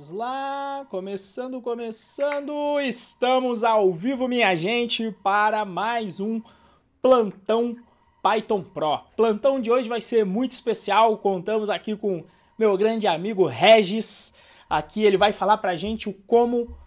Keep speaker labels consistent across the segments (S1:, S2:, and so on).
S1: Vamos lá, começando, começando. Estamos ao vivo, minha gente, para mais um plantão Python Pro. Plantão de hoje vai ser muito especial. Contamos aqui com meu grande amigo Regis. Aqui ele vai falar a gente o como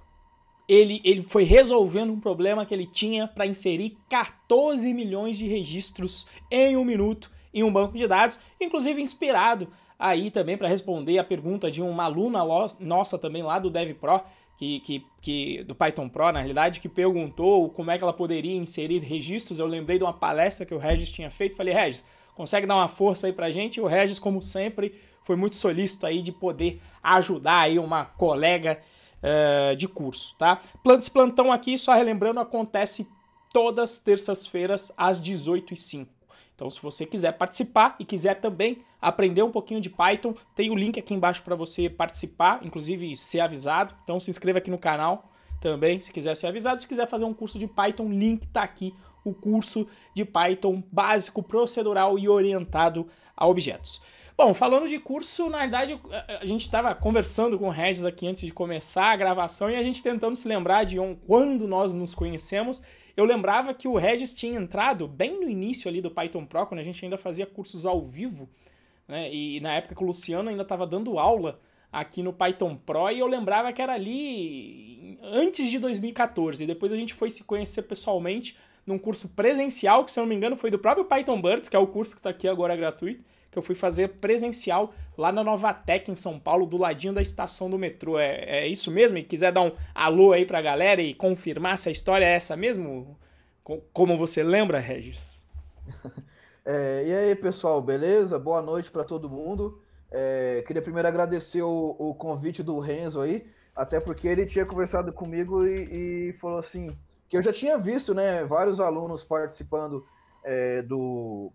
S1: ele, ele foi resolvendo um problema que ele tinha para inserir 14 milhões de registros em um minuto em um banco de dados, inclusive inspirado aí também para responder a pergunta de uma aluna nossa também lá do DevPro, que, que, que, do Python Pro, na realidade, que perguntou como é que ela poderia inserir registros. Eu lembrei de uma palestra que o Regis tinha feito. Falei, Regis, consegue dar uma força aí para gente? E o Regis, como sempre, foi muito solícito aí de poder ajudar aí uma colega uh, de curso, tá? Esse plantão aqui, só relembrando, acontece todas terças-feiras às 18h05. Então, se você quiser participar e quiser também aprender um pouquinho de Python, tem o link aqui embaixo para você participar, inclusive ser avisado. Então, se inscreva aqui no canal também, se quiser ser avisado. Se quiser fazer um curso de Python, link está aqui o curso de Python básico, procedural e orientado a objetos. Bom, falando de curso, na verdade a gente estava conversando com o Regis aqui antes de começar a gravação e a gente tentando se lembrar de um, quando nós nos conhecemos eu lembrava que o Regis tinha entrado bem no início ali do Python Pro, quando a gente ainda fazia cursos ao vivo, né? E na época que o Luciano ainda estava dando aula aqui no Python Pro, e eu lembrava que era ali antes de 2014. depois a gente foi se conhecer pessoalmente num curso presencial, que se eu não me engano foi do próprio Python Birds, que é o curso que está aqui agora gratuito que eu fui fazer presencial lá na Nova Tech, em São Paulo, do ladinho da estação do metrô. É, é isso mesmo? E quiser dar um alô aí pra galera e confirmar se a história é essa mesmo? Como você lembra, Regis?
S2: É, e aí, pessoal, beleza? Boa noite para todo mundo. É, queria primeiro agradecer o, o, convite do Renzo aí, até porque ele tinha conversado comigo e, e falou assim, que eu já tinha visto, né, vários alunos participando é, do,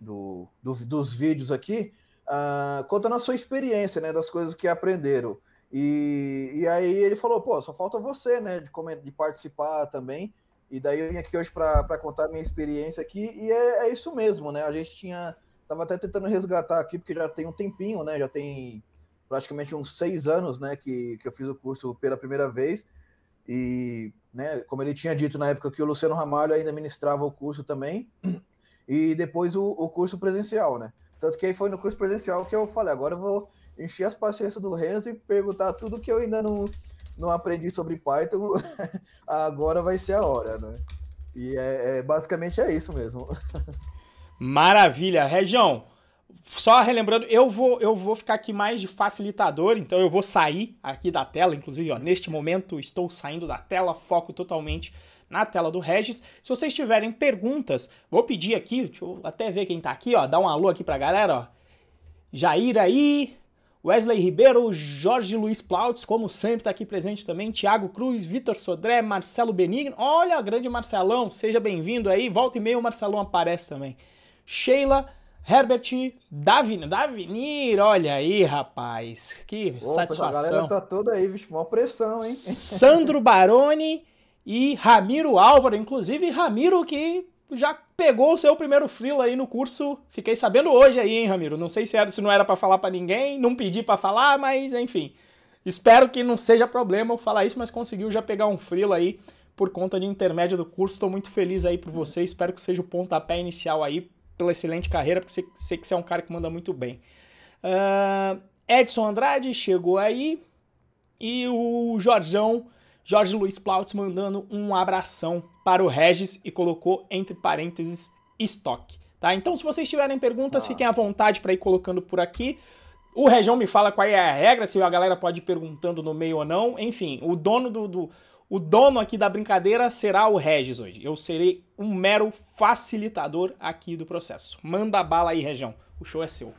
S2: do, dos, dos vídeos aqui, uh, ah, contando a sua experiência, né, das coisas que aprenderam. E, e aí ele falou, pô, só falta você, né, de, de participar também. E daí eu vim aqui hoje para contar minha experiência aqui, e é, é, isso mesmo, né? A gente tinha. Tava até tentando resgatar aqui, porque já tem um tempinho, né? Já tem praticamente uns seis anos, né? Que, que eu fiz o curso pela primeira vez. E, né, como ele tinha dito na época que o Luciano Ramalho ainda ministrava o curso também, e depois o, o curso presencial, né? Tanto que aí foi no curso presencial que eu falei, agora eu vou encher as paciências do Renzo e perguntar tudo que eu ainda não, não aprendi sobre Python, agora vai ser a hora, né? E é, é basicamente é isso mesmo.
S1: Maravilha, Região. Só relembrando, eu vou, eu vou ficar aqui mais de facilitador, então eu vou sair aqui da tela, inclusive, ó, neste momento estou saindo da tela, foco totalmente na tela do Regis. Se vocês tiverem perguntas, vou pedir aqui, deixa eu até ver quem tá aqui, ó, dá um alô aqui pra galera, ó. Jair aí, Wesley Ribeiro, Jorge Luiz Plautz, como sempre tá aqui presente também, Thiago Cruz, Vitor Sodré, Marcelo Benigno. Olha, grande Marcelão, seja bem-vindo aí. Volta e meia o Marcelão aparece também. Sheila, Herbert, Davin, Davinir, olha aí, rapaz. Que Opa, satisfação. A galera
S2: tá toda aí, bicho, maior pressão, hein? Sandro
S1: Baroni, e Ramiro Álvaro, inclusive Ramiro que já pegou o seu primeiro frila aí no curso. Fiquei sabendo hoje aí, hein, Ramiro? Não sei se era, se não era para falar para ninguém, não pedi para falar, mas enfim. Espero que não seja problema eu falar isso, mas conseguiu já pegar um frila aí por conta de intermédio do curso. Estou muito feliz aí por você. Espero que seja o pontapé inicial aí pela excelente carreira, porque sei, sei que você é um cara que manda muito bem. Uh, Edson Andrade chegou aí e o Jorgão. Jorge Luiz Plautz mandando um abração para o Regis e colocou entre parênteses estoque. Tá? Então, se vocês tiverem perguntas, ah. fiquem à vontade para ir colocando por aqui. O Região me fala qual é a regra, se a galera pode ir perguntando no meio ou não. Enfim, o dono do, do o dono aqui da brincadeira será o Regis hoje. Eu serei um mero facilitador aqui do processo. Manda bala aí, Região. O show é seu.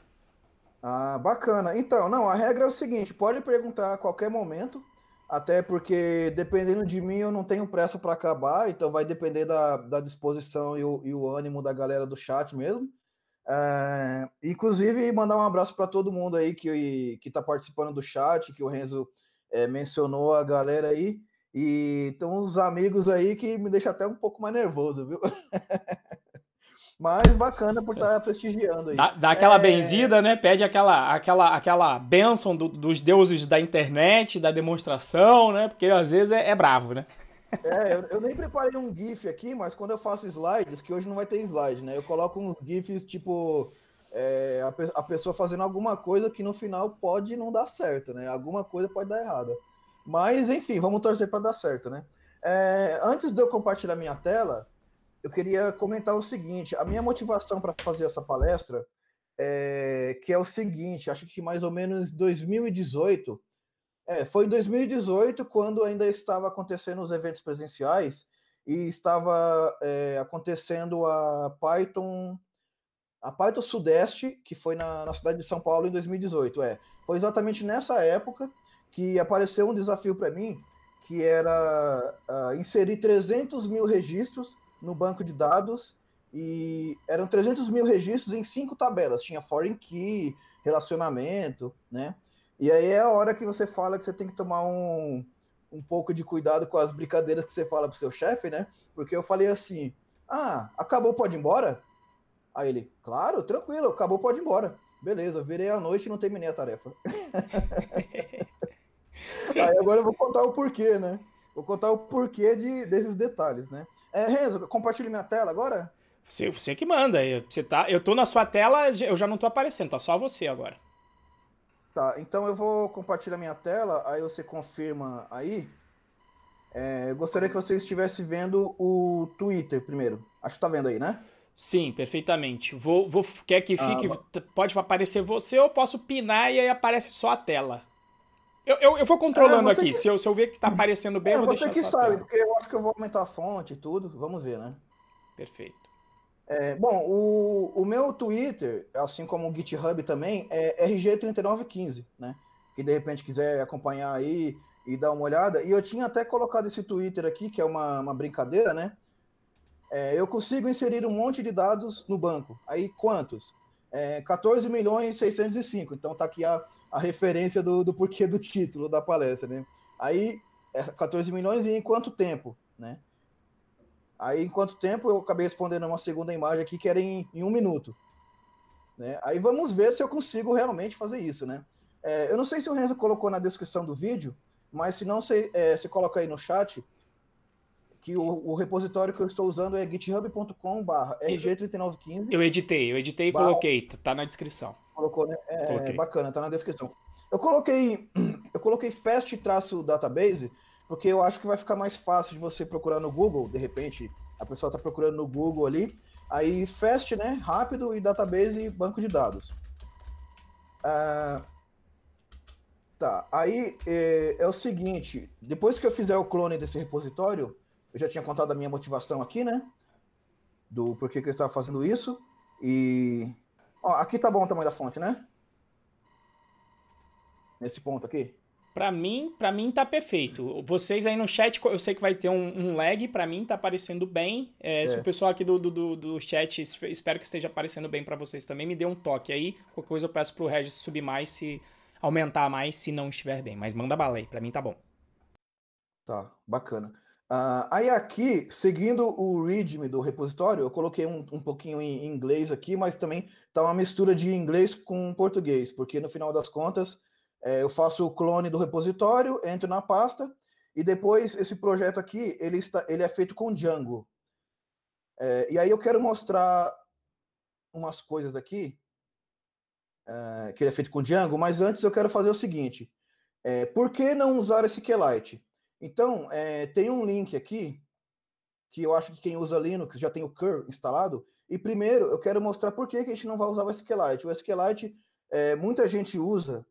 S2: Ah, bacana. Então, não, a regra é o seguinte: pode perguntar a qualquer momento, até porque, dependendo de mim, eu não tenho pressa para acabar, então vai depender da, da disposição e o, e o ânimo da galera do chat mesmo. É, inclusive, mandar um abraço para todo mundo aí que está participando do chat, que o Renzo é, mencionou a galera aí. E tem uns amigos aí que me deixa até um pouco mais nervoso, viu? Mas bacana por estar prestigiando aí. Dá, dá aquela é... benzida,
S1: né? Pede aquela, aquela, aquela bênção do, dos deuses da internet, da demonstração, né? Porque às vezes é, é bravo, né?
S2: É, eu, eu, nem preparei um GIF aqui, mas quando eu faço slides, que hoje não vai ter slide, né? Eu coloco uns GIFs tipo. É, a, a pessoa fazendo alguma coisa que no final pode não dar certo, né? Alguma coisa pode dar errada. Mas, enfim, vamos torcer para dar certo, né? É, antes de eu compartilhar minha tela, eu queria comentar o seguinte: a minha motivação para fazer essa palestra é que é o seguinte, acho que mais ou menos 2018, é, foi em 2018 quando ainda estava acontecendo os eventos presenciais e estava é, acontecendo a Python a Python Sudeste, que foi na, na cidade de São Paulo em 2018. É, foi exatamente nessa época que apareceu um desafio para mim, que era uh, inserir 300 mil registros no banco de dados e eram 300 mil registros em cinco tabelas. Tinha foreign key, relacionamento, né? E aí é a hora que você fala que você tem que tomar um, um pouco de cuidado com as brincadeiras que você fala pro seu chefe, né? Porque eu falei assim, ah, acabou, pode ir embora? Aí ele, claro, tranquilo, acabou, pode ir embora. Beleza, virei à noite e não terminei a tarefa. aí agora eu vou contar o porquê, né? Vou contar o porquê de, desses detalhes, né? É, Renzo, compartilhe minha tela agora?
S1: Você, você que manda. Você tá, eu tô na sua tela, eu já não tô aparecendo, tá só você agora.
S2: Tá, então eu vou compartilhar minha tela, aí você confirma aí. É, eu gostaria que você estivesse vendo o Twitter primeiro. Acho que tá vendo aí, né?
S1: Sim, perfeitamente. Vou, vou quer que ah, fique. Ah, pode aparecer você ou posso pinar e aí aparece só a tela.
S2: Eu, eu, eu vou controlando é, aqui. Que... Se,
S1: eu, se eu ver que tá aparecendo bem, é, eu vou deixar que só sabe, porque
S2: eu acho que eu vou aumentar a fonte e tudo. Vamos ver, né? Perfeito. É, bom, o, o meu Twitter, assim como o GitHub também, é RG3915, né? Que de repente quiser acompanhar aí e dar uma olhada. E eu tinha até colocado esse Twitter aqui, que é uma, uma brincadeira, né? É, eu consigo inserir um monte de dados no banco. Aí quantos? É, 14 milhões e 605. Então tá aqui a a referência do, do porquê do título da palestra, né? Aí, 14 é, milhões e em quanto tempo, né? Aí, em quanto tempo, eu acabei respondendo uma segunda imagem aqui, que era em, em um minuto. Né? Aí vamos ver se eu consigo realmente fazer isso, né? É, eu não sei se o Renzo colocou na descrição do vídeo, mas se não, você é, se coloca aí no chat que o, o, repositório que eu estou usando é github.com barra rg3915. Eu
S1: editei, eu editei e coloquei, tá na descrição
S2: colocou, né? É, é, coloquei. bacana, tá na descrição. Eu coloquei, eu coloquei fast-database, porque eu acho que vai ficar mais fácil de você procurar no Google, de repente, a pessoa tá procurando no Google ali. Aí fast, né? Rápido e database banco de dados. Ah, tá, aí é, é o seguinte, depois que eu fizer o clone desse repositório, eu já tinha contado a minha motivação aqui, né? Do porquê que eu estava fazendo isso. E Ó, aqui tá bom o tamanho da fonte, né? Nesse ponto aqui.
S1: Pra mim, pra mim tá perfeito. Vocês aí no chat, eu sei que vai ter um, um lag, pra mim tá aparecendo bem. É, é. Se o pessoal aqui do, do, do, chat, espero que esteja aparecendo bem pra vocês também, me dê um toque aí. Qualquer coisa eu peço pro Regis subir mais, se aumentar mais, se não estiver bem. Mas manda bala aí, pra mim tá bom.
S2: Tá, bacana. Uh, aí aqui, seguindo o readme do repositório, eu coloquei um, um pouquinho em inglês aqui, mas também tá uma mistura de inglês com português, porque no final das contas é, eu faço o clone do repositório, entro na pasta e depois esse projeto aqui ele está, ele é feito com Django. É, e aí eu quero mostrar umas coisas aqui é, que ele é feito com Django, mas antes eu quero fazer o seguinte: é, por que não usar esse Qlite? Então, é, tem um link aqui, que eu acho que quem usa Linux já tem o curl instalado, e primeiro eu quero mostrar por que, que a gente não vai usar o SQLite. O SQLite, é, muita gente usa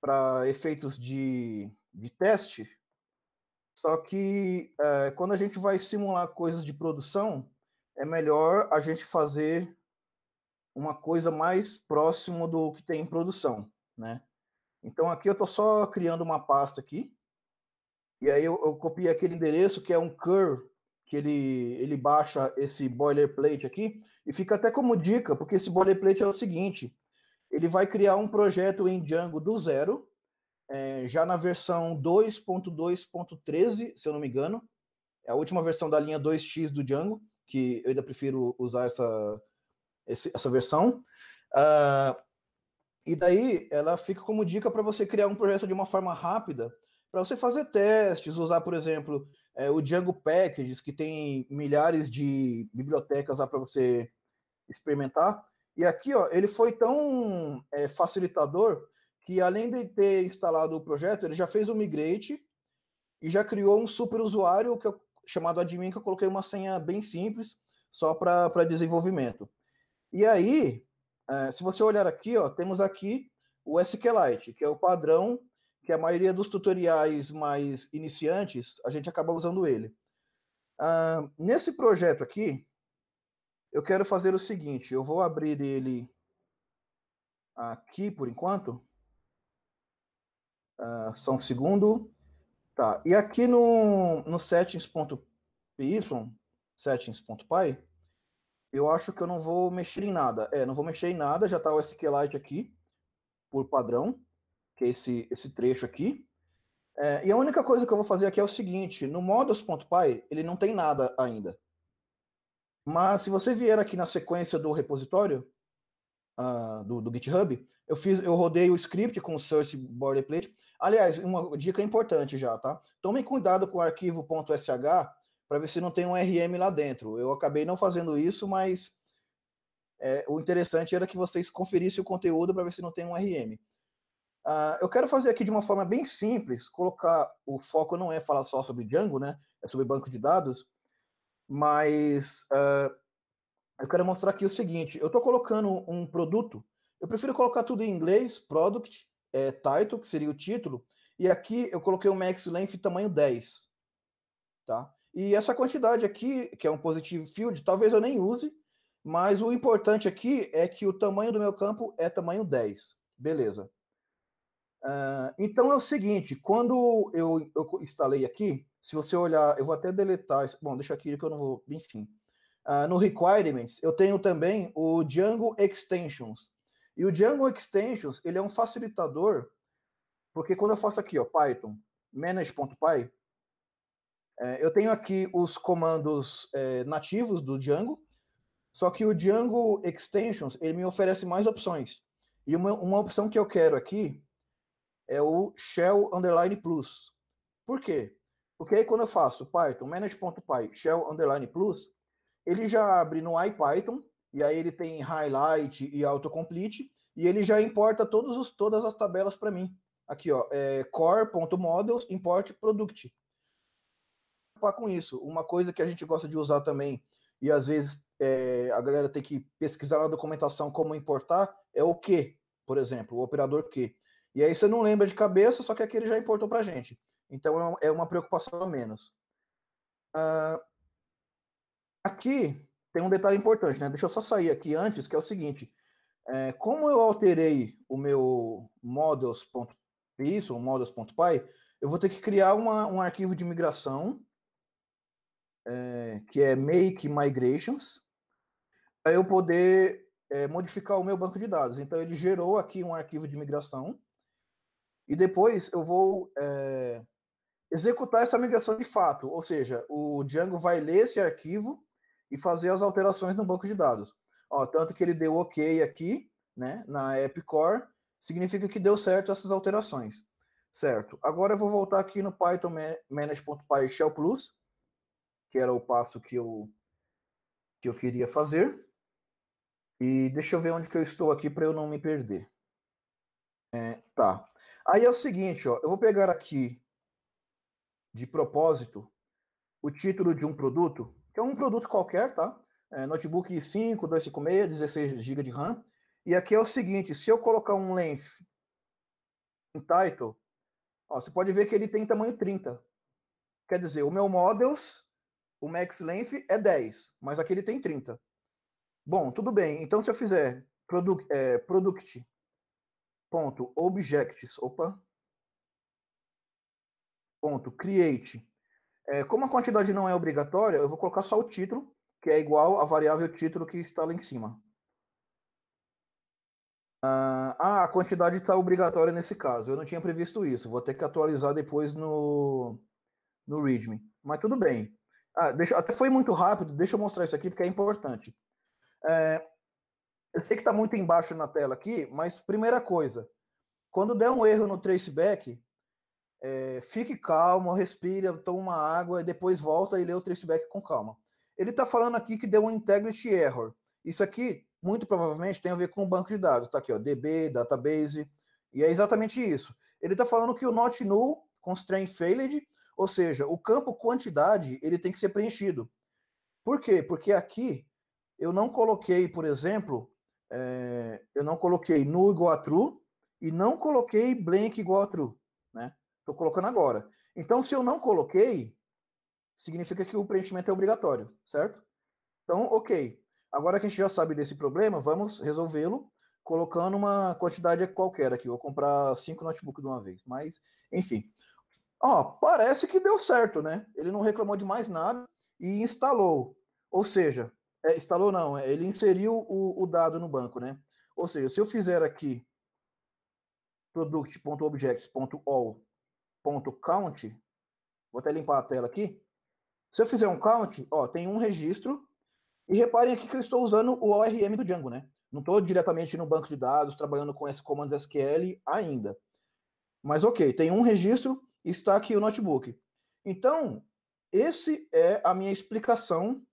S2: para efeitos de, de teste, só que é, quando a gente vai simular coisas de produção, é melhor a gente fazer uma coisa mais próxima do que tem em produção, né? Então aqui eu estou só criando uma pasta aqui, e aí eu, eu copiei aquele endereço que é um cur que ele, ele baixa esse boilerplate aqui e fica até como dica, porque esse boilerplate é o seguinte: ele vai criar um projeto em Django do zero, é, já na versão 2.2.13, se eu não me engano, é a última versão da linha 2x do Django, que eu ainda prefiro usar essa, essa versão. Uh, e daí ela fica como dica para você criar um projeto de uma forma rápida para você fazer testes, usar, por exemplo, é, o Django Packages, que tem milhares de bibliotecas lá para você experimentar. E aqui, ó, ele foi tão é, facilitador que, além de ter instalado o projeto, ele já fez o migrate e já criou um super usuário que eu, chamado admin, que eu coloquei uma senha bem simples, só para desenvolvimento. E aí, é, se você olhar aqui, ó, temos aqui o SQLite, que é o padrão que a maioria dos tutoriais mais iniciantes, a gente acaba usando ele. Uh, nesse projeto aqui, eu quero fazer o seguinte, eu vou abrir ele aqui por enquanto. Uh, só um segundo. Tá, e aqui no, no settings.py, settings.py, eu acho que eu não vou mexer em nada. É, não vou mexer em nada, já está o SQLite aqui, por padrão que é esse, esse trecho aqui. É, e a única coisa que eu vou fazer aqui é o seguinte, no modos.py, ele não tem nada ainda. Mas se você vier aqui na sequência do repositório, uh, do, do, GitHub, eu fiz, eu rodei o script com o source boilerplate. Aliás, uma dica importante já, tá? Tomem cuidado com o arquivo .sh para ver se não tem um RM lá dentro. Eu acabei não fazendo isso, mas é, o interessante era que vocês conferissem o conteúdo para ver se não tem um RM. Ah, eu quero fazer aqui de uma forma bem simples, colocar o foco não é falar só sobre Django, né? É sobre banco de dados, mas uh, eu quero mostrar aqui o seguinte: eu estou colocando um produto, eu prefiro colocar tudo em inglês, product, é, title, que seria o título, e aqui eu coloquei o max length tamanho 10, tá? E essa quantidade aqui, que é um positive field, talvez eu nem use, mas o importante aqui é que o tamanho do meu campo é tamanho 10, beleza? Ah, então é o seguinte, quando eu, eu, instalei aqui, se você olhar, eu vou até deletar, bom, deixa aqui que eu não vou, enfim. Uh, no Requirements, eu tenho também o Django Extensions. E o Django Extensions, ele é um facilitador, porque quando eu faço aqui, ó, Python, manage.py, é, eu tenho aqui os comandos é, nativos do Django, só que o Django Extensions, ele me oferece mais opções. E uma, uma opção que eu quero aqui é o shell underline plus. Por quê? Porque aí quando eu faço python manage.py shell underline plus, ele já abre no IPython, e aí ele tem highlight e autocomplete, e ele já importa todos os, todas as tabelas para mim. Aqui, ó, é core.models, import product. Com isso, uma coisa que a gente gosta de usar também, e às vezes é, a galera tem que pesquisar na documentação como importar, é o que, por exemplo, o operador que. E aí você não lembra de cabeça, só que aqui ele já importou para a gente. Então é, é uma preocupação a menos. Uh, aqui tem um detalhe importante, né? Deixa eu só sair aqui antes, que é o seguinte. É, como eu alterei o meu models.py, models.py, eu vou ter que criar uma, um arquivo de migração, é, que é make migrations, para eu poder é, modificar o meu banco de dados. Então, ele gerou aqui um arquivo de migração, e depois eu vou é, executar essa migração de fato, ou seja, o Django vai ler esse arquivo e fazer as alterações no banco de dados. Ó, tanto que ele deu OK aqui, né, na App Core, significa que deu certo essas alterações. Certo. Agora eu vou voltar aqui no Python manage.py shell plus, que era o passo que eu que eu queria fazer. E deixa eu ver onde que eu estou aqui para eu não me perder. É, tá. Aí é o seguinte, ó, eu vou pegar aqui de propósito o título de um produto, que é um produto qualquer, tá? É, notebook 5, 256, 16 GB de RAM. E aqui é o seguinte, se eu colocar um length em title, ó, você pode ver que ele tem tamanho 30. Quer dizer, o meu models, o max length é 10, mas aqui ele tem 30. Bom, tudo bem. Então, se eu fizer product, é, product ponto objects, opa, ponto create. É, como a quantidade não é obrigatória, eu vou colocar só o título, que é igual à variável título que está lá em cima. Ah, ah a quantidade está obrigatória nesse caso. Eu não tinha previsto isso. Vou ter que atualizar depois no, no README. Mas tudo bem. Ah, deixa, até foi muito rápido. Deixa eu mostrar isso aqui porque é importante. É, eu sei que está muito embaixo na tela aqui, mas primeira coisa, quando der um erro no traceback, é, fique calmo, respira, toma uma água e depois volta e lê o traceback com calma. Ele está falando aqui que deu um integrity error. Isso aqui, muito provavelmente, tem a ver com o banco de dados. Está aqui, ó, DB, database, e é exatamente isso. Ele está falando que o not null, constraint failed, ou seja, o campo quantidade, ele tem que ser preenchido. Por quê? Porque aqui eu não coloquei, por exemplo, é, eu não coloquei null igual a true e não coloquei blank igual a true, né? Estou colocando agora. Então, se eu não coloquei, significa que o preenchimento é obrigatório, certo? Então, ok. Agora que a gente já sabe desse problema, vamos resolvê-lo colocando uma quantidade qualquer aqui. Vou comprar cinco notebooks de uma vez, mas, enfim. Ó, parece que deu certo, né? Ele não reclamou de mais nada e instalou. Ou seja, é, instalou não, é, ele inseriu o, o, dado no banco, né? Ou seja, se eu fizer aqui product.objects.all.count, vou até limpar a tela aqui. Se eu fizer um count, ó, tem um registro, e reparem aqui que eu estou usando o ORM do Django, né? Não estou diretamente no banco de dados, trabalhando com esse comando SQL ainda. Mas ok, tem um registro, está aqui o notebook. Então, esse é a minha explicação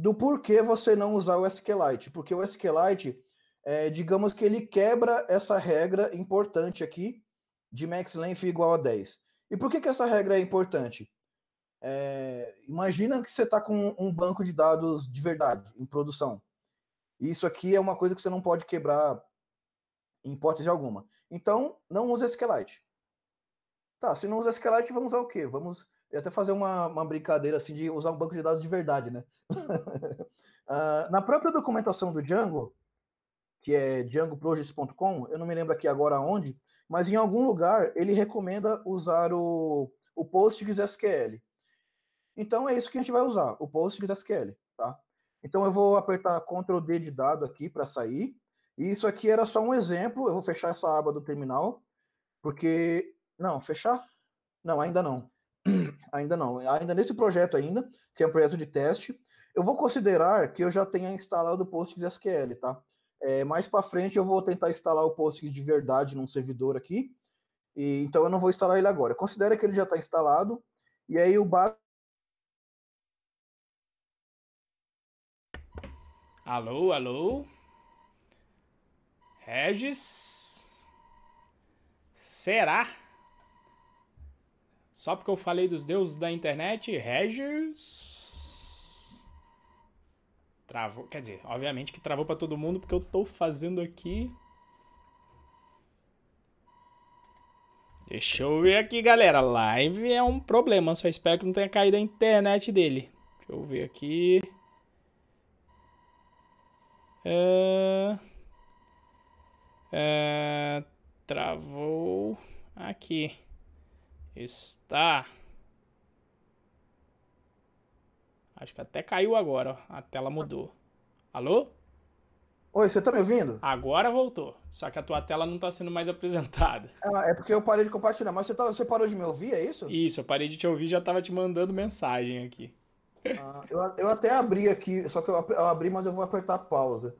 S2: do porquê você não usar o SQLite, porque o SQLite, é, digamos que ele quebra essa regra importante aqui de max length igual a 10. E por que, que essa regra é importante? É, imagina que você está com um banco de dados de verdade, em produção. isso aqui é uma coisa que você não pode quebrar em hipótese alguma. Então, não usa SQLite. Tá, se não usa SQLite, vamos usar o quê? Vamos e até fazer uma, uma brincadeira assim de usar um banco de dados de verdade, né? uh, na própria documentação do Django, que é djangoprojects.com, eu não me lembro aqui agora onde, mas em algum lugar ele recomenda usar o, o PostgreSQL. Então é isso que a gente vai usar, o PostgreSQL, tá? Então eu vou apertar Ctrl D de dado aqui para sair. E isso aqui era só um exemplo, eu vou fechar essa aba do terminal, porque não, fechar? Não, ainda não ainda não. Ainda nesse projeto ainda, que é um projeto de teste, eu vou considerar que eu já tenha instalado o PostgreSQL, tá? É, mais para frente eu vou tentar instalar o Postgres de verdade num servidor aqui, e, então eu não vou instalar ele agora. Considera que ele já está instalado, e aí o básico...
S1: Alô, alô? Regis? Será? Só porque eu falei dos deuses da internet, Regis. Travou. Quer dizer, obviamente que travou para todo mundo, porque eu tô fazendo aqui. Deixa eu ver aqui, galera. Live é um problema, só espero que não tenha caído a internet dele. Deixa eu ver aqui. É... É... Travou aqui. Está. Acho que até caiu agora, ó. A tela mudou. Alô? Oi, você tá me ouvindo? Agora voltou. Só que a tua tela não tá sendo mais apresentada.
S2: Ah, é porque eu parei de compartilhar. Mas você, tá, você parou de me ouvir, é isso?
S1: Isso, eu parei de te ouvir e já tava te mandando mensagem aqui.
S2: Ah, eu, eu até abri aqui, só que eu abri, mas eu vou apertar pausa.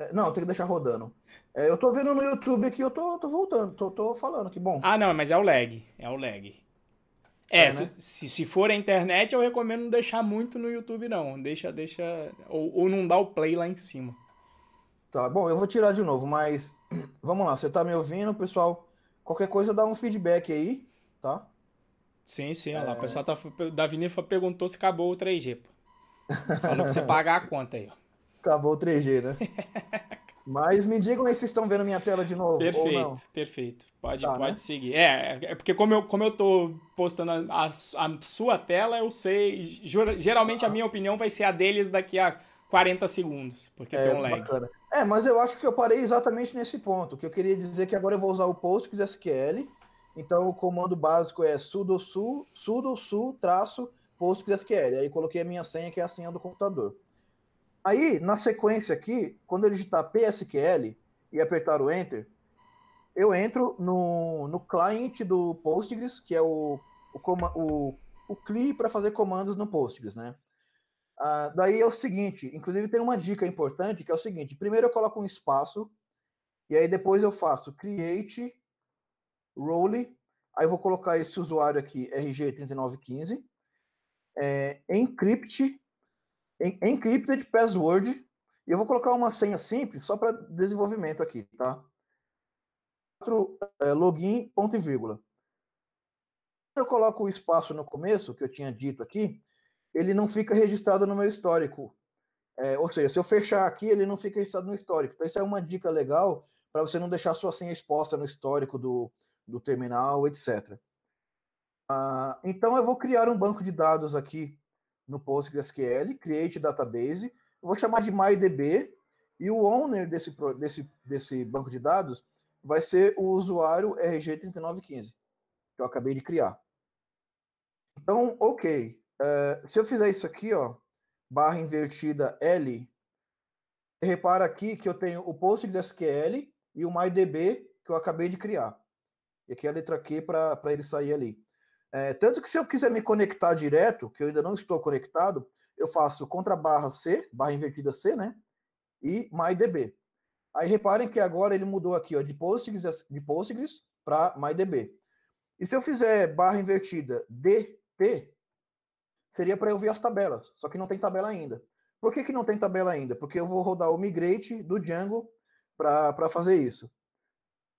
S2: É, não, tem que deixar rodando. É, eu tô vendo no YouTube aqui, eu tô, tô voltando, tô, tô falando, que bom.
S1: Ah, não, mas é o lag. É o lag. É, é né? se, se for a internet, eu recomendo não deixar muito no YouTube, não. Deixa, deixa. Ou, ou não dá o play lá em cima.
S2: Tá, bom, eu vou tirar de novo, mas vamos lá, você tá me ouvindo, pessoal? Qualquer coisa dá um feedback aí, tá?
S1: Sim, sim, olha é... lá. O pessoal tá, da perguntou se acabou o 3G. Pô.
S2: Falou pra você pagar a conta aí, ó. Acabou o 3G, né? Mas me digam aí se estão vendo minha tela de novo. Perfeito,
S1: perfeito. Pode, tá, né? pode né? seguir. É, é porque como eu, como eu tô postando a, a, a sua tela, eu sei. geralmente ah. a minha opinião vai ser a deles daqui a 40 segundos, porque é, tem um lag. Bacana.
S2: É, mas eu acho que eu parei exatamente nesse ponto. Que eu queria dizer é que agora eu vou usar o PostgreSQL. É então o comando básico é sudo su, sudo su, traço PostgreSQL. É aí coloquei a minha senha, que é a senha do computador. Aí, na sequência aqui, quando eu digitar PSQL e apertar o Enter, eu entro no, no client do Postgres, que é o, o, o, o CLI para fazer comandos no Postgres, né? Ah, daí é o seguinte, inclusive tem uma dica importante, que é o seguinte, primeiro eu coloco um espaço, e aí depois eu faço create role, aí eu vou colocar esse usuário aqui, RG3915, é, encrypt em, encrypted password. E eu vou colocar uma senha simples só para desenvolvimento aqui, tá? É, login, ponto e vírgula. Eu coloco o espaço no começo, que eu tinha dito aqui, ele não fica registrado no meu histórico. É, ou seja, se eu fechar aqui, ele não fica registrado no histórico. Então, isso é uma dica legal para você não deixar sua senha exposta no histórico do, do terminal, etc. Ah, então, eu vou criar um banco de dados aqui no PostgreSQL, create database, eu vou chamar de MyDB, e o owner desse, desse, desse banco de dados vai ser o usuário RG3915, que eu acabei de criar. Então, ok. Uh, se eu fizer isso aqui, ó, barra invertida L, repara aqui que eu tenho o PostgreSQL e o MyDB que eu acabei de criar. E aqui a letra Q para ele sair ali. É, tanto que se eu quiser me conectar direto, que eu ainda não estou conectado, eu faço contra barra C, barra invertida C, né? E MyDB. Aí reparem que agora ele mudou aqui ó, de Postgres, de Postgres para MyDB. E se eu fizer barra invertida DT, seria para eu ver as tabelas, só que não tem tabela ainda. Por que, que não tem tabela ainda? Porque eu vou rodar o migrate do Django para fazer isso.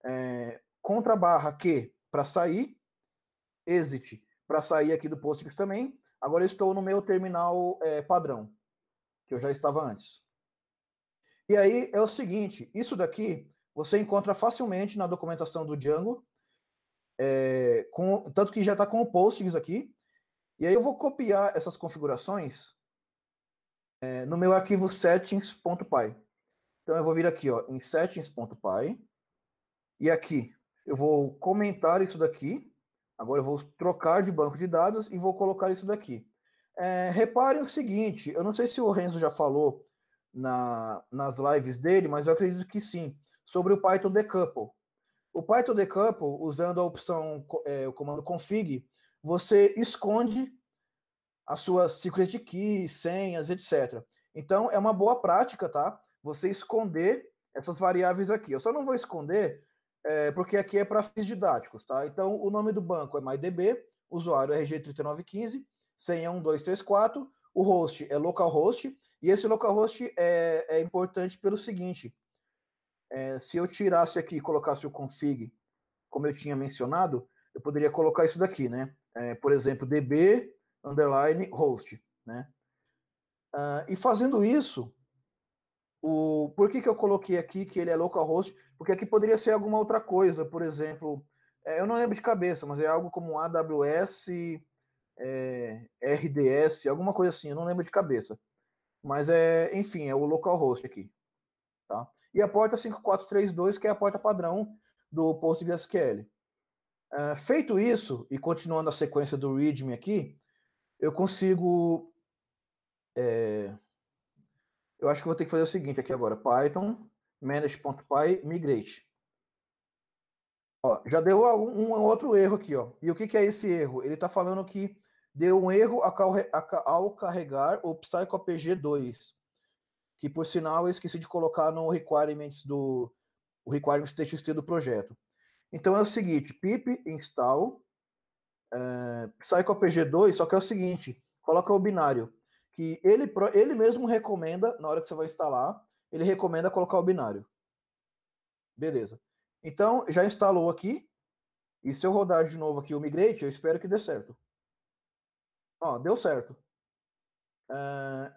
S2: É, contra barra Q para sair exit para sair aqui do Postgres também. Agora estou no meu terminal é, padrão, que eu já estava antes. E aí é o seguinte, isso daqui você encontra facilmente na documentação do Django, é, com, tanto que já está com o Postgres aqui. E aí eu vou copiar essas configurações é, no meu arquivo settings.py. Então eu vou vir aqui ó, em settings.py e aqui eu vou comentar isso daqui Agora eu vou trocar de banco de dados e vou colocar isso daqui. É, reparem o seguinte, eu não sei se o Renzo já falou na, nas lives dele, mas eu acredito que sim, sobre o Python decouple. O Python decouple, usando a opção, é, o comando config, você esconde as suas secret keys, senhas, etc. Então, é uma boa prática, tá? Você esconder essas variáveis aqui. Eu só não vou esconder é, porque aqui é para fins didáticos, tá? Então, o nome do banco é MyDB, usuário é RG3915, senha 1234, o host é localhost, e esse localhost é, é importante pelo seguinte, é, se eu tirasse aqui e colocasse o config, como eu tinha mencionado, eu poderia colocar isso daqui, né? É, por exemplo, db underline host, né? Uh, e fazendo isso, o, por que, que eu coloquei aqui que ele é localhost? Porque aqui poderia ser alguma outra coisa, por exemplo, é, eu não lembro de cabeça, mas é algo como AWS, é, RDS, alguma coisa assim, eu não lembro de cabeça. Mas é, enfim, é o localhost aqui. Tá? E a porta 5432, que é a porta padrão do PostgreSQL. É, feito isso, e continuando a sequência do README aqui, eu consigo. É, eu acho que vou ter que fazer o seguinte aqui agora: Python manage.py migrate. Ó, já deu um, um, outro erro aqui, ó. E o que, que é esse erro? Ele está falando que deu um erro ao carregar o PsychoPG 2, que por sinal eu esqueci de colocar no requirements do o requirements txt do projeto. Então é o seguinte, pip install é, eh, PsychoPG2, só que é o seguinte, coloca o binário que ele, ele mesmo recomenda, na hora que você vai instalar, ele recomenda colocar o binário. Beleza. Então, já instalou aqui. E se eu rodar de novo aqui o migrate, eu espero que dê certo. Ó, deu certo. É,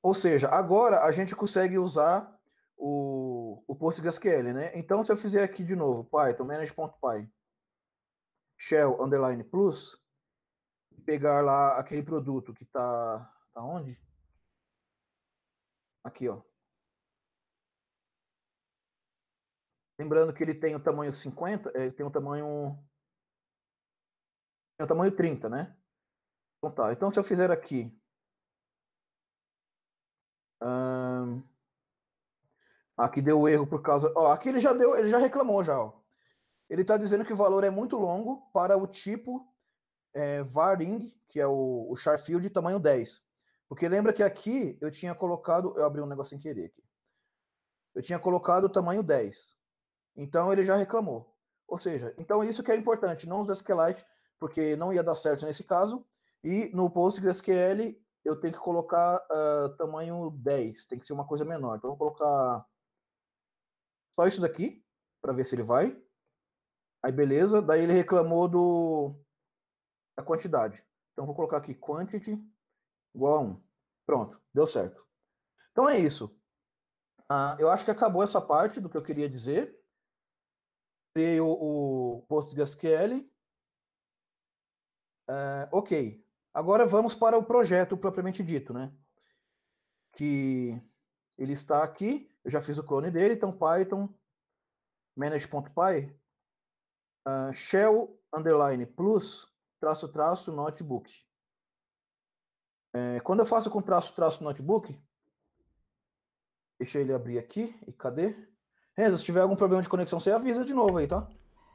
S2: ou seja, agora a gente consegue usar o, o PostgreSQL, né? Então, se eu fizer aqui de novo, python manage.py shell underline plus, pegar lá aquele produto que tá. Tá onde? Aqui, ó. Lembrando que ele tem o tamanho 50, ele eh, tem o tamanho. Tem o tamanho 30, né? Então tá. Então se eu fizer aqui. Hum, aqui deu erro por causa. Ó, aqui ele já deu, ele já reclamou já, ó. Ele está dizendo que o valor é muito longo para o tipo é, Varing, que é o, o Sharfield, tamanho 10. Porque lembra que aqui eu tinha colocado. Eu abri um negócio sem querer aqui. Eu tinha colocado o tamanho 10. Então ele já reclamou. Ou seja, então isso que é importante. Não usar SQLite, porque não ia dar certo nesse caso. E no PostgreSQL eu tenho que colocar uh, tamanho 10. Tem que ser uma coisa menor. Então eu vou colocar só isso daqui, para ver se ele vai. Aí beleza. Daí ele reclamou do a quantidade. Então, vou colocar aqui quantity igual a 1. Pronto, deu certo. Então, é isso. Ah, eu acho que acabou essa parte do que eu queria dizer. Criei o, o PostgreSQL. Ah, ok. Agora vamos para o projeto propriamente dito, né? Que ele está aqui. Eu já fiz o clone dele, então Python manage.py uh, ah, shell underline plus traço, traço, notebook. É, quando eu faço com traço, traço, notebook, deixa ele abrir aqui, e cadê? Renzo, se tiver algum problema de conexão, você avisa de novo aí, tá?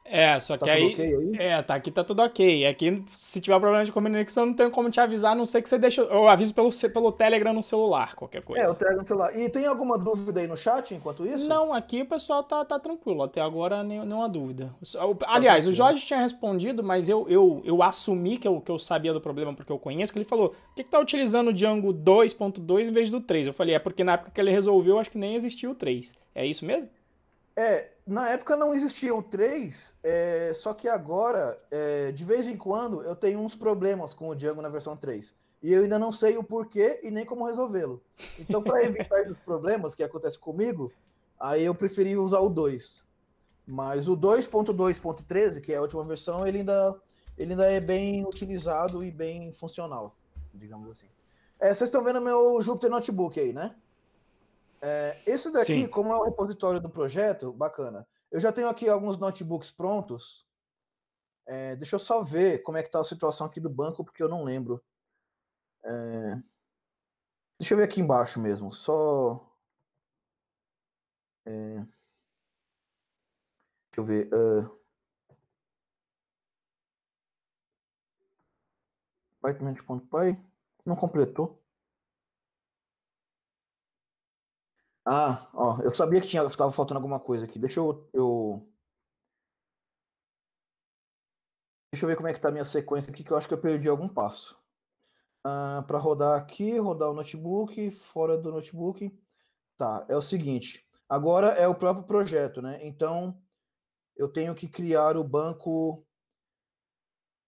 S1: É, só tá que aí, okay
S2: aí, É, tá aqui tá
S1: tudo ok. Aqui, se tiver problema de conexão, não tem como te avisar, a não ser que você deixa. Eu aviso pelo, pelo Telegram no celular, qualquer é, coisa. É, o
S2: Telegram no celular. E tem alguma dúvida aí no chat enquanto isso? Não, aqui
S1: o pessoal tá, tá tranquilo. Até agora nenhuma dúvida. Tá aliás, o Jorge tinha respondido, mas eu, eu, eu assumi que eu, que eu sabia do problema porque eu conheço, que ele falou: por que, que tá utilizando o Django 2.2 em vez do 3? Eu falei, é porque na época que ele resolveu, acho que nem existia o 3. É isso mesmo?
S2: É, na época não existia o 3, é, só que agora, é, de vez em quando, eu tenho uns problemas com o Django na versão 3. E eu ainda não sei o porquê e nem como resolvê-lo. Então, para evitar os problemas que acontecem comigo, aí eu preferi usar o 2. Mas o 2.2.13, que é a última versão, ele ainda, ele ainda é bem utilizado e bem funcional, digamos assim. É, vocês estão vendo meu Jupyter Notebook aí, né? É, esse daqui, Sim. como é o repositório do projeto, bacana. Eu já tenho aqui alguns notebooks prontos. É, deixa eu só ver como é que está a situação aqui do banco, porque eu não lembro. É, deixa eu ver aqui embaixo mesmo, só... É, deixa eu ver... Uh, é. Python.py não completou. Ah, ó, eu sabia que tinha, estava faltando alguma coisa aqui. Deixa eu, eu, Deixa eu ver como é que tá a minha sequência aqui, que eu acho que eu perdi algum passo. Ah, para rodar aqui, rodar o notebook, fora do notebook. Tá, é o seguinte. Agora é o próprio projeto, né? Então, eu tenho que criar o banco...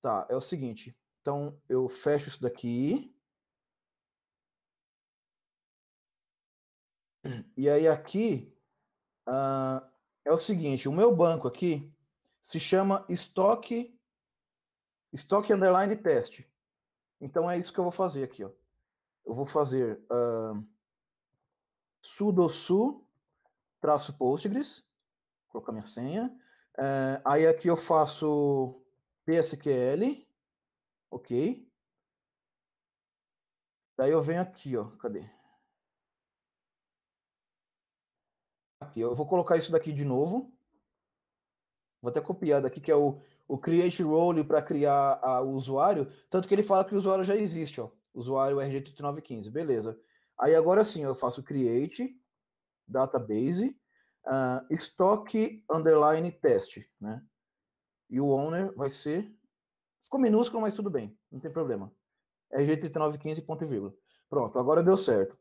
S2: Tá, é o seguinte. Então, eu fecho isso daqui. E aí aqui uh, é o seguinte, o meu banco aqui se chama estoque estoque underline test. Então é isso que eu vou fazer aqui, ó. Eu vou fazer uh, ah, sudo su traço postgres, colocar minha senha. Uh, aí aqui eu faço psql, ok. Daí eu venho aqui, ó, cadê? Aqui, eu vou colocar isso daqui de novo. Vou até copiar daqui, que é o, o create role para criar a, o usuário. Tanto que ele fala que o usuário já existe, ó. Usuário RG3915, beleza. Aí agora sim, eu faço create, database, uh, ah, estoque, underline, test, né? E o owner vai ser... Ficou minúsculo, mas tudo bem, não tem problema. RG3915, ponto e vírgula. Pronto, agora deu certo.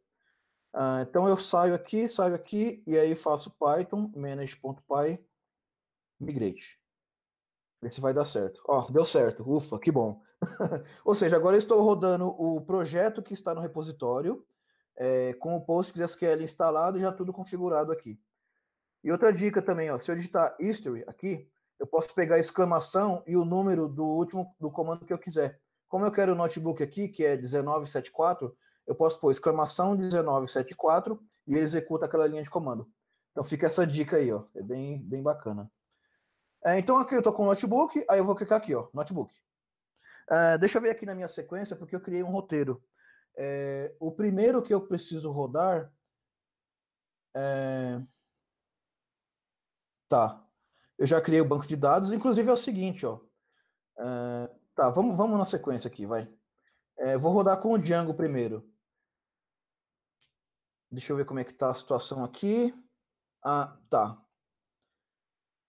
S2: Ah, então eu saio aqui, saio aqui, e aí faço python manage.py migrate. Esse se vai dar certo. Ó, deu certo. Ufa, que bom. Ou seja, agora eu estou rodando o projeto que está no repositório, é, com o PostgreSQL instalado e já tudo configurado aqui. E outra dica também, ó, se eu digitar history aqui, eu posso pegar a exclamação e o número do último do comando que eu quiser. Como eu quero o notebook aqui, que é 1974, eu posso pôr exclamação 1974 e ele executa aquela linha de comando. Então fica essa dica aí, ó. É bem, bem bacana. É, então aqui eu tô com o notebook, aí eu vou clicar aqui, ó, notebook. É, deixa eu ver aqui na minha sequência, porque eu criei um roteiro. É, o primeiro que eu preciso rodar é, Tá. Eu já criei o banco de dados, inclusive é o seguinte, ó. É, tá, vamos, vamos na sequência aqui, vai. É, vou rodar com o Django primeiro. Deixa eu ver como é que está a situação aqui. Ah, tá.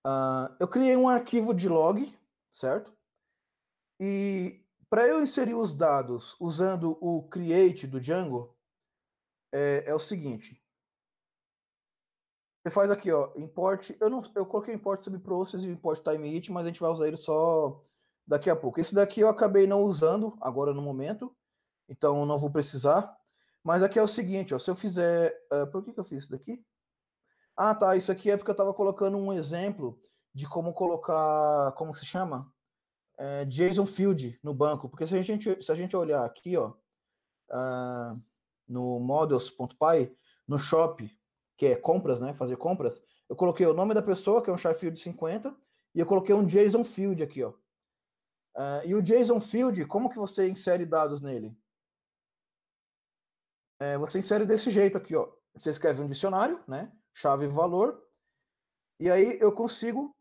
S2: Ah, eu criei um arquivo de log, certo? E para eu inserir os dados usando o create do Django, é, é o seguinte. Você faz aqui, ó, import. Eu não, eu coloquei import subprocess e import timeIt, mas a gente vai usar ele só daqui a pouco. Esse daqui eu acabei não usando agora no momento, então não vou precisar. Mas aqui é o seguinte, ó, se eu fizer... Uh, por que, que eu fiz isso daqui? Ah, tá, isso aqui é porque eu estava colocando um exemplo de como colocar... Como se chama? É, eh, JSON Field no banco. Porque se a gente, se a gente olhar aqui, ó, uh, no models.py, no shop, que é compras, né, fazer compras, eu coloquei o nome da pessoa, que é um char 50, e eu coloquei um JSON field aqui, ó. Uh, e o JSON field, como que você insere dados nele? é, você insere desse jeito aqui, ó. Você escreve um dicionário, né? Chave valor. E aí eu consigo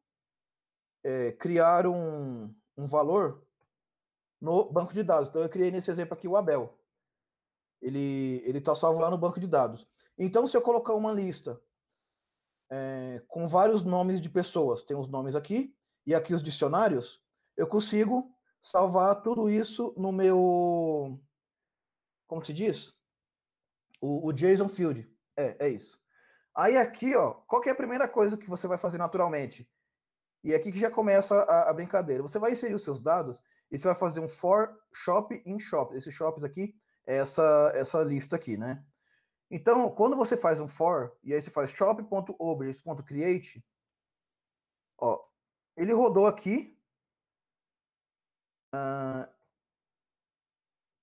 S2: é, criar um, um valor no banco de dados. Então eu criei nesse exemplo aqui o Abel. Ele ele está salvo lá no banco de dados. Então se eu colocar uma lista é, com vários nomes de pessoas, tem os nomes aqui e aqui os dicionários, eu consigo salvar tudo isso no meu como se diz? O, o Jason Field. É, é isso. Aí aqui, ó, qual é a primeira coisa que você vai fazer naturalmente? E é aqui que já começa a, a, brincadeira. Você vai inserir os seus dados e você vai fazer um for shop in shop. Esses shops aqui, é essa, essa lista aqui, né? Então, quando você faz um for, e aí você faz shop.objects.create, ó, ele rodou aqui. Uh,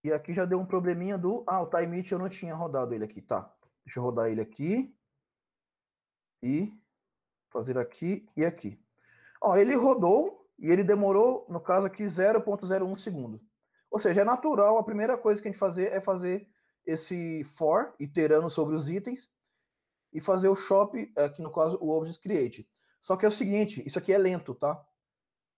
S2: e aqui já deu um probleminha do... Ah, o time eu não tinha rodado ele aqui, tá. Deixa eu rodar ele aqui. E fazer aqui e aqui. Ó, ele rodou e ele demorou, no caso aqui, 0.01 segundo. Ou seja, é natural, a primeira coisa que a gente fazer é fazer esse for, iterando sobre os itens, e fazer o shop, aqui é, no caso, o object create. Só que é o seguinte, isso aqui é lento, tá?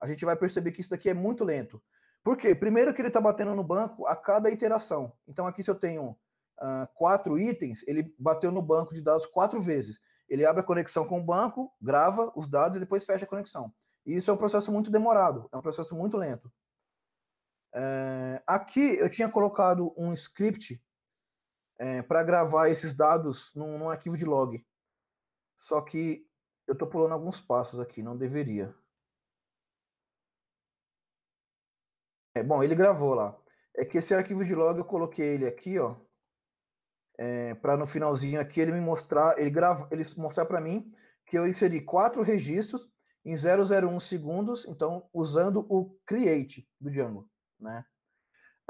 S2: A gente vai perceber que isso daqui é muito lento. Por quê? Primeiro que ele está batendo no banco a cada iteração. Então aqui se eu tenho uh, quatro itens, ele bateu no banco de dados quatro vezes. Ele abre a conexão com o banco, grava os dados e depois fecha a conexão. E isso é um processo muito demorado, é um processo muito lento. É, aqui eu tinha colocado um script é, para gravar esses dados num, num, arquivo de log. Só que eu estou pulando alguns passos aqui, não deveria. É, bom, ele gravou lá. É que esse arquivo de log eu coloquei ele aqui, ó. É, para no finalzinho aqui ele me mostrar, ele grava, ele mostrar para mim que eu inseri quatro registros em 001 segundos, então usando o create do Django, né?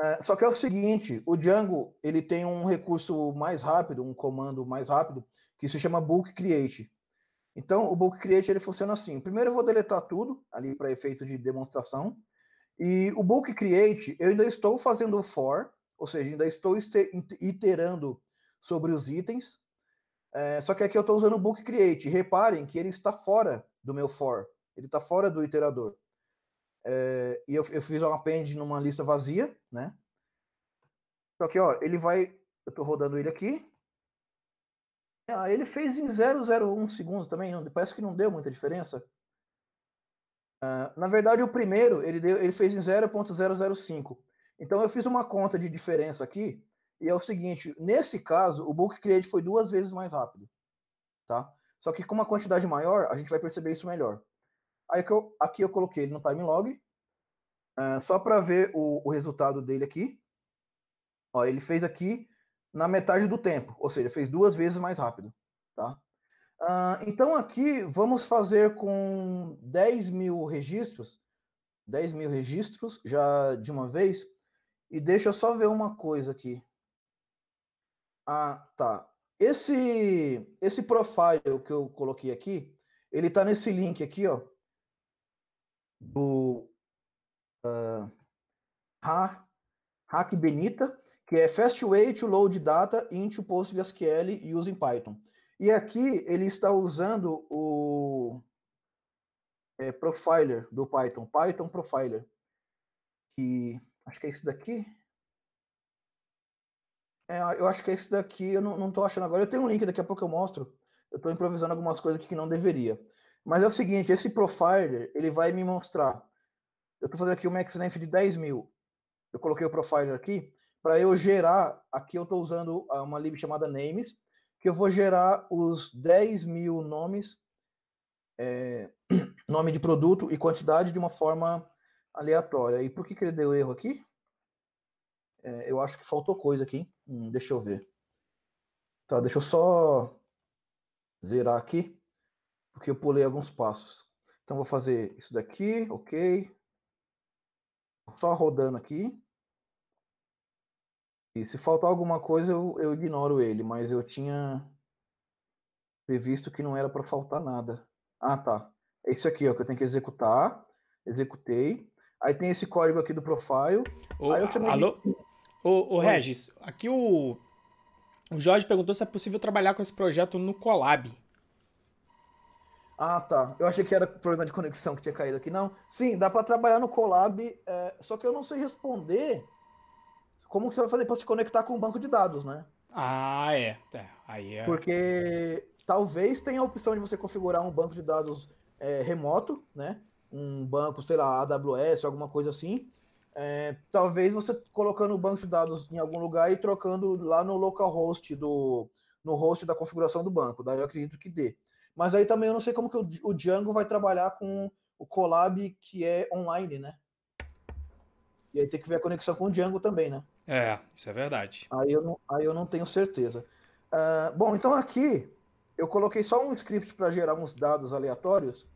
S2: É, só que é o seguinte, o Django ele tem um recurso mais rápido, um comando mais rápido que se chama bulk create. Então o bulk create ele funciona assim. Primeiro eu vou deletar tudo ali para efeito de demonstração. E o book create, eu ainda estou fazendo o for, ou seja, ainda estou iterando sobre os itens, é, só que aqui eu estou usando o book create. Reparem que ele está fora do meu for, ele está fora do iterador. É, e eu, eu fiz um append numa lista vazia, né? Só que, ó, ele vai... Eu estou rodando ele aqui, ah, ele fez em 001 segundos também, não, parece que não deu muita diferença. Ah, na verdade, o primeiro ele, deu, ele fez em 0.005. Então, eu fiz uma conta de diferença aqui, e é o seguinte: nesse caso, o book create foi duas vezes mais rápido. Tá? Só que com uma quantidade maior, a gente vai perceber isso melhor. Aí que eu, aqui eu coloquei ele no time log, uh, só para ver o, o, resultado dele aqui. Ó, ele fez aqui na metade do tempo, ou seja, fez duas vezes mais rápido. Tá? Uh, então aqui vamos fazer com 10 mil registros, 10 mil registros já de uma vez. E deixa eu só ver uma coisa aqui. Ah, tá. Esse, esse profile que eu coloquei aqui, ele está nesse link aqui, ó. Do uh, Hack Benita, que é Fast Way to Load Data into PostgreSQL using Python. E aqui ele está usando o é, profiler do Python, Python profiler, que acho que é esse daqui. É, eu acho que é esse daqui, eu não, não tô achando agora. Eu tenho um link, daqui a pouco eu mostro. Eu estou improvisando algumas coisas aqui que não deveria. Mas é o seguinte, esse profiler, ele vai me mostrar. Eu estou fazendo aqui um XNF de 10 mil. Eu coloquei o profiler aqui. Para eu gerar, aqui eu estou usando uma lib chamada names que eu vou gerar os 10 mil nomes, é, nome de produto e quantidade de uma forma aleatória. E por que, que ele deu erro aqui? É, eu acho que faltou coisa aqui, hum, deixa eu ver. Tá, deixa eu só zerar aqui, porque eu pulei alguns passos. Então, vou fazer isso daqui, ok. Só rodando aqui. E se faltar alguma coisa, eu, eu ignoro ele, mas eu tinha previsto que não era para faltar nada. Ah, tá. É isso aqui, ó, que eu tenho que executar. Executei. Aí tem esse código aqui do profile.
S1: Ô, aí eu Alô?
S2: Ô, ô Regis, aqui o,
S1: o Jorge perguntou se é possível trabalhar com esse projeto no Colab.
S2: Ah, tá. Eu achei que era problema de conexão que tinha caído aqui. Não, sim, dá para trabalhar no Colab, é... só que eu não sei responder como que você vai fazer para se conectar com o banco de dados, né?
S1: Ah, é. é. Aí é.
S2: Porque talvez tenha a opção de você configurar um banco de dados é, remoto, né? Um banco, sei lá, AWS, alguma coisa assim. É, talvez você colocando o banco de dados em algum lugar e trocando lá no localhost do no host da configuração do banco. Daí eu acredito que dê. Mas aí também eu não sei como que o, o Django vai trabalhar com o Colab que é online, né? E aí tem que ver a conexão com o Django também, né? É, isso é verdade. Aí eu não, aí eu não tenho certeza. Uh, bom, então aqui eu coloquei só um script para gerar uns dados aleatórios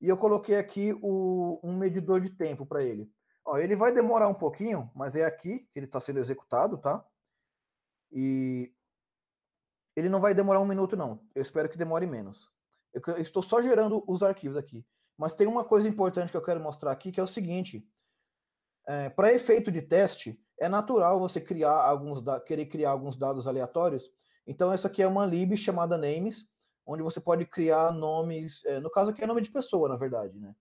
S2: e eu coloquei aqui o, um medidor de tempo para ele. Ó, ele vai demorar um pouquinho, mas é aqui que ele está sendo executado, tá? E ele não vai demorar um minuto, não. Eu espero que demore menos. Eu, eu estou só gerando os arquivos aqui. Mas tem uma coisa importante que eu quero mostrar aqui, que é o seguinte. É, para efeito de teste, é natural você criar alguns querer criar alguns dados aleatórios. Então, essa aqui é uma lib chamada names, onde você pode criar nomes. É, no caso aqui é nome de pessoa, na verdade, né?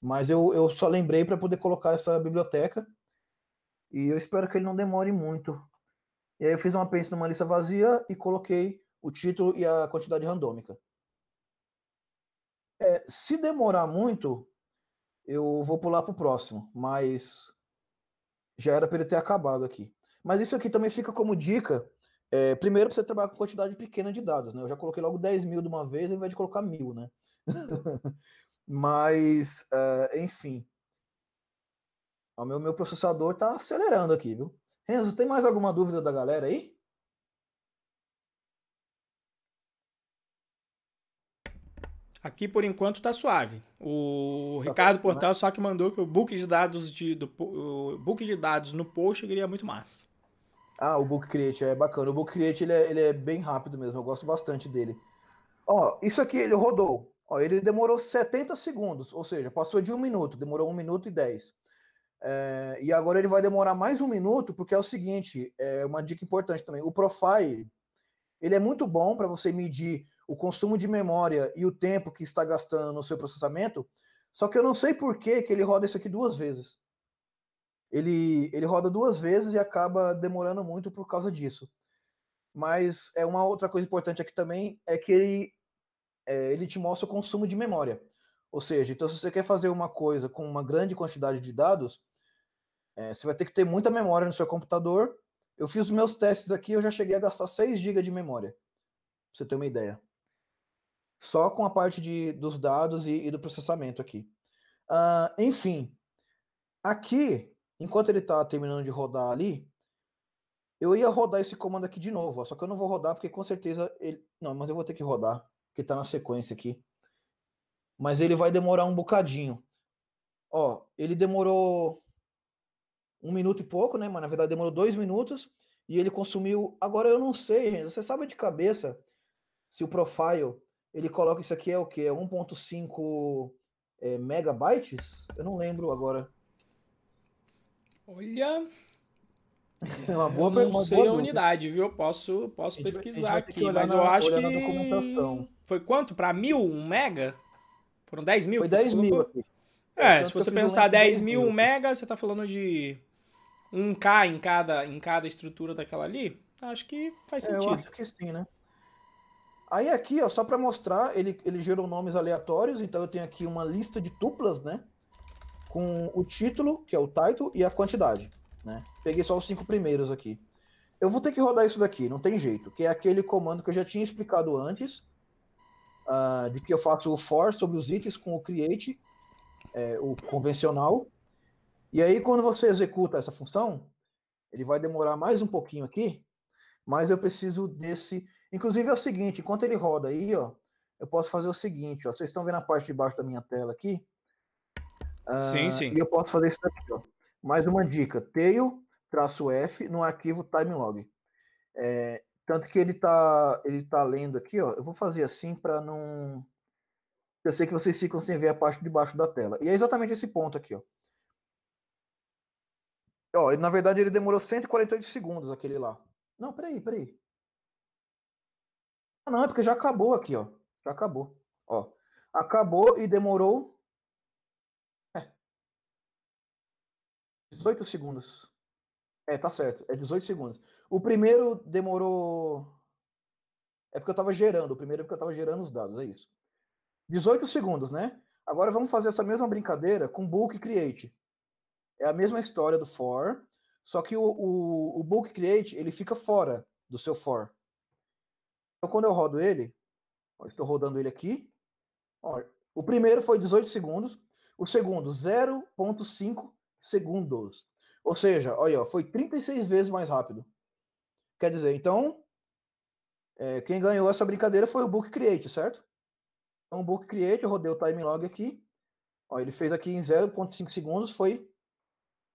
S2: Mas eu, eu só lembrei para poder colocar essa biblioteca. E eu espero que ele não demore muito. E aí eu fiz uma pence numa lista vazia e coloquei o título e a quantidade randômica. É, se demorar muito, eu vou pular para o próximo. Mas já era para ele ter acabado aqui. Mas isso aqui também fica como dica. É, primeiro, você trabalhar com quantidade pequena de dados, né? Eu já coloquei logo 10 mil de uma vez, ao invés de colocar mil, né? Mas, uh, enfim. O meu, meu processador está acelerando aqui, viu? Renzo, tem mais alguma dúvida da galera aí?
S1: Aqui, por enquanto, tá suave. O tá Ricardo Portal né? só que mandou que o book de dados de, do, o book de dados no post é muito massa.
S2: Ah, o Book Create é bacana. O Book Create ele é, ele é bem rápido mesmo, eu gosto bastante dele. Ó, isso aqui ele rodou. Ó, ele demorou 70 segundos, ou seja, passou de um minuto, demorou um minuto e dez. É, e agora ele vai demorar mais um minuto, porque é o seguinte, é uma dica importante também. O Profile, ele é muito bom para você medir o consumo de memória e o tempo que está gastando no seu processamento. Só que eu não sei por que, que ele roda isso aqui duas vezes. Ele, ele roda duas vezes e acaba demorando muito por causa disso. Mas é uma outra coisa importante aqui também é que ele, é, ele te mostra o consumo de memória. Ou seja, então se você quer fazer uma coisa com uma grande quantidade de dados, é, você vai ter que ter muita memória no seu computador. Eu fiz os meus testes aqui, eu já cheguei a gastar 6 GB de memória. Pra você ter uma ideia só com a parte de, dos dados e, e do processamento aqui. Uh, enfim, aqui, enquanto ele está terminando de rodar ali, eu ia rodar esse comando aqui de novo, ó, só que eu não vou rodar porque com certeza ele... Não, mas eu vou ter que rodar, porque está na sequência aqui. Mas ele vai demorar um bocadinho. Ó, ele demorou um minuto e pouco, né? Mas na verdade demorou dois minutos e ele consumiu. Agora eu não sei, gente. Você sabe de cabeça se o profile ele coloca isso aqui é o que? É 1.5 é, megabytes? Eu não lembro agora. Olha. É uma boa, eu não uma sei boa a
S1: unidade, viu? Eu posso, posso pesquisar aqui, mas na, eu acho que. Foi quanto? Para mil? Um mega? Foram 10 mil? Foi 10 mil. É, então, se então, você pensar 10 mil, né? um mega, você tá falando de 1K em cada, em cada estrutura daquela ali?
S2: Acho que faz sentido. É, eu acho que sim, né? Aí aqui, ó, só para mostrar, ele, ele gerou nomes aleatórios, então eu tenho aqui uma lista de tuplas, né? Com o título, que é o title, e a quantidade, né? Peguei só os cinco primeiros aqui. Eu vou ter que rodar isso daqui, não tem jeito, que é aquele comando que eu já tinha explicado antes, uh, de que eu faço o for sobre os itens com o create, é, o convencional. E aí, quando você executa essa função, ele vai demorar mais um pouquinho aqui, mas eu preciso desse Inclusive é o seguinte, enquanto ele roda aí, ó, eu posso fazer o seguinte, ó, vocês estão vendo a parte de baixo da minha tela aqui? sim, ah, sim. E eu posso fazer isso aqui, ó. Mais uma dica, tail-f no arquivo timelog. É, tanto que ele tá, ele tá lendo aqui, ó, eu vou fazer assim para não... Eu sei que vocês ficam sem ver a parte de baixo da tela. E é exatamente esse ponto aqui, ó. Ó, na verdade ele demorou 148 segundos aquele lá. Não, peraí, peraí. Ah, não, é porque já acabou aqui, ó. Já acabou. Ó, acabou e demorou é, 18 segundos. É, tá certo. É 18 segundos. O primeiro demorou. É porque eu tava gerando. O primeiro é porque eu tava gerando os dados, é isso. 18 segundos, né? Agora vamos fazer essa mesma brincadeira com Book Create. É a mesma história do for, só que o, o, o Book Create ele fica fora do seu for. Então, quando eu rodo ele, ó, estou rodando ele aqui. Ó, o primeiro foi 18 segundos, o segundo 0.5 segundos. Ou seja, olha, foi 36 vezes mais rápido. Quer dizer, então, é, quem ganhou essa brincadeira foi o Book Create, certo? Então, o Book Create, eu rodei o time log aqui. Ó, ele fez aqui em 0.5 segundos, foi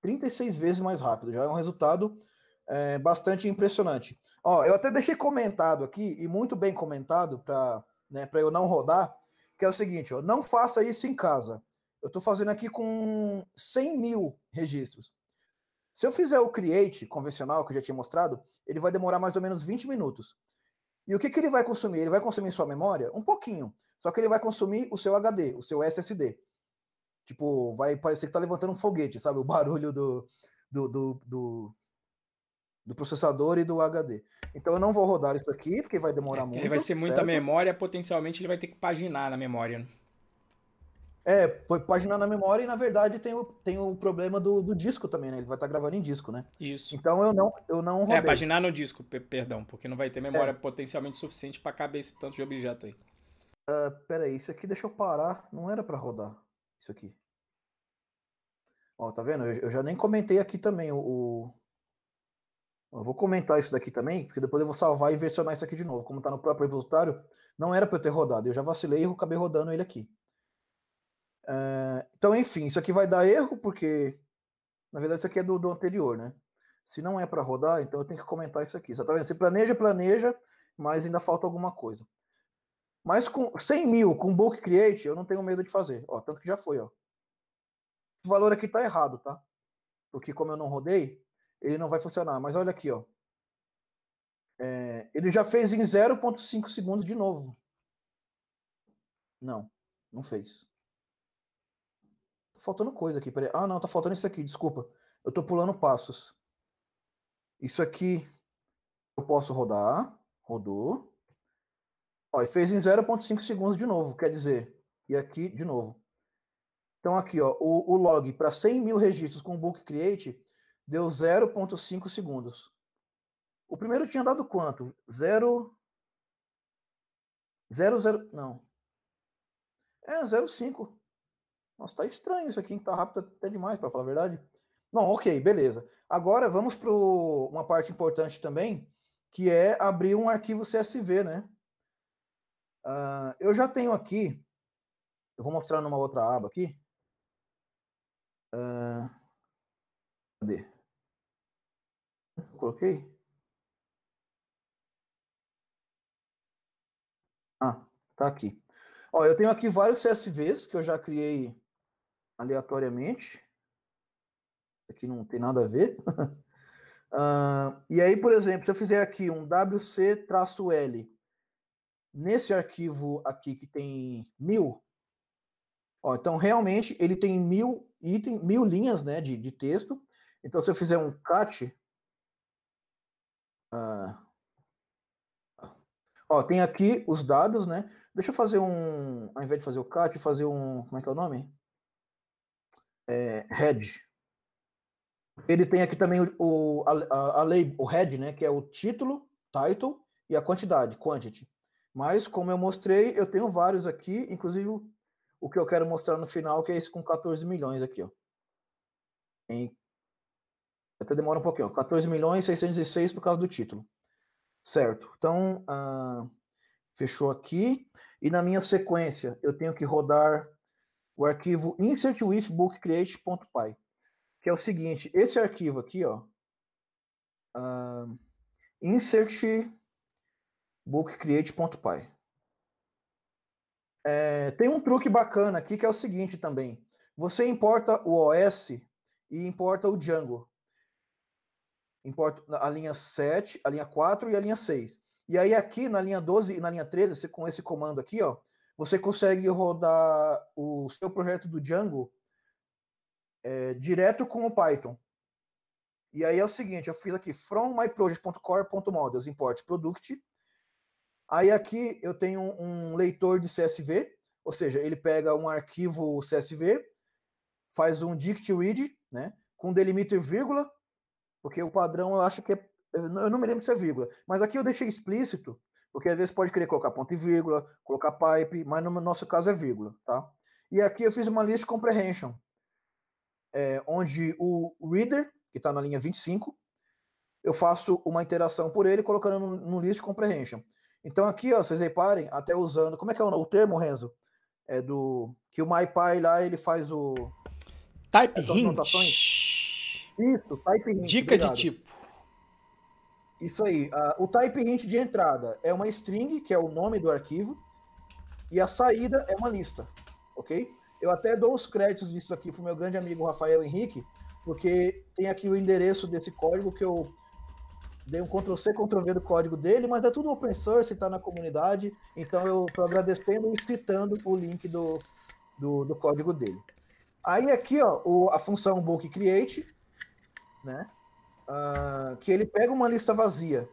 S2: 36 vezes mais rápido. Já é um resultado é, bastante impressionante. Ó, eu até deixei comentado aqui, e muito bem comentado, para né, pra eu não rodar, que é o seguinte, ó, não faça isso em casa. Eu estou fazendo aqui com 100 mil registros. Se eu fizer o create convencional, que eu já tinha mostrado, ele vai demorar mais ou menos 20 minutos. E o que, que ele vai consumir? Ele vai consumir sua memória? Um pouquinho. Só que ele vai consumir o seu HD, o seu SSD. Tipo, vai parecer que tá levantando um foguete, sabe? O barulho do, do, do, do, do processador e do HD. Então eu não vou rodar isso aqui, porque vai demorar é, muito. Vai ser muita certo?
S1: memória, potencialmente ele vai ter que paginar na memória.
S2: É, paginar na memória e na verdade tem o, tem o problema do, do disco também, né? Ele vai estar tá gravando em disco, né? Isso. Então eu não, eu não é, rodei. É, paginar
S1: no disco, perdão, porque não vai ter memória é. potencialmente suficiente para caber esse tanto de objeto aí.
S2: Uh, pera aí, isso aqui deixa eu parar. Não era para rodar isso aqui. Ó, tá vendo? Eu, eu, já nem comentei aqui também o, eu vou comentar isso daqui também, porque depois eu vou salvar e versionar isso aqui de novo. Como está no próprio repositório, não era para eu ter rodado. Eu já vacilei e acabei rodando ele aqui. Eh, então, enfim, isso aqui vai dar erro, porque, na verdade, isso aqui é do, do anterior, né? Se não é para rodar, então eu tenho que comentar isso aqui. Você tá vendo? Você planeja, planeja, mas ainda falta alguma coisa. Mas com 100 mil, com bulk create, eu não tenho medo de fazer. Ó, tanto que já foi, ó. O valor aqui tá errado, tá? Porque como eu não rodei, ele não vai funcionar. Mas olha aqui, ó. É, ele já fez em 0,5 segundos de novo. Não, não fez. Tá faltando coisa aqui. Peraí. Ah, não, tá faltando isso aqui, desculpa. Eu tô pulando passos. Isso aqui eu posso rodar. Rodou. Ó, e fez em 0,5 segundos de novo, quer dizer. E aqui de novo. Então aqui, ó, o, o log para 100 mil registros com o Book Create deu 0,5 segundos. O primeiro tinha dado quanto? 0. 0 Não. É, 0,5. Nossa, tá estranho isso aqui, tá rápido até demais, para falar a verdade. Não, ok, beleza. Agora vamos para uma parte importante também, que é abrir um arquivo CSV, né? Uh, eu já tenho aqui, eu vou mostrar numa outra aba aqui. Uh, cadê? Coloquei? Ah, tá aqui. Ó, eu tenho aqui vários CSVs que eu já criei aleatoriamente. Aqui não tem nada a ver. uh, e aí, por exemplo, se eu fizer aqui um wc-l nesse arquivo aqui que tem mil, ó, então realmente ele tem mil itens, mil linhas né, de, de texto. Então, se eu fizer um cat ah. Ó, tem aqui os dados, né? Deixa eu fazer um, ao invés de fazer o cat, fazer um, como é que é o nome? É, head. Ele tem aqui também o, a, a, lei, o head, né? Que é o título, title e a quantidade, quantity. Mas, como eu mostrei, eu tenho vários aqui, inclusive o que eu quero mostrar no final, que é esse com 14 milhões aqui, ó. Em até demora um pouquinho, ó, 14 milhões 606 por causa do título. Certo, então ah, fechou aqui. E na minha sequência, eu tenho que rodar o arquivo insert with bookcreate.py, que é o seguinte, esse arquivo aqui, ó, ah, insert bookcreate.py. É, tem um truque bacana aqui que é o seguinte também. Você importa o OS e importa o Django a linha 7, a linha 4 e a linha 6. E aí aqui na linha 12 e na linha 13, com esse comando aqui, ó, você consegue rodar o seu projeto do Django é, direto com o Python. E aí é o seguinte, eu fiz aqui from myproject.core.models import product. Aí aqui eu tenho um leitor de CSV, ou seja, ele pega um arquivo CSV, faz um dict read, né, com delimiter vírgula, porque o padrão eu acho que é. Eu não me lembro se é vírgula, mas aqui eu deixei explícito, porque às vezes pode querer colocar ponto e vírgula, colocar pipe, mas no nosso caso é vírgula, tá? E aqui eu fiz uma list comprehension, é, onde o reader, que está na linha 25, eu faço uma interação por ele colocando no, no list comprehension. Então aqui, ó, vocês reparem, até usando, como é que é o, o termo, Renzo? É do que o MyPy lá ele faz o type hint. Isso, type hint. Dica obrigado. de tipo. Isso aí. Uh, o type hint de entrada é uma string, que é o nome do arquivo, e a saída é uma lista, ok? Eu até dou os créditos disso aqui pro meu grande amigo Rafael Henrique, porque tem aqui o endereço desse código que eu dei um Ctrl C, Ctrl V do código dele, mas é tudo open source, está na comunidade, então eu estou agradecendo e citando o link do, do, do código dele. Aí aqui, ó, o, a função book create, né? Uh, que ele pega uma lista vazia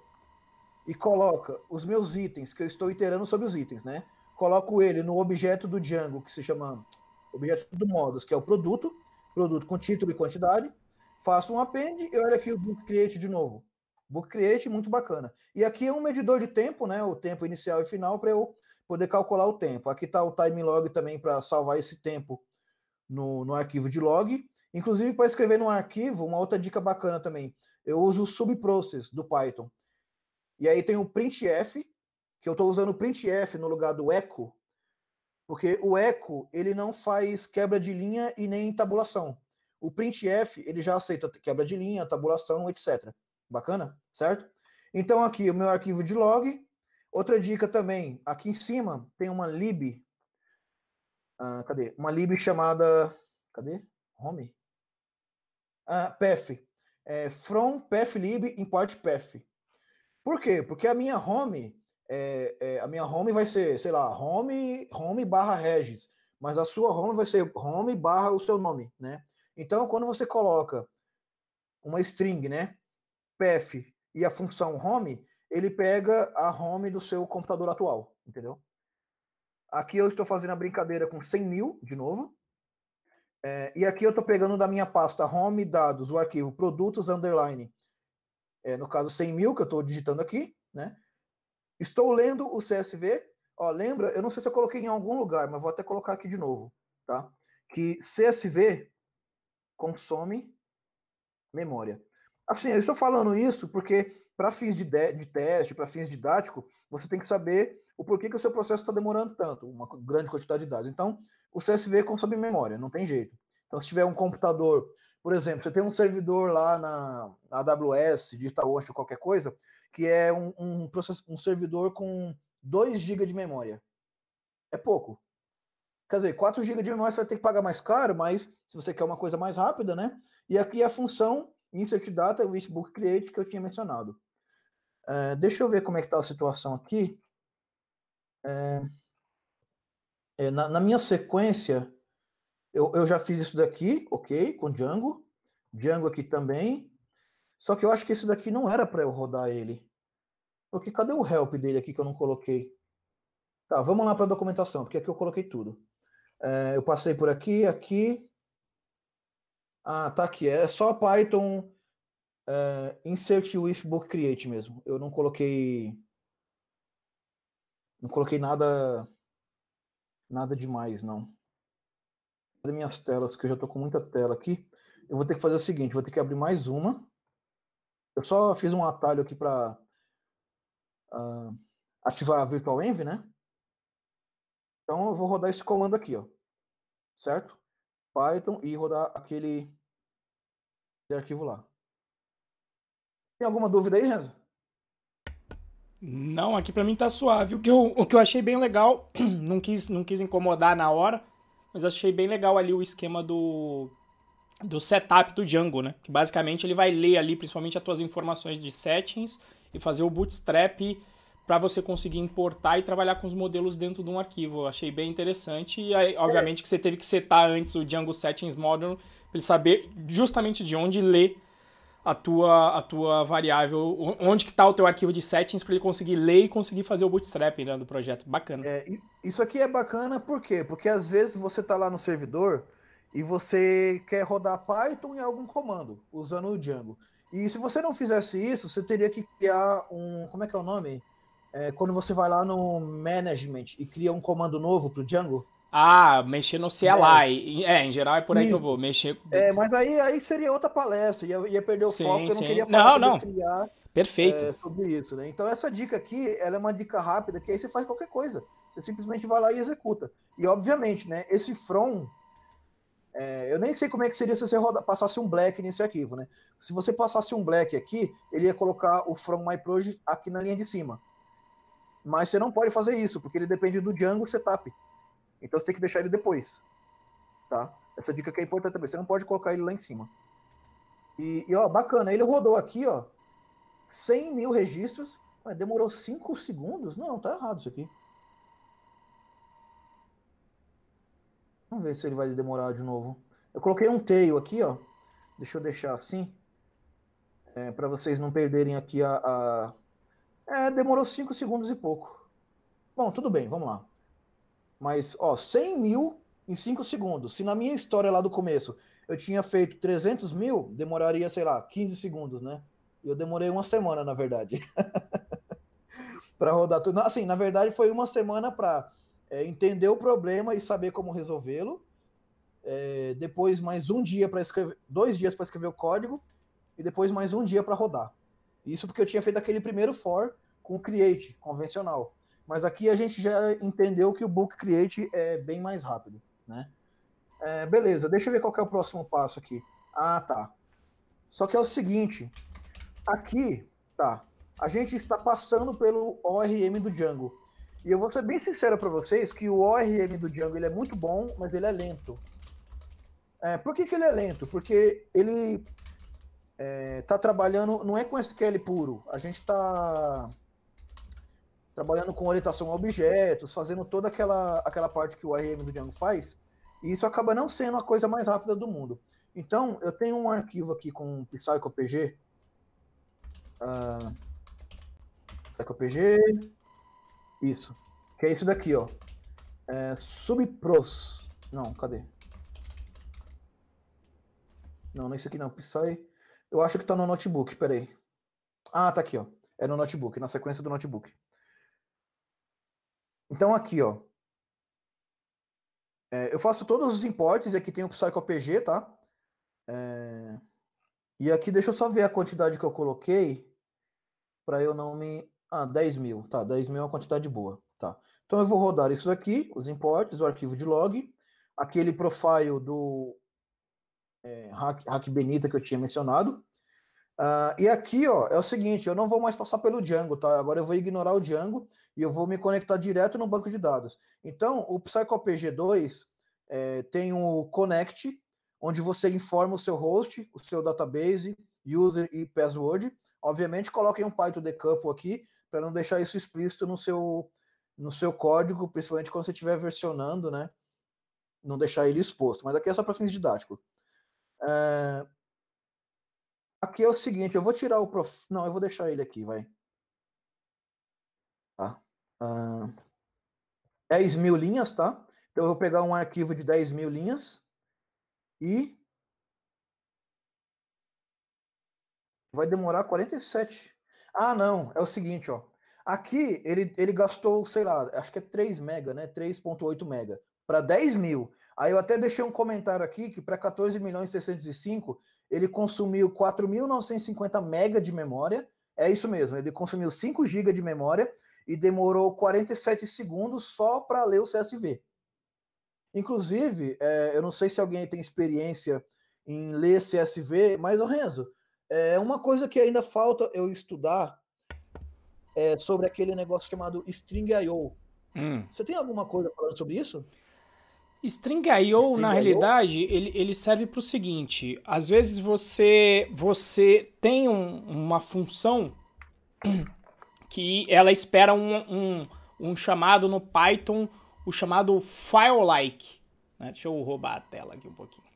S2: e coloca os meus itens, que eu estou iterando sobre os itens, né? Coloco ele no objeto do Django, que se chama objeto do modus, que é o produto, produto com título e quantidade. Faço um append e olha aqui o book create de novo. Book create, muito bacana. E aqui é um medidor de tempo, né? O tempo inicial e final para eu poder calcular o tempo. Aqui está o time log também para salvar esse tempo no, no arquivo de log. Inclusive, para escrever num arquivo, uma outra dica bacana também. Eu uso o subprocess do Python. E aí tem o printf, que eu estou usando o printf no lugar do echo, porque o echo ele não faz quebra de linha e nem tabulação. O printf ele já aceita quebra de linha, tabulação, etc. Bacana? Certo? Então aqui o meu arquivo de log. Outra dica também, aqui em cima tem uma lib. Ah, cadê? Uma lib chamada. Cadê? Home? uh, ah, path. É, from path lib import path. Por quê? Porque a minha home, é, é, a minha home vai ser, sei lá, home, home barra regis, mas a sua home vai ser home barra o seu nome, né? Então, quando você coloca uma string, né, path e a função home, ele pega a home do seu computador atual, entendeu? Aqui eu estou fazendo a brincadeira com 100 mil, de novo, é, e aqui eu estou pegando da minha pasta home dados, o arquivo produtos underline, é, no caso 100 mil, que eu estou digitando aqui, né? Estou lendo o CSV, ó, lembra, eu não sei se eu coloquei em algum lugar, mas vou até colocar aqui de novo, tá? Que CSV consome memória. Assim, eu estou falando isso porque para fins de, de, de teste, para fins didático, você tem que saber o porquê que o seu processo está demorando tanto, uma grande quantidade de dados. Então, o CSV consome memória, não tem jeito. Então, se tiver um computador, por exemplo, você tem um servidor lá na, na AWS, DigitalOcean, qualquer coisa, que é um, um, process, um servidor com 2 GB de memória. É pouco. Quer dizer, 4 GB de memória você vai ter que pagar mais caro, mas se você quer uma coisa mais rápida, né? E aqui é a função insert data, o book create, que eu tinha mencionado. É, deixa eu ver como é que está a situação aqui. É é, na, na, minha sequência, eu, eu já fiz isso daqui, ok, com Django. Django aqui também. Só que eu acho que esse daqui não era para eu rodar ele. Porque cadê o help dele aqui que eu não coloquei? Tá, vamos lá para a documentação, porque aqui eu coloquei tudo. É, eu passei por aqui, aqui. Ah, tá aqui. É só Python é, insert with book create mesmo. Eu não coloquei. Não coloquei nada Nada demais, não. as minhas telas, que eu já estou com muita tela aqui. Eu vou ter que fazer o seguinte, vou ter que abrir mais uma. Eu só fiz um atalho aqui para uh, ah, ativar a Virtual Env, né? Então eu vou rodar esse comando aqui, ó. Certo? Python e rodar aquele arquivo lá. Tem alguma dúvida aí, Renzo?
S1: Não, aqui para mim tá suave. O que, eu, o que eu achei bem legal, não quis, não quis incomodar na hora, mas achei bem legal ali o esquema do, do setup do Django, né? Que basicamente ele vai ler ali principalmente as tuas informações de settings e fazer o bootstrap para você conseguir importar e trabalhar com os modelos dentro de um arquivo. Eu achei bem interessante e aí, obviamente que você teve que setar antes o Django Settings module para ele saber justamente de onde ler a tua, a tua variável, onde que está o teu arquivo de settings para ele conseguir ler e conseguir fazer o bootstrap né, do projeto. Bacana. É,
S2: isso aqui é bacana por quê? Porque às vezes você está lá no servidor e você quer rodar Python em algum comando, usando o Django. E se você não fizesse isso, você teria que criar um. Como é que é o nome? É, quando você vai lá no management e cria um comando novo para o Django. Ah,
S1: mexer no CLI. É, é em geral é por aí que eu vou. Mexer.
S2: É, mas aí, aí seria outra palestra, ia, ia perder o sim, foco, eu não queria falar não, não. Criar, Perfeito. É, sobre isso, né? Então essa dica aqui, ela é uma dica rápida, que aí você faz qualquer coisa. Você simplesmente vai lá e executa. E obviamente, né, esse from, é, eu nem sei como é que seria se você roda, passasse um black nesse arquivo, né? Se você passasse um black aqui, ele ia colocar o from my project aqui na linha de cima. Mas você não pode fazer isso, porque ele depende do Django setup. Então você tem que deixar ele depois. Tá? Essa dica que é importante também. Você não pode colocar ele lá em cima. E, e ó, bacana, ele rodou aqui, ó. 100 mil registros. Ué, demorou 5 segundos? Não, tá errado isso aqui. Vamos ver se ele vai demorar de novo. Eu coloquei um tail aqui, ó. Deixa eu deixar assim. É, para vocês não perderem aqui a, a... É, demorou 5 segundos e pouco. Bom, tudo bem, vamos lá. Mas, ó, 100 mil em 5 segundos. Se na minha história lá do começo eu tinha feito 300 mil, demoraria, sei lá, 15 segundos, né? E eu demorei uma semana, na verdade. para rodar tudo. Assim, na verdade, foi uma semana para é, entender o problema e saber como resolvê-lo. É, depois, mais um dia para escrever, dois dias para escrever o código. E depois, mais um dia para rodar. Isso porque eu tinha feito aquele primeiro for com o create convencional. Mas aqui a gente já entendeu que o Book Create é bem mais rápido, né? É, beleza, deixa eu ver qual é o próximo passo aqui. Ah, tá. Só que é o seguinte, aqui, tá, a gente está passando pelo ORM do Django. E eu vou ser bem sincero para vocês que o ORM do Django ele é muito bom, mas ele é lento. É, por que, que ele é lento? Porque ele está é, tá trabalhando, não é com SQL puro. A gente está trabalhando com orientação a objetos, fazendo toda aquela, aquela parte que o RM do Django faz, e isso acaba não sendo a coisa mais rápida do mundo. Então, eu tenho um arquivo aqui com PsychoPG, uh, ah, PsychoPG, isso, que é isso daqui, ó, é, subpros, não, cadê? Não, não é isso aqui não, Psy, eu acho que tá no notebook, peraí. Ah, tá aqui, ó, é no notebook, na sequência do notebook. Então aqui, ó. É, eu faço todos os importes, aqui tem o PG, tá? É, e aqui deixa eu só ver a quantidade que eu coloquei para eu não me... Ah, 10 mil, tá, 10 mil é uma quantidade boa, tá. Então eu vou rodar isso aqui, os importes, o arquivo de log, aquele profile do é, hack, hack Benita que eu tinha mencionado, Uh, e aqui, ó, é o seguinte, eu não vou mais passar pelo Django, tá? Agora eu vou ignorar o Django e eu vou me conectar direto no banco de dados. Então, o PsychoPG 2 é, tem o um Connect, onde você informa o seu host, o seu database, user e password. Obviamente, coloquem um Python decouple aqui para não deixar isso explícito no seu, no seu código, principalmente quando você estiver versionando, né? Não deixar ele exposto. Mas aqui é só para fins didáticos. Uh, Aqui é o seguinte, eu vou tirar o prof... Não, eu vou deixar ele aqui, vai. Tá? 10 ah, mil linhas, tá? Então eu vou pegar um arquivo de 10 mil linhas e vai demorar 47. Ah, não, é o seguinte, ó. Aqui ele, ele gastou, sei lá, acho que é 3 mega, né? 3.8 mega para 10 mil. Aí eu até deixei um comentário aqui que para 14 milhões e 605 ele consumiu 4.950 mega de memória. É isso mesmo, ele consumiu 5 GB de memória e demorou 47 segundos só para ler o CSV. Inclusive, é, eu não sei se alguém tem experiência em ler CSV, mas, o Renzo, é uma coisa que ainda falta eu estudar é sobre aquele negócio chamado String.io. Hum. Você tem alguma coisa falando sobre isso? String.io,
S1: na realidade, ele, ele serve para o seguinte: às vezes você, você tem um, uma função que ela espera um, um, um, chamado no Python, o chamado file-like. Né? Deixa eu roubar a tela aqui um pouquinho.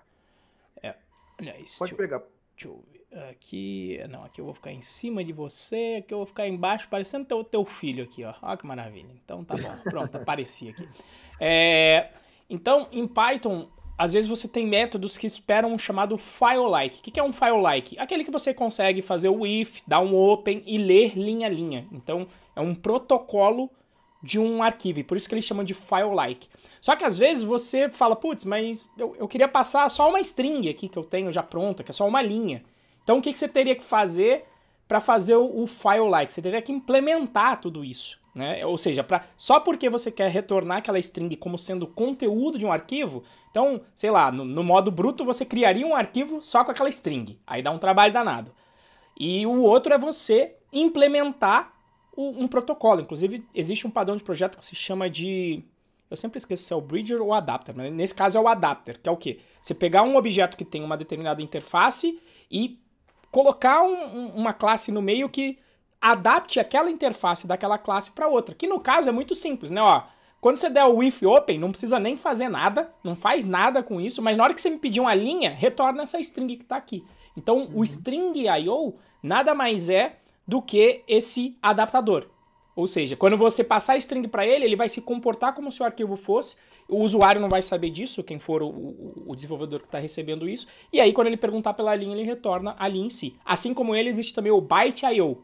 S1: É,
S2: Pode deixa eu, pegar. Deixa eu
S1: ver. Aqui. Não, aqui eu vou ficar em cima de você, aqui eu vou ficar embaixo, parecendo o teu, teu filho aqui, ó. Olha que maravilha. Então tá bom, pronto, apareci aqui. É. Então, em Python, às vezes você tem métodos que esperam um chamado file-like. O que é um file-like? Aquele que você consegue fazer o if, dar um open e ler linha a linha. Então, é um protocolo de um arquivo, por isso que eles chamam de file-like. Só que às vezes você fala, putz, mas eu, eu, queria passar só uma string aqui que eu tenho já pronta, que é só uma linha. Então, o que, que você teria que fazer para fazer o, o file-like? Você teria que implementar tudo isso. Né? Ou seja, pra, só porque você quer retornar aquela string como sendo conteúdo de um arquivo, então, sei lá, no, no, modo bruto você criaria um arquivo só com aquela string. Aí dá um trabalho danado. E o outro é você implementar o, um protocolo. Inclusive, existe um padrão de projeto que se chama de. Eu sempre esqueço se é o bridger ou o adapter, mas nesse caso é o adapter, que é o quê? Você pegar um objeto que tem uma determinada interface e colocar um, um, uma classe no meio que adapte aquela interface daquela classe para outra, que no caso é muito simples, né? Ó, quando você der o if open, não precisa nem fazer nada, não faz nada com isso, mas na hora que você me pedir uma linha, retorna essa string que está aqui. Então, uhum. o string IO nada mais é do que esse adaptador. Ou seja, quando você passar a string para ele, ele vai se comportar como se o arquivo fosse. O usuário não vai saber disso, quem for o, o, desenvolvedor que está recebendo isso. E aí, quando ele perguntar pela linha, ele retorna a linha em si. Assim como ele, existe também o byte I.O.,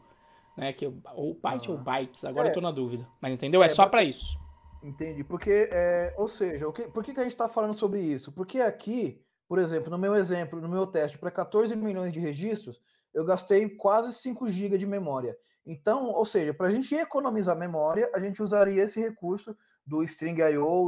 S1: né? Que, ou Byte é ah. ou Bytes, agora é. eu tô na dúvida. Mas entendeu? É, é só para isso.
S2: Entendi. Porque, é, ou seja, que, por que, que a gente está falando sobre isso? Porque aqui, por exemplo, no meu exemplo, no meu teste, para 14 milhões de registros, eu gastei quase 5 GB de memória. Então, ou seja, para a gente economizar memória, a gente usaria esse recurso do string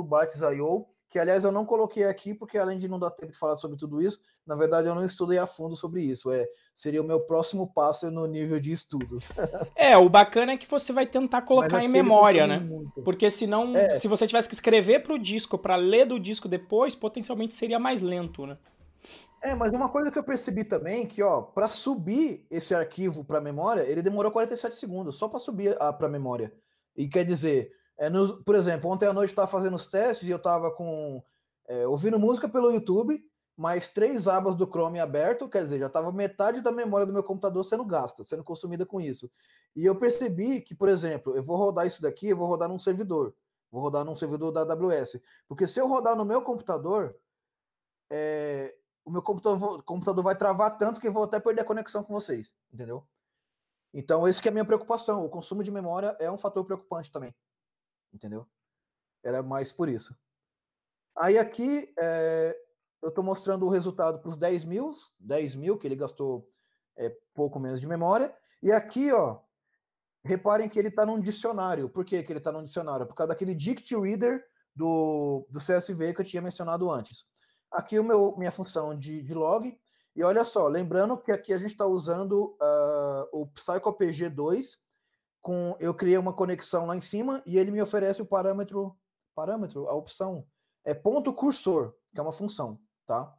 S2: bytes io que aliás eu não coloquei aqui, porque além de não dar tempo de falar sobre tudo isso, na verdade eu não estudei a fundo sobre isso. É, seria o meu próximo passo no nível de estudos.
S1: é, o bacana é que você
S2: vai tentar colocar em memória, né? Muito. Porque senão, é. se
S1: você tivesse que escrever para o disco, para ler do disco depois, potencialmente seria mais lento, né?
S2: É, mas uma coisa que eu percebi também é que, ó, para subir esse arquivo para memória, ele demorou 47 segundos só para subir para memória. E quer dizer, é, nos, por exemplo, ontem à noite eu estava fazendo os testes e eu estava com é, ouvindo música pelo YouTube, mais três abas do Chrome aberto, quer dizer, já estava metade da memória do meu computador sendo gasta, sendo consumida com isso. E eu percebi que, por exemplo, eu vou rodar isso daqui, eu vou rodar num servidor, vou rodar num servidor da AWS, porque se eu rodar no meu computador, é, o meu computador, computador vai travar tanto que eu vou até perder a conexão com vocês, entendeu? Então, esse que é a minha preocupação. O consumo de memória é um fator preocupante também entendeu? Era mais por isso. Aí aqui é, eu estou mostrando o resultado para os 10 mil, 10 mil que ele gastou é, pouco menos de memória. E aqui, ó, reparem que ele está num dicionário. Por que, que ele está num dicionário? Por causa daquele dict reader do, do CSV que eu tinha mencionado antes. Aqui o meu, minha função de, de log. E olha só, lembrando que aqui a gente está usando uh, o PsychoPG2, com eu criei uma conexão lá em cima e ele me oferece o parâmetro, parâmetro, a opção é ponto cursor, que é uma função, tá?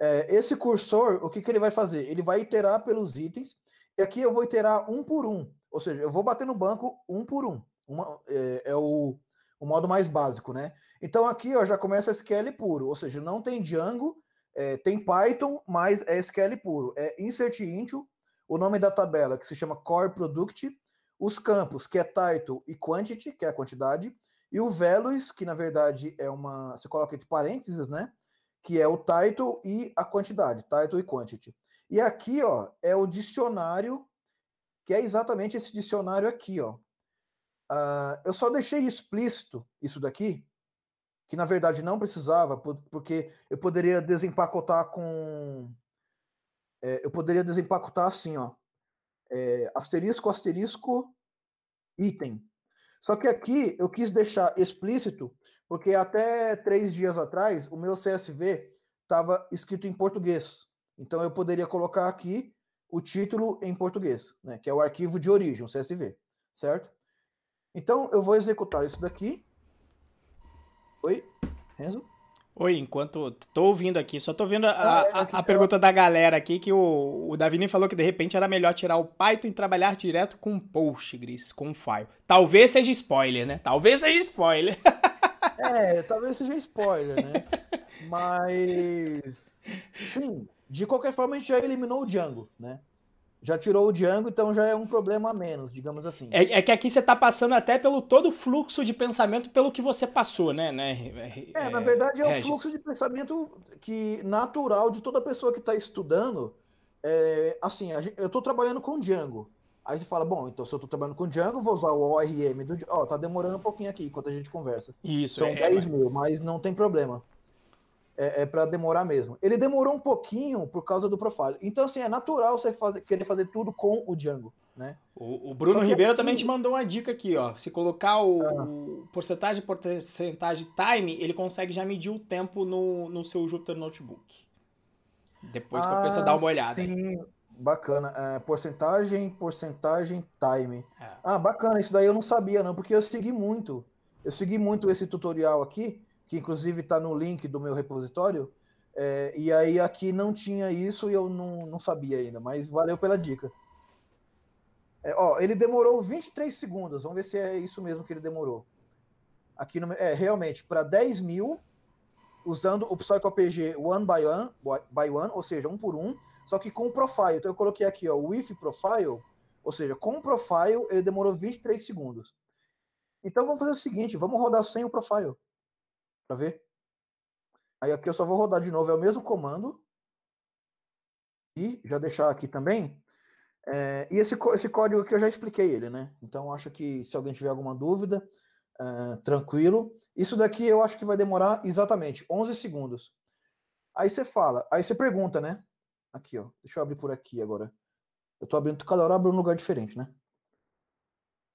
S2: É, esse cursor, o que, que ele vai fazer? Ele vai iterar pelos itens, e aqui eu vou iterar um por um, ou seja, eu vou bater no banco um por um. Uma, é, é o, o modo mais básico, né? Então aqui ó, já começa SQL puro, ou seja, não tem Django, é, tem Python, mas é SQL puro. É insert into, o nome da tabela que se chama core product, os campos, que é title e quantity, que é a quantidade, e o values, que na verdade é uma, você coloca entre parênteses, né? Que é o title e a quantidade, title e quantity. E aqui, ó, é o dicionário, que é exatamente esse dicionário aqui, ó. Uh, eu só deixei explícito isso daqui, que na verdade não precisava, porque eu poderia desempacotar com. É, eu poderia desempacotar assim, ó é, asterisco, asterisco, item. Só que aqui eu quis deixar explícito, porque até três dias atrás o meu CSV estava escrito em português. Então eu poderia colocar aqui o título em português, né, que é o arquivo de origem, o CSV, certo? Então eu vou executar isso daqui. Oi, Renzo?
S1: Oi, enquanto. Tô ouvindo aqui, só tô vendo a, ah, é, a, a, tá pergunta da galera aqui, que o, o Davini falou que de repente era melhor tirar o Python e trabalhar direto com Postgres, com file. Talvez seja spoiler, né? Talvez seja spoiler.
S2: É, talvez seja spoiler, né? Mas. Sim, de qualquer forma a gente já eliminou o Django, né? já tirou o Django, então já é um problema a menos, digamos assim. É, é
S1: que aqui você está passando até pelo todo o fluxo de pensamento pelo que você passou, né? né é, é na verdade é um é, fluxo
S2: de pensamento que natural de toda pessoa que está estudando. É, assim, eu estou trabalhando com Django. Aí você fala, bom, então se eu estou trabalhando com Django, vou usar o ORM do Django. oh, tá demorando um pouquinho aqui enquanto a gente conversa. Isso, São é, 10 é. mil, mas não tem problema é, é para demorar mesmo. Ele demorou um pouquinho por causa do profile. Então, assim, é natural você fazer, querer fazer tudo com o Django, né? O, o Bruno é Ribeiro
S1: também te mandou uma dica aqui, ó. Se colocar o, ah. o porcentagem porcentagem time, ele consegue já medir o tempo no, no seu Jupyter Notebook. Depois ah, compensa dar uma olhada.
S2: Sim, bacana. É, porcentagem, porcentagem, time. É. Ah, bacana. Isso daí eu não sabia, não, porque eu segui muito. Eu segui muito esse tutorial aqui que inclusive está no link do meu repositório. É, e aí aqui não tinha isso e eu não, não sabia ainda, mas valeu pela dica. É, ó, ele demorou 23 segundos, vamos ver se é isso mesmo que ele demorou. Aqui no, é, realmente, para 10 mil, usando o PsychoPG one by one, by one, ou seja, um por um, só que com profile. Então eu coloquei aqui, ó, with profile, ou seja, com profile ele demorou 23 segundos. Então vamos fazer o seguinte, vamos rodar sem o profile para ver. Aí aqui eu só vou rodar de novo, é o mesmo comando. E já deixar aqui também. É, e esse, esse código aqui eu já expliquei ele, né? Então acho que se alguém tiver alguma dúvida, é, tranquilo. Isso daqui eu acho que vai demorar exatamente 11 segundos. Aí você fala, aí você pergunta, né? Aqui, ó. Deixa eu abrir por aqui agora. Eu tô abrindo, cada hora abro um lugar diferente, né?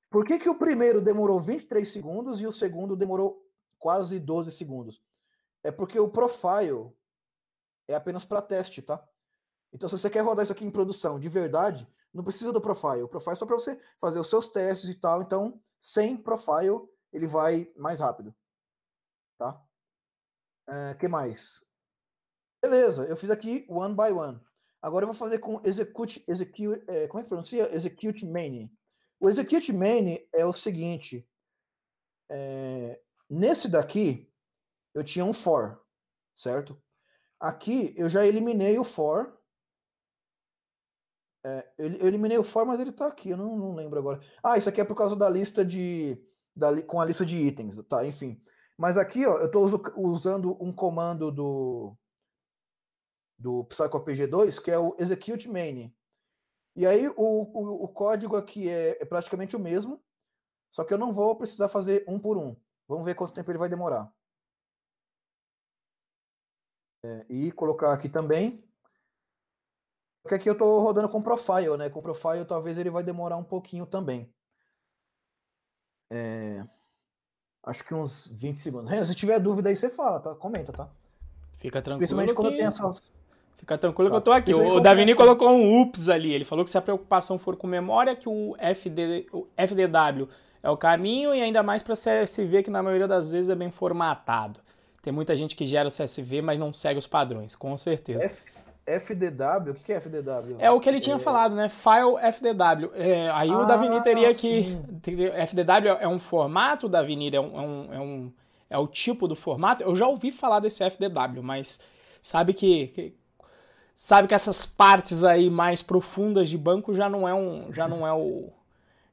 S2: Por que, que o primeiro demorou 23 segundos e o segundo demorou quase 12 segundos. É porque o profile é apenas para teste, tá? Então, se você quer rodar isso aqui em produção de verdade, não precisa do profile. O profile é só para você fazer os seus testes e tal. Então, sem profile, ele vai mais rápido. Tá? É, que mais? Beleza, eu fiz aqui one by one. Agora eu vou fazer com execute, execute, é, como é que pronuncia? Execute main. O execute main é o seguinte, é, Nesse daqui, eu tinha um for, certo? Aqui, eu já eliminei o for. É, eu, eliminei o for, mas ele tá aqui, eu não, não lembro agora. Ah, isso aqui é por causa da lista de... Da, com a lista de itens, tá? Enfim. Mas aqui, ó, eu estou usando um comando do do PsychoPG2, que é o execute main. E aí o, o, o código aqui é, é, praticamente o mesmo, só que eu não vou precisar fazer um por um. Vamos ver quanto tempo ele vai demorar. É, e colocar aqui também. Porque aqui eu estou rodando com profile, né? Com profile talvez ele vai demorar um pouquinho também. É, acho que uns 20 segundos. Renan, se tiver dúvida aí, você fala, tá? Comenta, tá? Fica tranquilo. Principalmente quando que... tem essas. Fica tranquilo tá. que eu tô aqui. O, Davini colocou
S1: um ups ali. Ele falou que se a preocupação for com memória, que o, FD, o FDW é o caminho e ainda mais para CSV que na maioria das vezes é bem formatado. Tem muita gente que gera o CSV, mas não segue os padrões, com certeza. F
S2: FDW? O que é FDW? É o que ele tinha é...
S1: falado, né? File FDW. É, aí ah, o Davini teria sim. que. FDW é, é um formato, Davini, é um, é, um, é, um, é o tipo do formato. Eu já ouvi falar desse FDW, mas sabe que, que sabe que essas partes aí mais profundas de banco já não é um já não é o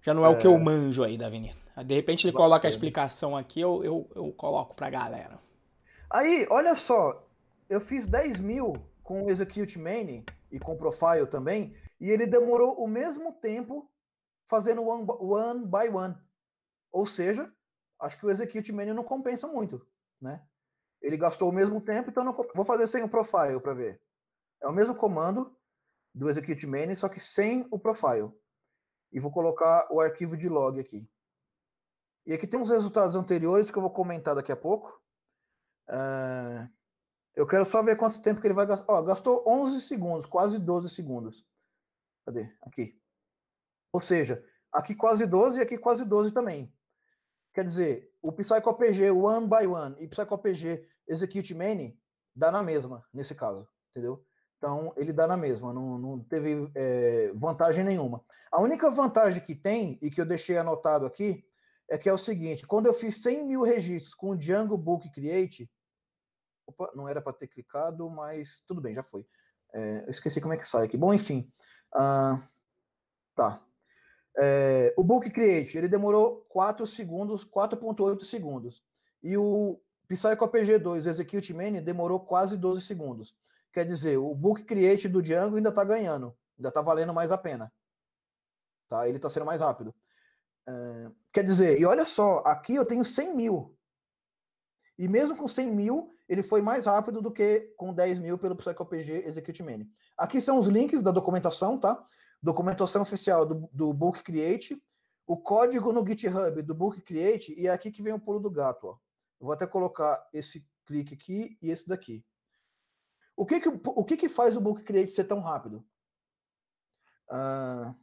S1: já não é, é, o que eu é. manjo aí, Davi. De repente ele coloca a explicação aqui, eu, eu, eu coloco pra galera.
S2: Aí, olha só, eu fiz 10 mil com o Execute Many e com o Profile também, e ele demorou o mesmo tempo fazendo one, one by one. Ou seja, acho que o Execute Many não compensa muito, né? Ele gastou o mesmo tempo, então não... vou fazer sem o Profile para ver. É o mesmo comando do Execute Many, só que sem o Profile. E vou colocar o arquivo de log aqui. E aqui tem uns resultados anteriores que eu vou comentar daqui a pouco. Uh, eu quero só ver quanto tempo que ele vai gastar. Ó, gastou 11 segundos, quase 12 segundos. Cadê? Aqui. Ou seja, aqui quase 12 e aqui quase 12 também. Quer dizer, o PsychoPG one by one e PsychoPG execute many dá na mesma, nesse caso, entendeu? Então, ele dá na mesma, não, não teve é, vantagem nenhuma. A única vantagem que tem, e que eu deixei anotado aqui, é que é o seguinte: quando eu fiz 100 mil registros com o Django Book Create, opa, não era para ter clicado, mas tudo bem, já foi. É, eu esqueci como é que sai aqui. Bom, enfim. Ah, tá. É, o Book Create, ele demorou 4 segundos, 4.8 segundos. E o Psycho PG2 Execute Many, demorou quase 12 segundos. Quer dizer, o book create do Django ainda está ganhando, ainda está valendo mais a pena. Tá? Ele está sendo mais rápido. É, quer dizer, e olha só, aqui eu tenho 100 mil. E mesmo com 100 mil, ele foi mais rápido do que com 10 mil pelo PsychoPG Execute Many. Aqui são os links da documentação, tá? Documentação oficial do, do Book Create, o código no GitHub do Book Create, e é aqui que vem o pulo do gato, ó. vou até colocar esse clique aqui e esse daqui. O que que, o que, que faz o Book Create ser tão rápido? Uh,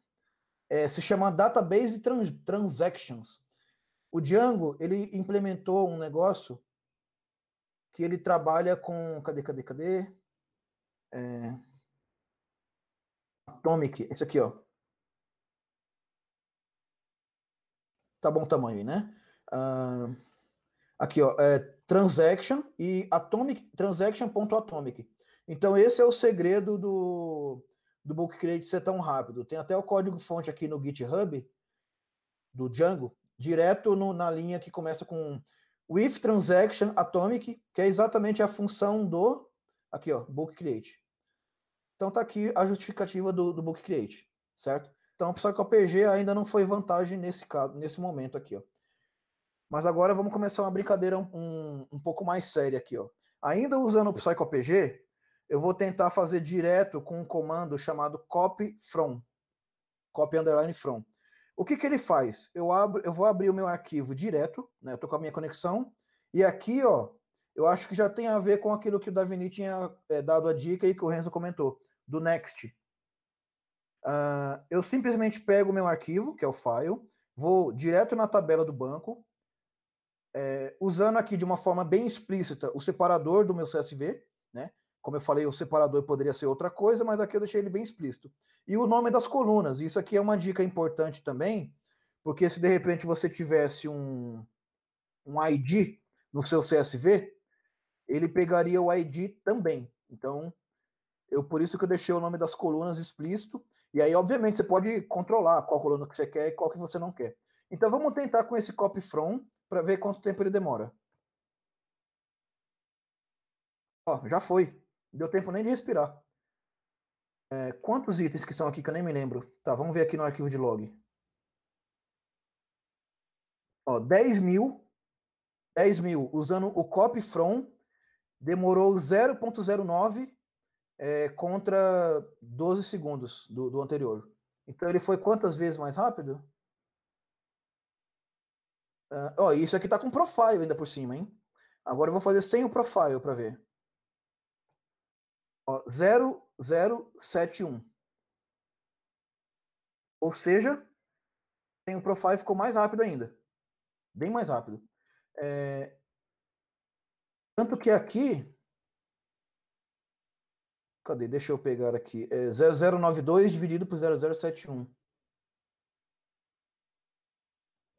S2: é, se chama Database Trans Transactions. O Django, ele implementou um negócio que ele trabalha com... Cadê, cadê, cadê? É, Atomic, esse aqui, ó. Tá bom tamanho, né? Uh, aqui, ó. É, transaction e Atomic, transaction.atomic. Então, esse é o segredo do, do Book Create ser tão rápido. Tem até o código-fonte aqui no GitHub do Django, direto no, na linha que começa com with transaction atomic, que é exatamente a função do aqui, ó, book create. Então tá aqui a justificativa do, do book create, certo? Então, só que o PG ainda não foi vantagem nesse caso, nesse momento aqui, ó. Mas agora vamos começar uma brincadeira um, um pouco mais séria aqui, ó. Ainda usando o PsychoPG, eu vou tentar fazer direto com um comando chamado copy from, copy underline from. O que, que ele faz? Eu, abro, eu vou abrir o meu arquivo direto, né? Eu tô com a minha conexão, e aqui, ó, eu acho que já tem a ver com aquilo que o Davini tinha é, dado a dica e que o Renzo comentou, do next. Uh, eu simplesmente pego o meu arquivo, que é o file, vou direto na tabela do banco, é, usando aqui de uma forma bem explícita o separador do meu CSV, como eu falei, o separador poderia ser outra coisa, mas aqui eu deixei ele bem explícito. E o nome das colunas. Isso aqui é uma dica importante também, porque se de repente você tivesse um, um ID no seu CSV, ele pegaria o ID também. Então, eu por isso que eu deixei o nome das colunas explícito. E aí, obviamente, você pode controlar qual coluna que você quer e qual que você não quer. Então, vamos tentar com esse copy from para ver quanto tempo ele demora. Ó, já foi. Deu tempo nem de respirar. É, quantos itens que são aqui que eu nem me lembro? Tá, vamos ver aqui no arquivo de log. Ó, 10 mil. 10 mil usando o copy from demorou 0.09 é, contra 12 segundos do, do anterior. Então ele foi quantas vezes mais rápido? Uh, ó, isso aqui tá com profile ainda por cima, hein? Agora eu vou fazer sem o profile para ver. Ó, 0071. Ou seja, tem o profile ficou mais rápido ainda. Bem mais rápido. É... Tanto que aqui. Cadê? Deixa eu pegar aqui. É 0092 dividido por 0071.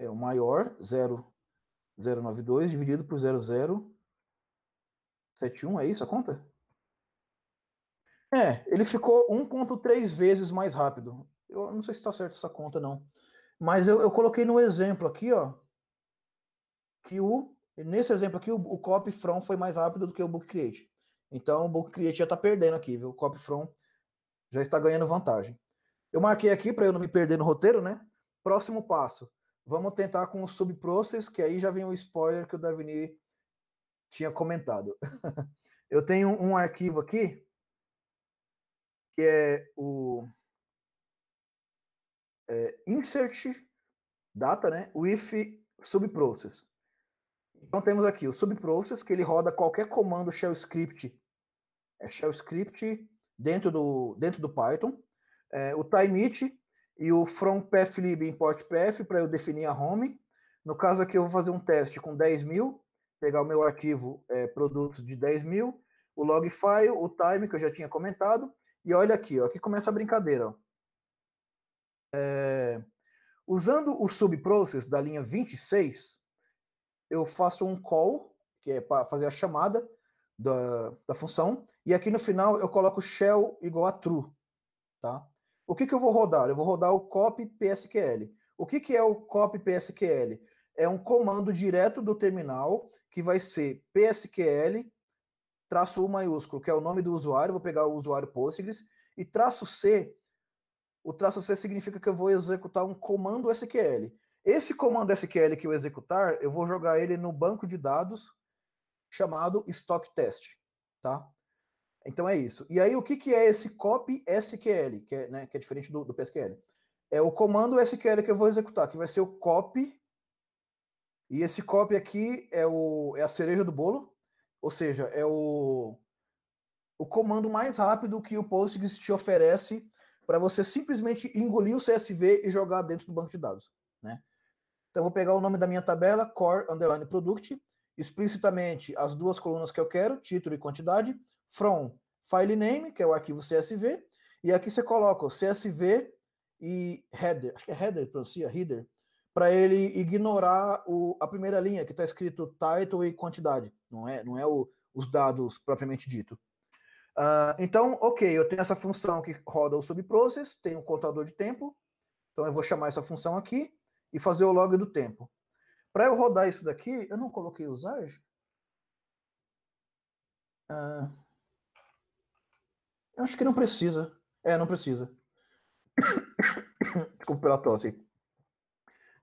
S2: É o maior, 0092 dividido por 0071. É isso a conta? É, ele ficou 1,3 vezes mais rápido. Eu não sei se está certo essa conta, não. Mas eu, eu, coloquei no exemplo aqui, ó, que o. Nesse exemplo aqui, o, o copy from foi mais rápido do que o book create. Então, o book create já está perdendo aqui, viu? O copy from já está ganhando vantagem. Eu marquei aqui para eu não me perder no roteiro, né? Próximo passo. Vamos tentar com o subprocess, que aí já vem o spoiler que o Davini tinha comentado. eu tenho um arquivo aqui que é o é, insert data, né? O if subprocess. Então temos aqui o subprocess que ele roda qualquer comando shell script, é, shell script dentro do dentro do Python, é, o timeit e o from pathlib import path para eu definir a home. No caso aqui eu vou fazer um teste com 10 mil, pegar o meu arquivo é, produtos de 10 mil, o log file, o time que eu já tinha comentado e olha aqui, ó, aqui começa a brincadeira. Ó. É, usando o subprocess da linha 26, eu faço um call, que é para fazer a chamada da, da função, e aqui no final eu coloco shell igual a true. Tá? O que, que eu vou rodar? Eu vou rodar o copy PSQL. O que, que é o copy PSQL? É um comando direto do terminal que vai ser PSQL traço U maiúsculo, que é o nome do usuário, vou pegar o usuário Postgres, e traço C, o traço C significa que eu vou executar um comando SQL. Esse comando SQL que eu executar, eu vou jogar ele no banco de dados chamado stock test, tá? Então é isso. E aí o que, que é esse copy SQL, que é, né, que é diferente do, do PSQL? É o comando SQL que eu vou executar, que vai ser o copy. E esse copy aqui é, o, é a cereja do bolo, ou seja, é o, o comando mais rápido que o Postgres te oferece para você simplesmente engolir o CSV e jogar dentro do banco de dados. Né? Então, eu vou pegar o nome da minha tabela, core underline product, explicitamente as duas colunas que eu quero, título e quantidade, from file name, que é o arquivo CSV, e aqui você coloca o CSV e header, acho que é header, pronuncia, header, para ele ignorar o, a primeira linha que está escrito title e quantidade, não é, não é o, os dados propriamente dito. Uh, então, ok, eu tenho essa função que roda o subprocess, tem um contador de tempo, então eu vou chamar essa função aqui e fazer o log do tempo. Para eu rodar isso daqui, eu não coloquei usar. Uh, ah, eu acho que não precisa. É, não precisa. Desculpa pela tosse.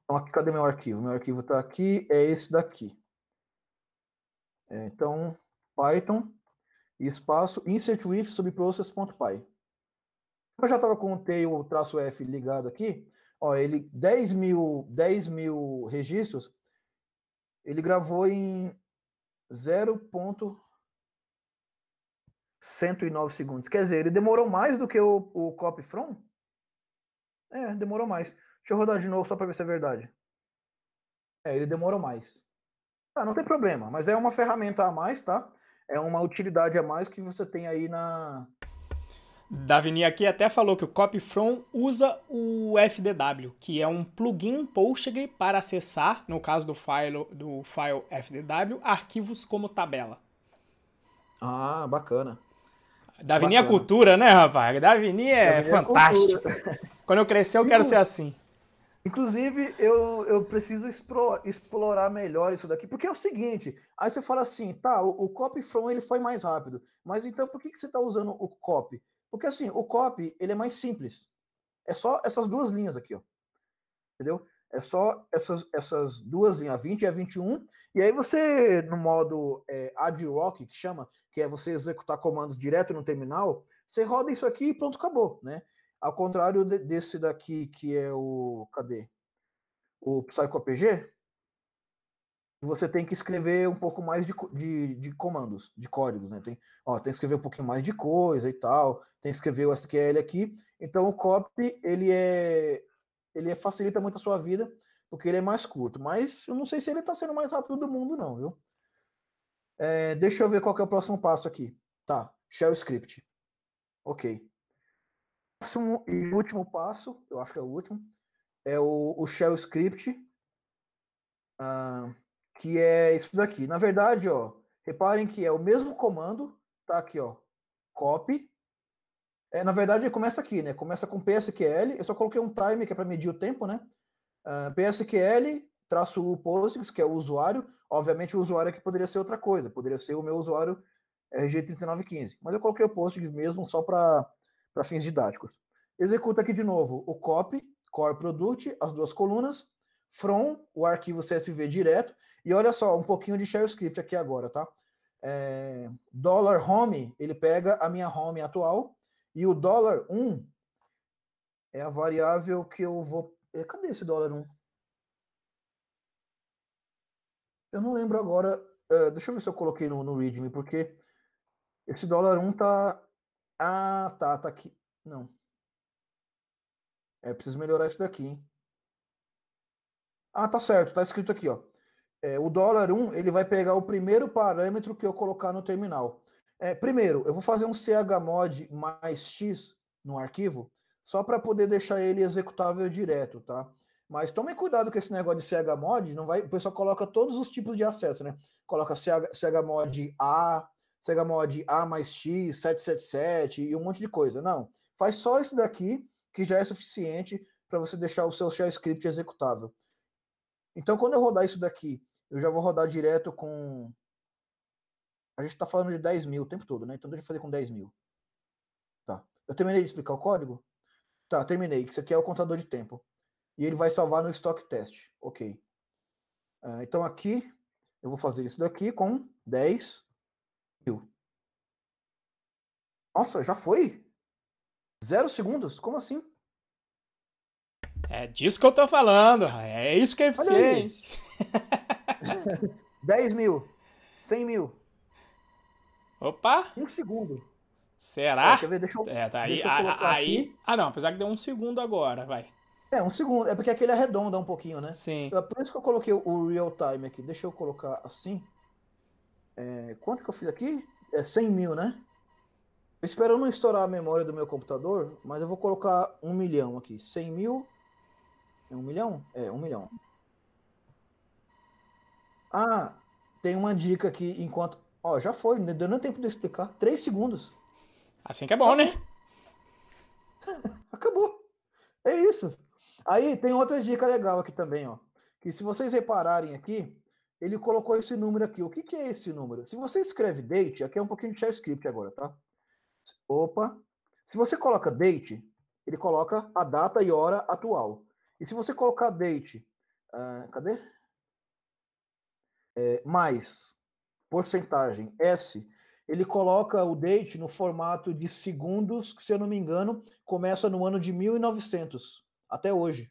S2: Então, aqui, cadê meu arquivo? Meu arquivo está aqui, é esse daqui. É, então, Python, espaço, insert with subprocess.py. Eu já estava com o tail traço F ligado aqui, ó, ele 10 mil, 10 mil registros, ele gravou em 0.109 segundos. Quer dizer, ele demorou mais do que o, o copy from? É, demorou mais. Deixa eu rodar de novo só para ver se é verdade. É, ele demorou mais. Ah, não tem problema, mas é uma ferramenta a mais, tá? É uma utilidade a mais que você tem aí na.
S1: Davini aqui até falou que o CopyFrom usa o FDW, que é um plugin Postgre para acessar, no caso do file, do file FDW, arquivos como tabela. Ah, bacana. Davini é cultura, né, rapaz? Davini é Davini é fantástico. É Quando eu crescer, eu quero ser assim.
S2: Inclusive, eu, eu preciso explorar melhor isso daqui, porque é o seguinte, aí você fala assim, tá, o, o copy from ele foi mais rápido, mas então por que, que você está usando o copy? Porque assim, o copy, ele é mais simples. É só essas duas linhas aqui, ó. Entendeu? É só essas, essas duas linhas, a 20 e a 21. E aí você, no modo é, ad que chama, que é você executar comandos direto no terminal, você roda isso aqui e pronto, acabou, né? Ao contrário desse daqui, que é o. Cadê? O Psycho você tem que escrever um pouco mais de, de, de, comandos, de códigos, né? Tem, ó, tem que escrever um pouquinho mais de coisa e tal, tem que escrever o SQL aqui. Então o copy, ele é ele é, facilita muito a sua vida, porque ele é mais curto, mas eu não sei se ele está sendo mais rápido do mundo não, viu? É, deixa eu ver qual é o próximo passo aqui. Tá, shell script. OK próximo e último passo, eu acho que é o último, é o, o shell script, uh, que é isso daqui. Na verdade, ó, reparem que é o mesmo comando, tá aqui, ó, copy. É, na verdade, começa aqui, né? Começa com psql, eu só coloquei um time que é para medir o tempo, né? Uh, psql, traço o Postgres, que é o usuário. Obviamente, o usuário aqui poderia ser outra coisa, poderia ser o meu usuário RG3915. Mas eu coloquei o Postgres mesmo só para para fins didáticos. Executa aqui de novo o copy, core product, as duas colunas, from, o arquivo CSV direto, e olha só, um pouquinho de shell script aqui agora, tá? É, home, ele pega a minha home atual, e o dollar 1 é a variável que eu vou... É, cadê esse dólar 1? Eu não lembro agora. Uh, deixa eu ver se eu coloquei no, no README, porque esse dólar 1 tá, ah, tá, tá aqui. Não. É preciso melhorar isso daqui, hein? Ah, tá certo, tá escrito aqui, ó. É, o dólar 1, um, ele vai pegar o primeiro parâmetro que eu colocar no terminal. É, primeiro, eu vou fazer um chmod mais x no arquivo, só para poder deixar ele executável direto, tá? Mas tome cuidado com esse negócio de chmod, não vai, o pessoal coloca todos os tipos de acesso, né? Coloca chmod A, Sega mod A mais X, 777 e um monte de coisa. Não. Faz só isso daqui, que já é suficiente para você deixar o seu shell script executável. Então, quando eu rodar isso daqui, eu já vou rodar direto com. A gente está falando de 10 mil o tempo todo, né? Então, deixa eu fazer com 10 mil. Tá. Eu terminei de explicar o código? Tá, terminei. Isso aqui é o contador de tempo. E ele vai salvar no stock test. Ok. Ah, então, aqui, eu vou fazer isso daqui com 10 nossa, já foi? Zero segundos? Como assim?
S1: É disso que eu tô falando. É isso que é eficiência. 10 mil. 100 mil. Opa!
S2: Um segundo.
S1: Será? É, ver, deixa eu, é, tá aí, aí. Ah, não, apesar que deu um segundo
S2: agora, vai. É, um segundo. É porque aquele arredonda um pouquinho, né? Sim. É por isso que eu coloquei o real time aqui. Deixa eu colocar assim. É, quanto que eu fiz aqui? É 100 mil, né? Eu espero não estourar a memória do meu computador, mas eu vou colocar um milhão aqui. 100 mil. É um milhão? É, um milhão. Ah, tem uma dica aqui enquanto. Ó, já foi, não deu nem tempo de explicar. Três segundos. Assim que é bom, Acabou. né? Acabou. É isso. Aí tem outra dica legal aqui também, ó. Que se vocês repararem aqui, ele colocou esse número aqui. O que, que é esse número? Se você escreve date, aqui é um pouquinho de JavaScript agora, tá? Opa. Se você coloca date, ele coloca a data e hora atual. E se você colocar date, uh, cadê? É, mais porcentagem S, ele coloca o date no formato de segundos, que se eu não me engano, começa no ano de 1900, até hoje.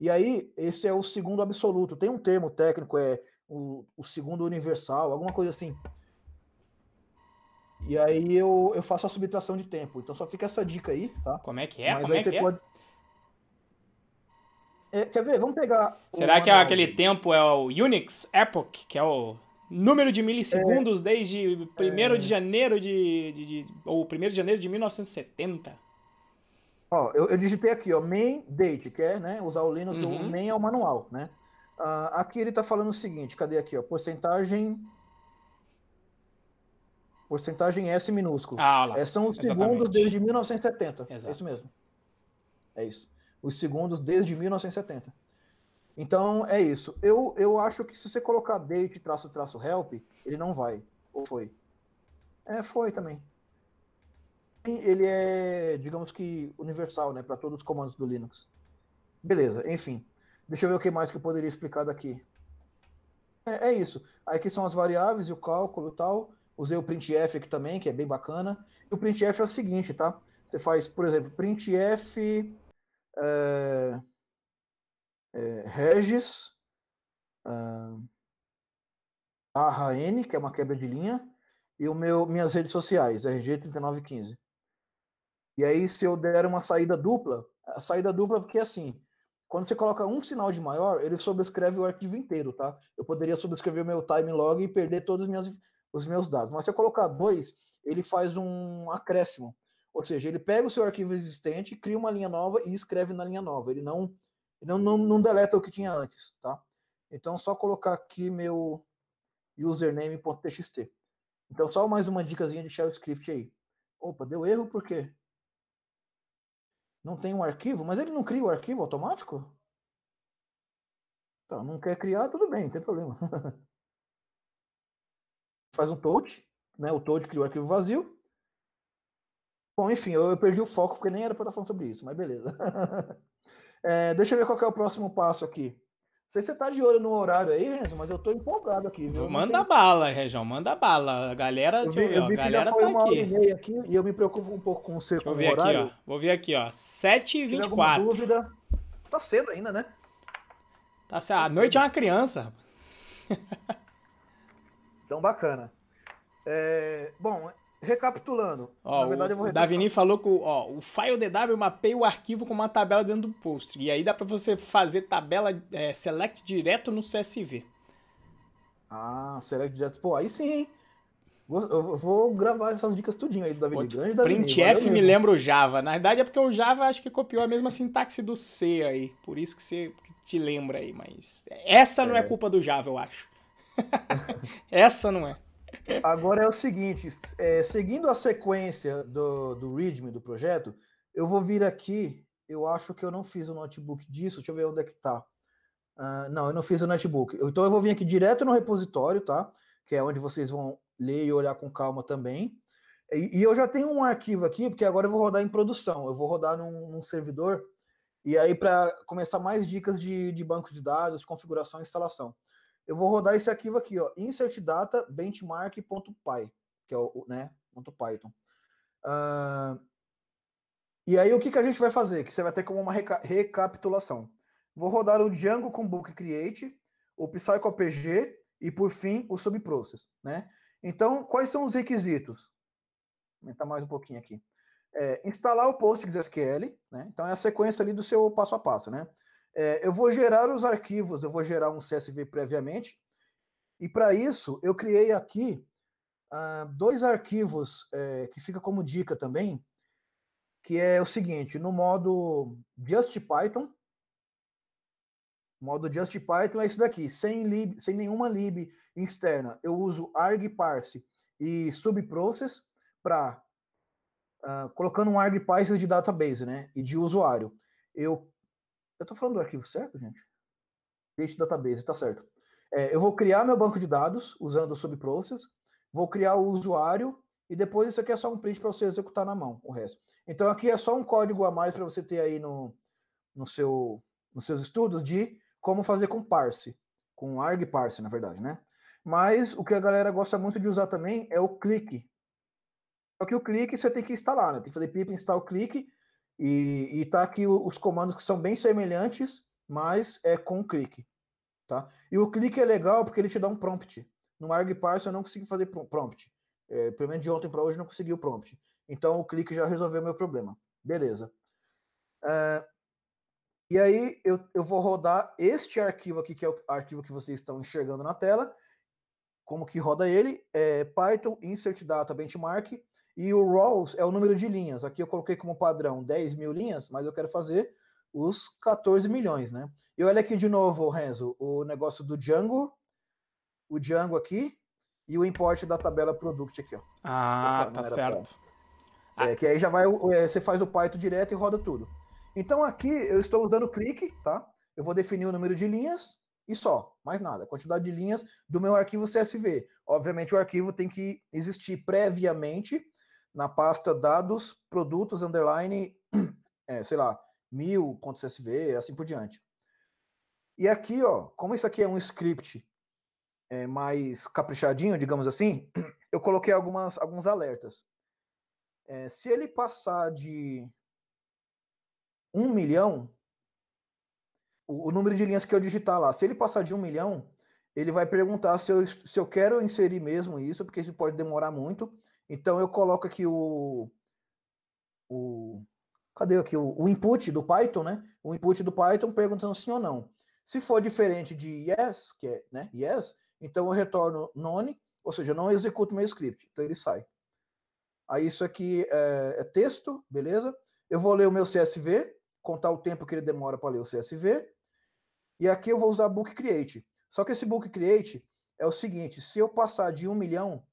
S2: E aí, esse é o segundo absoluto. Tem um termo técnico, é o, o segundo universal, alguma coisa assim. E aí eu, eu faço a subtração de tempo. Então só fica essa dica aí, tá? Como é que é? Mas Como é que é? é? Quer ver? Vamos pegar. Será que é aquele
S1: tempo é o Unix Epoch, que é o número de milissegundos é... desde 1 é... de janeiro de, de, de. ou 1 de janeiro de 1970?
S2: Ó, eu, eu digitei aqui, ó, main date, que é né, usar o Linux, uhum. o main é o manual, né? Uh, aqui ele está falando o seguinte, cadê aqui, ó, porcentagem... Porcentagem S minúsculo. Ah, É, são os Exatamente. segundos desde 1970. É Exato. É isso mesmo. É isso. Os segundos desde 1970. Então, é isso. Eu, eu acho que se você colocar date, traço, traço, help, ele não vai. Ou foi? É, foi também ele é, digamos que, universal, né? Para todos os comandos do Linux. Beleza, enfim. Deixa eu ver o que mais que eu poderia explicar daqui. É, é isso. Aqui são as variáveis e o cálculo e tal. Usei o printf aqui também, que é bem bacana. E o printf é o seguinte, tá? Você faz, por exemplo, printf é, é, regis barra ah, n, que é uma quebra de linha, e o meu, minhas redes sociais, rg3915. E aí, se eu der uma saída dupla, a saída dupla, é porque assim, quando você coloca um sinal de maior, ele sobrescreve o arquivo inteiro, tá? Eu poderia sobrescrever meu time log e perder todos os meus, os meus dados. Mas se eu colocar dois, ele faz um acréscimo. Ou seja, ele pega o seu arquivo existente, cria uma linha nova e escreve na linha nova. Ele não, não, não, não deleta o que tinha antes, tá? Então, só colocar aqui meu username.txt. Então, só mais uma dicasinha de shell script aí. Opa, deu erro por quê? não tem um arquivo, mas ele não cria o arquivo automático? Então, não quer criar, tudo bem, não tem problema. Faz um touch, né? O touch cria o arquivo vazio. Bom, enfim, eu, eu perdi o foco porque nem era para falar sobre isso, mas beleza. é, deixa eu ver qual é o próximo passo aqui. Não sei se você tá de olho no horário aí, Renzo, mas eu tô empolgado aqui, viu? Manda tenho...
S1: bala, Região, manda bala. A galera, eu vi, eu vi a galera foi tá uma aqui. Hora e, meia
S2: aqui e eu me preocupo um pouco com o seu com horário. Aqui,
S1: Vou ver aqui, ó. 7h24.
S2: dúvida? Tá cedo ainda, né?
S1: Tá cedo. Tá a noite cedo. é uma criança.
S2: então, bacana. É... Bom, recapitulando. Ó, Na verdade, eu vou Davini
S1: falou que ó, o filedw mapeia o arquivo com uma tabela dentro do post. E aí dá para você fazer tabela é, select direto no CSV.
S2: Ah, select direto. Pô, aí sim, hein? eu vou gravar essas dicas tudinho aí do David Pô, Grande. printf me lembra o
S1: Java. Na verdade é porque o Java acho que copiou a mesma sintaxe do C aí. Por isso que você te lembra aí, mas... Essa não é, é culpa do Java, eu acho.
S2: essa não é. Agora é o seguinte, é, seguindo a sequência do, do README do projeto, eu vou vir aqui, eu acho que eu não fiz o notebook disso, deixa eu ver onde é que tá. Uh, não, eu não fiz o notebook. Então eu vou vir aqui direto no repositório, tá? Que é onde vocês vão ler e olhar com calma também. E, e eu já tenho um arquivo aqui, porque agora eu vou rodar em produção. Eu vou rodar num, num servidor. E aí, para começar mais dicas de, de banco de dados, configuração e instalação eu vou rodar esse arquivo aqui, ó, insert data benchmark.py, que é o, né, ponto .python. Uh, e aí o que, que a gente vai fazer? Que você vai ter como uma reca recapitulação. Vou rodar o Django com book create, o PsycoPG e por fim o subprocess, né? Então, quais são os requisitos? Vou aumentar mais um pouquinho aqui. É, instalar o PostgreSQL, né? Então é a sequência ali do seu passo a passo, né? É, eu vou gerar os arquivos, eu vou gerar um CSV previamente. E para isso, eu criei aqui ah, dois arquivos é, que fica como dica também, que é o seguinte, no modo Just Python, modo Just Python é isso daqui, sem, lib, sem nenhuma lib externa. Eu uso argparse e subprocess para uh, ah, colocando um argparse de database, né, e de usuário. Eu eu estou falando do arquivo certo, gente? Date database, tá certo. É, eu vou criar meu banco de dados usando o subprocess, vou criar o usuário e depois isso aqui é só um print para você executar na mão, o resto. Então aqui é só um código a mais para você ter aí no, no seu, nos seus estudos de como fazer com parse, com arg parse, na verdade, né? Mas o que a galera gosta muito de usar também é o clique. Só que o clique você tem que instalar, né? Tem que fazer pip install clique e, e tá aqui os comandos que são bem semelhantes, mas é com clique. Tá? E o clique é legal porque ele te dá um prompt. No ArgParse eu não consigo fazer prompt. É, pelo menos de ontem para hoje não consegui o prompt. Então o clique já resolveu meu problema. Beleza. É, e aí eu, eu vou rodar este arquivo aqui, que é o arquivo que vocês estão enxergando na tela. Como que roda ele? É Python insert data benchmark e o rows é o número de linhas. Aqui eu coloquei como padrão 10 mil linhas, mas eu quero fazer os 14 milhões, né? E olha aqui de novo, Renzo, o negócio do Django, o Django aqui, e o import da tabela product aqui, ó. Ah, tá certo. É, que aí já vai, é, você faz o Python direto e roda tudo. Então aqui eu estou dando clique, tá? Eu vou definir o número de linhas e só, mais nada. quantidade de linhas do meu arquivo CSV. Obviamente o arquivo tem que existir previamente na pasta dados, produtos, underline, é, sei lá, mil.csv, assim por diante. E aqui, ó, como isso aqui é um script é, mais caprichadinho, digamos assim, eu coloquei algumas, alguns alertas. É, se ele passar de um milhão, o, o, número de linhas que eu digitar lá, se ele passar de um milhão, ele vai perguntar se eu, se eu quero inserir mesmo isso, porque isso pode demorar muito. Então eu coloco aqui o. o cadê aqui? O, o input do Python, né? O input do Python perguntando sim ou não. Se for diferente de yes, que é né, yes, então eu retorno none, ou seja, eu não executo meu script. Então ele sai. Aí isso aqui é, é texto, beleza? Eu vou ler o meu CSV, contar o tempo que ele demora para ler o CSV. E aqui eu vou usar Book Create. Só que esse Book Create é o seguinte: se eu passar de um milhão,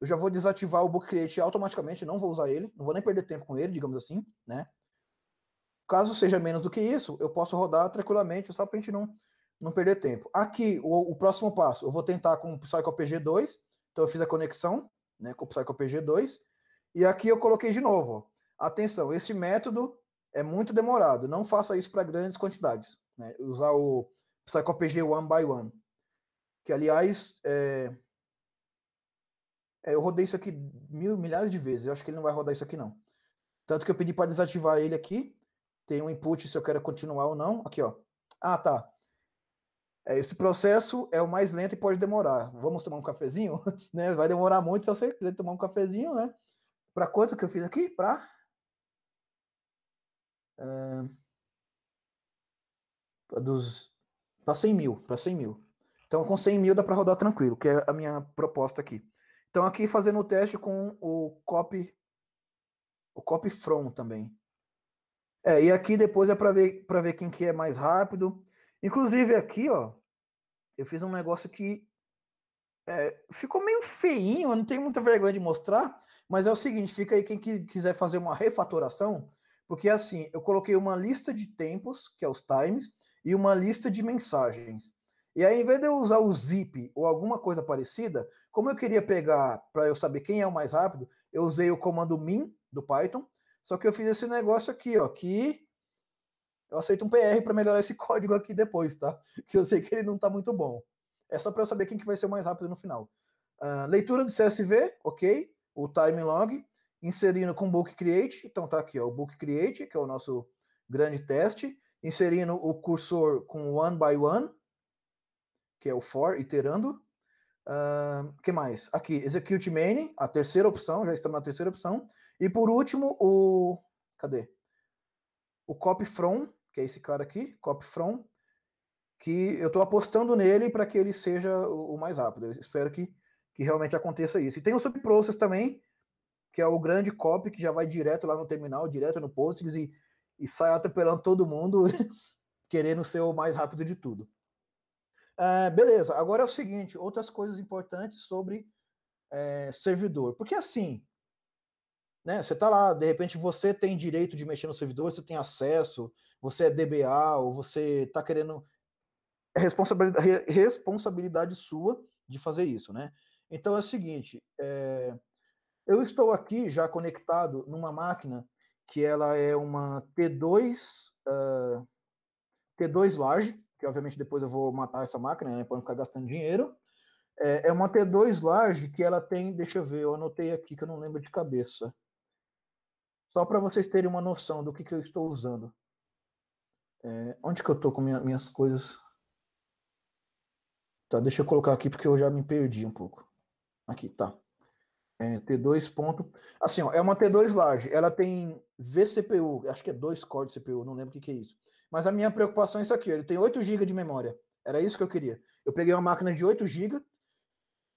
S2: eu já vou desativar o bookcreate automaticamente, não vou usar ele, não vou nem perder tempo com ele, digamos assim, né? Caso seja menos do que isso, eu posso rodar tranquilamente, só para a gente não, não perder tempo. Aqui, o, o, próximo passo, eu vou tentar com o PsychoPG 2, então eu fiz a conexão né, com o PsychoPG 2, e aqui eu coloquei de novo, ó, atenção, esse método é muito demorado, não faça isso para grandes quantidades, né? Usar o PsychoPG one by one, que aliás, é, é, eu rodei isso aqui mil, milhares de vezes. Eu acho que ele não vai rodar isso aqui, não. Tanto que eu pedi para desativar ele aqui. Tem um input se eu quero continuar ou não. Aqui, ó. Ah, tá. É, esse processo é o mais lento e pode demorar. Vamos tomar um cafezinho? né? Vai demorar muito se você quiser tomar um cafezinho, né? Para quanto que eu fiz aqui? Para. É, dos... Para 100 mil. Para 100 mil. Então, com 100 mil dá para rodar tranquilo, que é a minha proposta aqui. Então aqui fazendo o teste com o copy, o copy from também. É, e aqui depois é para ver para ver quem que é mais rápido. Inclusive aqui, ó, eu fiz um negócio que é, ficou meio feinho, eu não tenho muita vergonha de mostrar, mas é o seguinte, fica aí quem que quiser fazer uma refatoração, porque assim, eu coloquei uma lista de tempos, que é os times, e uma lista de mensagens. E aí, em vez de eu usar o zip ou alguma coisa parecida, como eu queria pegar para eu saber quem é o mais rápido, eu usei o comando min do Python, só que eu fiz esse negócio aqui, ó, que eu aceito um PR para melhorar esse código aqui depois, tá? Que eu sei que ele não está muito bom. É só para eu saber quem que vai ser o mais rápido no final. Uh, leitura de CSV, ok. O time log, inserindo com book create. Então tá aqui, ó, o book create, que é o nosso grande teste. Inserindo o cursor com one by one, que é o for, iterando. O uh, que mais? Aqui, Execute Main, a terceira opção, já estamos na terceira opção. E por último, o. Cadê? O Copy From, que é esse cara aqui, Copy From, que eu estou apostando nele para que ele seja o, o, mais rápido. Eu espero que, que realmente aconteça isso. E tem o Subprocess também, que é o grande copy que já vai direto lá no terminal, direto no Postgres e, e sai atropelando todo mundo, querendo ser o mais rápido de tudo. É, beleza, agora é o seguinte, outras coisas importantes sobre é, servidor. Porque assim, né, você tá lá, de repente você tem direito de mexer no servidor, você tem acesso, você é DBA, ou você tá querendo... É responsabilidade, responsabilidade sua de fazer isso, né? Então é o seguinte, é, eu estou aqui já conectado numa máquina que ela é uma T2, uh, T2 large, que obviamente depois eu vou matar essa máquina, né, para não ficar gastando dinheiro. É, é uma T2 Large que ela tem, deixa eu ver, eu anotei aqui que eu não lembro de cabeça. Só para vocês terem uma noção do que, que eu estou usando. É, onde que eu estou com minha, minhas coisas? Tá, deixa eu colocar aqui porque eu já me perdi um pouco. Aqui, tá. É, T2 ponto. Assim, ó, é uma T2 large. Ela tem VCPU, acho que é dois cores de CPU, não lembro o que, que é isso. Mas a minha preocupação é isso aqui, ele tem 8 GB de memória. Era isso que eu queria. Eu peguei uma máquina de 8 GB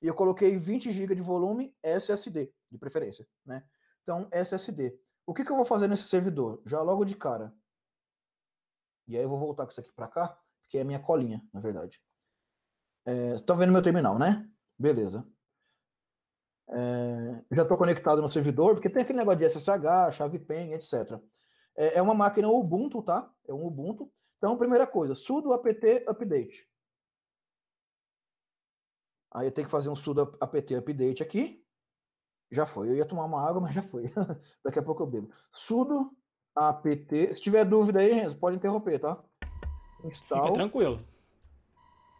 S2: e eu coloquei 20 GB de volume SSD, de preferência, né? Então, SSD. O que, que eu vou fazer nesse servidor? Já logo de cara. E aí eu vou voltar com isso aqui para cá, porque é a minha colinha, na verdade. É, estão vendo meu terminal, né? Beleza. É, já estou conectado no servidor, porque tem aquele negócio de SSH, chave PEN, etc. É, é uma máquina Ubuntu, tá? É um Ubuntu. Então, primeira coisa, sudo apt update. Aí eu tenho que fazer um sudo apt update aqui. Já foi. Eu ia tomar uma água, mas já foi. Daqui a pouco eu bebo. sudo apt. Se tiver dúvida aí, Renzo, pode interromper, tá? Install. Fica tranquilo.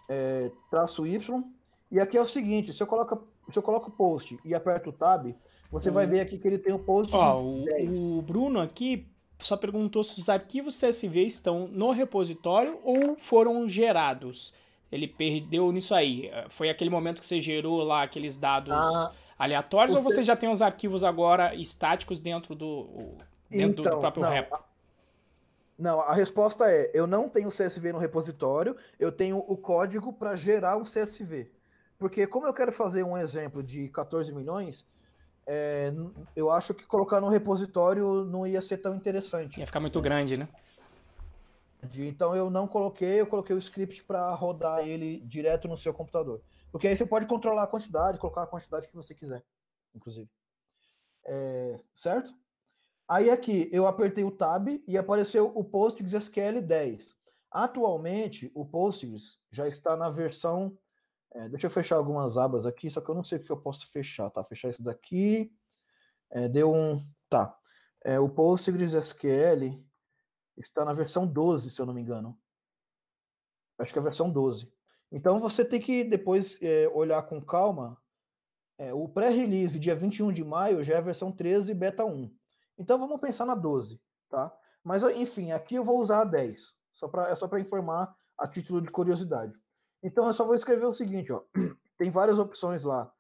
S2: É, traço Y. E aqui é o seguinte, se eu coloco, se eu coloco post e aperto o tab, você hum. vai ver aqui que ele tem um post Ó, o, o, Bruno
S1: aqui só perguntou se os arquivos CSV estão no repositório ou foram gerados. Ele perdeu nisso aí. Eh, foi aquele momento que você gerou lá aqueles dados ah, aleatórios você... ou você já tem os arquivos agora estáticos dentro do, dentro então, do próprio não, repo?
S2: Não, a resposta é: eu não tenho CSV no repositório, eu tenho o código para gerar um CSV. Porque, como eu quero fazer um exemplo de 14 milhões, é, eu acho que colocar no repositório não ia ser tão interessante.
S1: Ia ficar muito grande, né?
S2: Então eu não coloquei, eu coloquei o script para rodar ele direto no seu computador. Porque aí você pode controlar a quantidade, colocar a quantidade que você quiser, inclusive. É, certo? Aí aqui eu apertei o tab e apareceu o Postgres SQL 10. Atualmente o Postgres já está na versão é, deixa eu fechar algumas abas aqui, só que eu não sei o que eu posso fechar, tá? Fechar isso daqui. É, deu um. Tá. É, o Postgres SQL está na versão 12, se eu não me engano. Acho que é a versão 12. Então você tem que depois é, olhar com calma. É, o pré-release, dia 21 de maio, já é a versão 13 beta 1. Então vamos pensar na 12, tá? Mas enfim, aqui eu vou usar a 10, só pra, é só para informar a título de curiosidade. Então eu só vou escrever o seguinte, ó. Tem várias opções lá.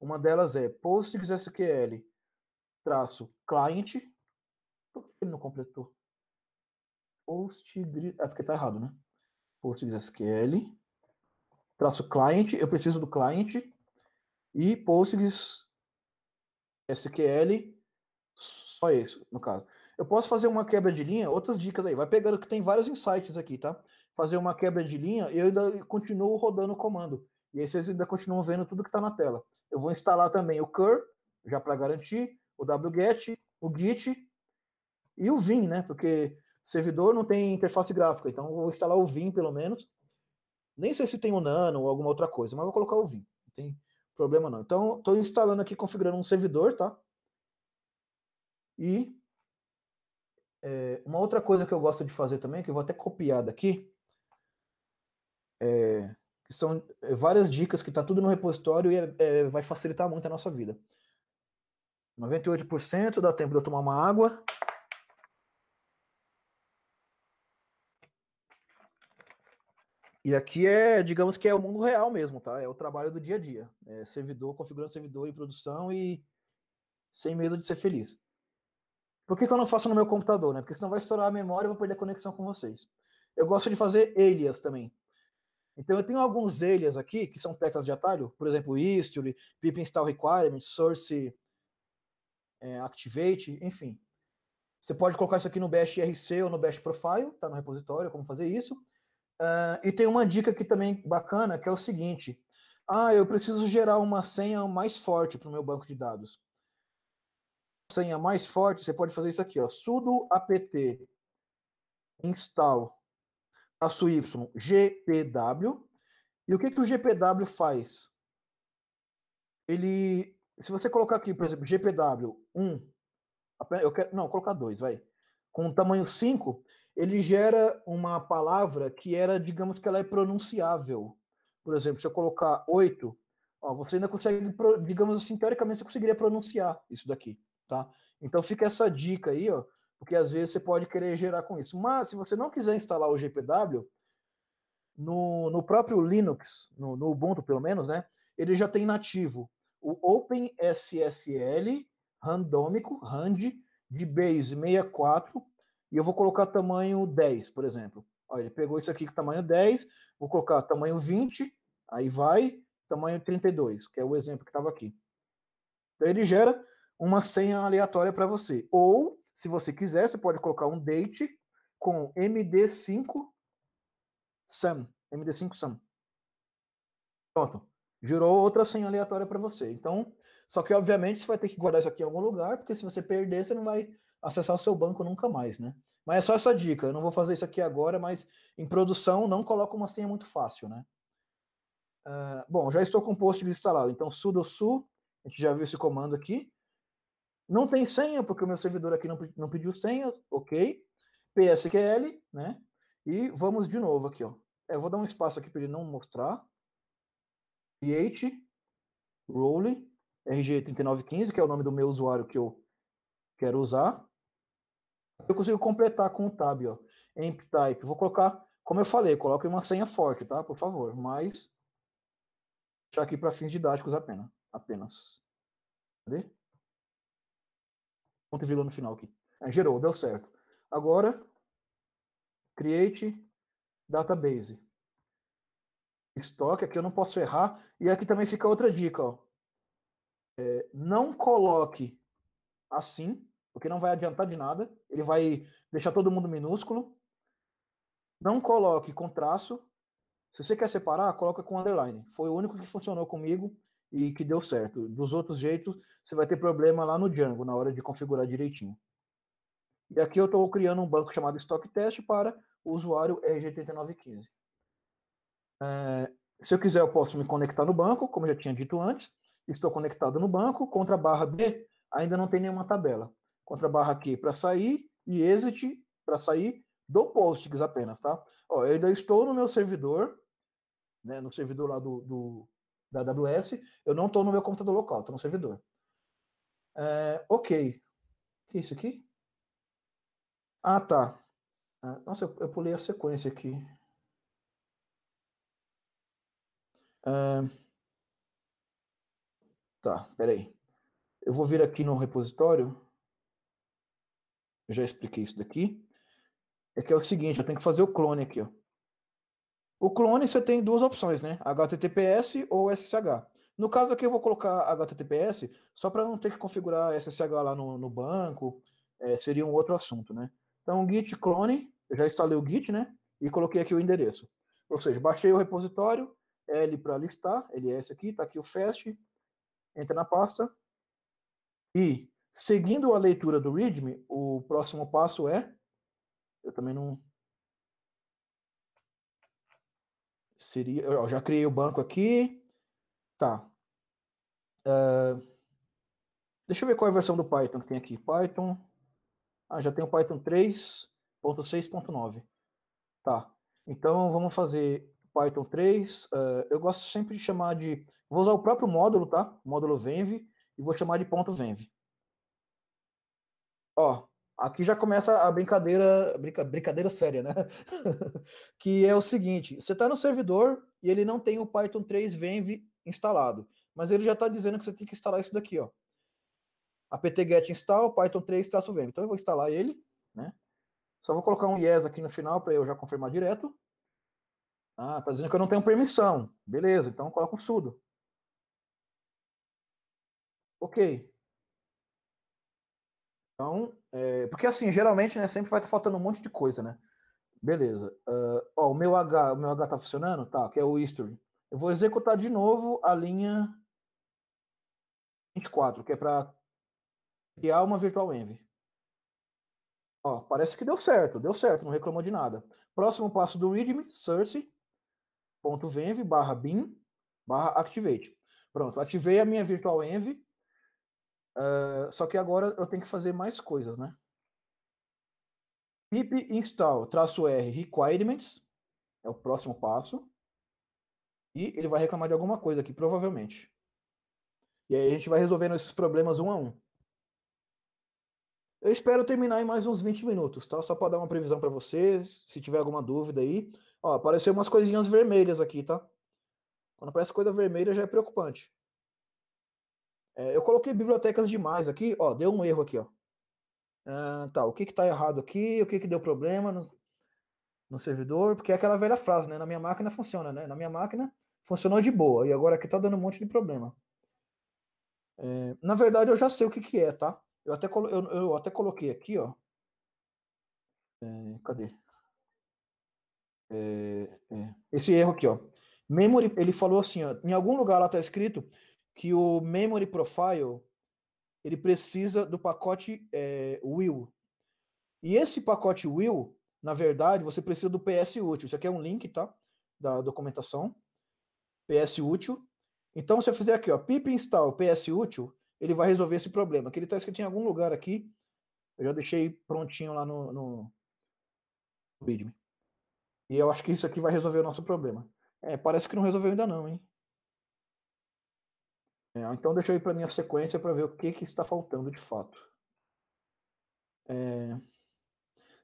S2: Uma delas é PostgreSQL traço client. Por que ele não completou? Postgres. É porque tá errado, né? PostgreSQL traço client. Eu preciso do client. E PostgreSQL só isso, no caso. Eu posso fazer uma quebra de linha, outras dicas aí. Vai pegando que tem vários insights aqui, tá? fazer uma quebra de linha, eu ainda continuo rodando o comando. E aí vocês ainda continuam vendo tudo que está na tela. Eu vou instalar também o cur, já para garantir, o wget, o git e o vim, né? Porque servidor não tem interface gráfica, então eu vou instalar o vim pelo menos. Nem sei se tem o nano ou alguma outra coisa, mas vou colocar o vim. Não tem problema não. Então, estou instalando aqui, configurando um servidor, tá? E é, uma outra coisa que eu gosto de fazer também, que eu vou até copiar daqui, é, que são eh, várias dicas que está tudo no repositório e é, eh, vai facilitar muito a nossa vida. 98% dá tempo de eu tomar uma água. E aqui é, digamos que é o mundo real mesmo, tá? É o trabalho do dia a dia. É servidor, configurando servidor e produção e sem medo de ser feliz. Por que, que eu não faço no meu computador, né? Porque senão vai estourar a memória e eu vou perder a conexão com vocês. Eu gosto de fazer alias também. Então eu tenho alguns elias aqui, que são teclas de atalho, por exemplo, history, pip install requirements, source é, activate, enfim. Você pode colocar isso aqui no bash RC ou no bash profile, tá no repositório, como fazer isso. Uh, e tem uma dica aqui também bacana, que é o seguinte. Ah, eu preciso gerar uma senha mais forte para o meu banco de dados. Senha mais forte, você pode fazer isso aqui, ó, sudo apt install traço Y, GPW. E o que, que o GPW faz? Ele, se você colocar aqui, por exemplo, GPW 1, eu quero, não, colocar 2, vai. Com o tamanho 5, ele gera uma palavra que era, digamos que ela é pronunciável. Por exemplo, se eu colocar 8, ó, você ainda consegue, digamos assim, teoricamente você conseguiria pronunciar isso daqui, tá? Então fica essa dica aí, ó porque às vezes você pode querer gerar com isso. Mas se você não quiser instalar o GPW, no, no próprio Linux, no, no Ubuntu pelo menos, né, ele já tem nativo o OpenSSL randômico, RAND, de base 64, e eu vou colocar tamanho 10, por exemplo. Ó, ele pegou isso aqui com tamanho 10, vou colocar tamanho 20, aí vai, tamanho 32, que é o exemplo que estava aqui. Então ele gera uma senha aleatória para você. Ou se você quiser, você pode colocar um date com MD5 SAM. MD5 SAM. Pronto. Girou outra senha aleatória para você. Então, só que obviamente você vai ter que guardar isso aqui em algum lugar, porque se você perder, você não vai acessar o seu banco nunca mais, né? Mas é só essa dica. Eu não vou fazer isso aqui agora, mas em produção não coloca uma senha muito fácil, né? Uh, bom, já estou com o post instalado. Então, sudo su, a gente já viu esse comando aqui. Não tem senha, porque o meu servidor aqui não, não pediu senha, ok. PSQL, né? E vamos de novo aqui, ó. É, eu vou dar um espaço aqui para ele não mostrar. Create, role, RG3915, que é o nome do meu usuário que eu quero usar. Eu consigo completar com o tab, ó. Emp type. Vou colocar, como eu falei, coloque uma senha forte, tá? Por favor. Mas, deixar aqui para fins didáticos apenas. apenas. Cadê? ponto e no final aqui. gerou, deu certo. Agora, create database. Estoque, aqui eu não posso errar. E aqui também fica outra dica, ó. É, não coloque assim, porque não vai adiantar de nada. Ele vai deixar todo mundo minúsculo. Não coloque com traço. Se você quer separar, coloca com underline. Foi o único que funcionou comigo e que deu certo. Dos outros jeitos, você vai ter problema lá no Django na hora de configurar direitinho. E aqui eu estou criando um banco chamado Stock Test para o usuário RG3915. É, se eu quiser, eu posso me conectar no banco, como eu já tinha dito antes. Estou conectado no banco. Contra barra B, ainda não tem nenhuma tabela. Contra barra Q para sair e exit para sair do Postgres apenas, tá? Ó, eu ainda estou no meu servidor, né, no servidor lá do, do da AWS, eu não estou no meu computador local, estou no servidor. É, ok. O que é isso aqui? Ah, tá. É, nossa, eu, eu pulei a sequência aqui. É, tá, peraí. Eu vou vir aqui no repositório. Eu já expliquei isso daqui. É que é o seguinte, eu tenho que fazer o clone aqui, ó. O clone você tem duas opções, né? HTTPS ou SSH. No caso aqui eu vou colocar HTTPS só para não ter que configurar SSH lá no, no banco, é, seria um outro assunto, né? Então, git clone, eu já instalei o git, né? E coloquei aqui o endereço. Ou seja, baixei o repositório, L para listar, ele é esse aqui, está aqui o fast, entra na pasta. E, seguindo a leitura do readme, o próximo passo é, eu também não, seria. Eu já criei o banco aqui. Tá. Uh, deixa eu ver qual é a versão do Python que tem aqui. Python. Ah, já tem o Python 3.6.9. Tá. Então vamos fazer Python 3. Uh, é, eu gosto sempre de chamar de. Vou usar o próprio módulo, tá? módulo venv. E vou chamar de ponto venv. Ó, Aqui já começa a brincadeira, brinca, brincadeira séria, né? que é o seguinte: você está no servidor e ele não tem o Python 3 Venv instalado, mas ele já está dizendo que você tem que instalar isso daqui, ó. apt-get install python 3-venv. Então eu vou instalar ele, né? Só vou colocar um yes aqui no final para eu já confirmar direto. Ah, tá dizendo que eu não tenho permissão. Beleza, então coloco um sudo. Ok. Então, é, porque assim, geralmente, né, sempre vai estar tá faltando um monte de coisa, né? Beleza. Uh, ó, o meu H, o meu H tá funcionando? Tá, que é o history. Eu vou executar de novo a linha 24, que é para criar uma virtual env. Ó, parece que deu certo, deu certo, não reclamou de nada. Próximo passo do readme, source.venv barra bin barra activate. Pronto, ativei a minha virtual env Uh, só que agora eu tenho que fazer mais coisas, né? pip install traço R requirements é o próximo passo. E ele vai reclamar de alguma coisa aqui, provavelmente. E aí a gente vai resolvendo esses problemas um a um. Eu espero terminar em mais uns 20 minutos, tá? Só para dar uma previsão para vocês, se tiver alguma dúvida aí. Ó, apareceu umas coisinhas vermelhas aqui, tá? Quando aparece coisa vermelha já é preocupante. É, eu coloquei bibliotecas demais aqui, ó, deu um erro aqui, ó. Ah, tá, o que que tá errado aqui, o que que deu problema no, no servidor, porque é aquela velha frase, né, na minha máquina funciona, né, na minha máquina funcionou de boa, e agora aqui tá dando um monte de problema. É, na verdade, eu já sei o que que é, tá? Eu até, eu, eu até coloquei aqui, ó. É, cadê? É, é. esse erro aqui, ó. Memory, ele falou assim, ó, em algum lugar lá tá escrito que o memory profile ele precisa do pacote é, will. E esse pacote will, na verdade, você precisa do PS útil. Isso aqui é um link, tá? Da documentação. PS útil. Então, se eu fizer aqui, ó, pip install PS útil, ele vai resolver esse problema. Que ele está escrito em algum lugar aqui. Eu já deixei prontinho lá no, no E eu acho que isso aqui vai resolver o nosso problema. É, parece que não resolveu ainda não, hein? É, então, deixa eu ir para a minha sequência para ver o que, que está faltando de fato. É...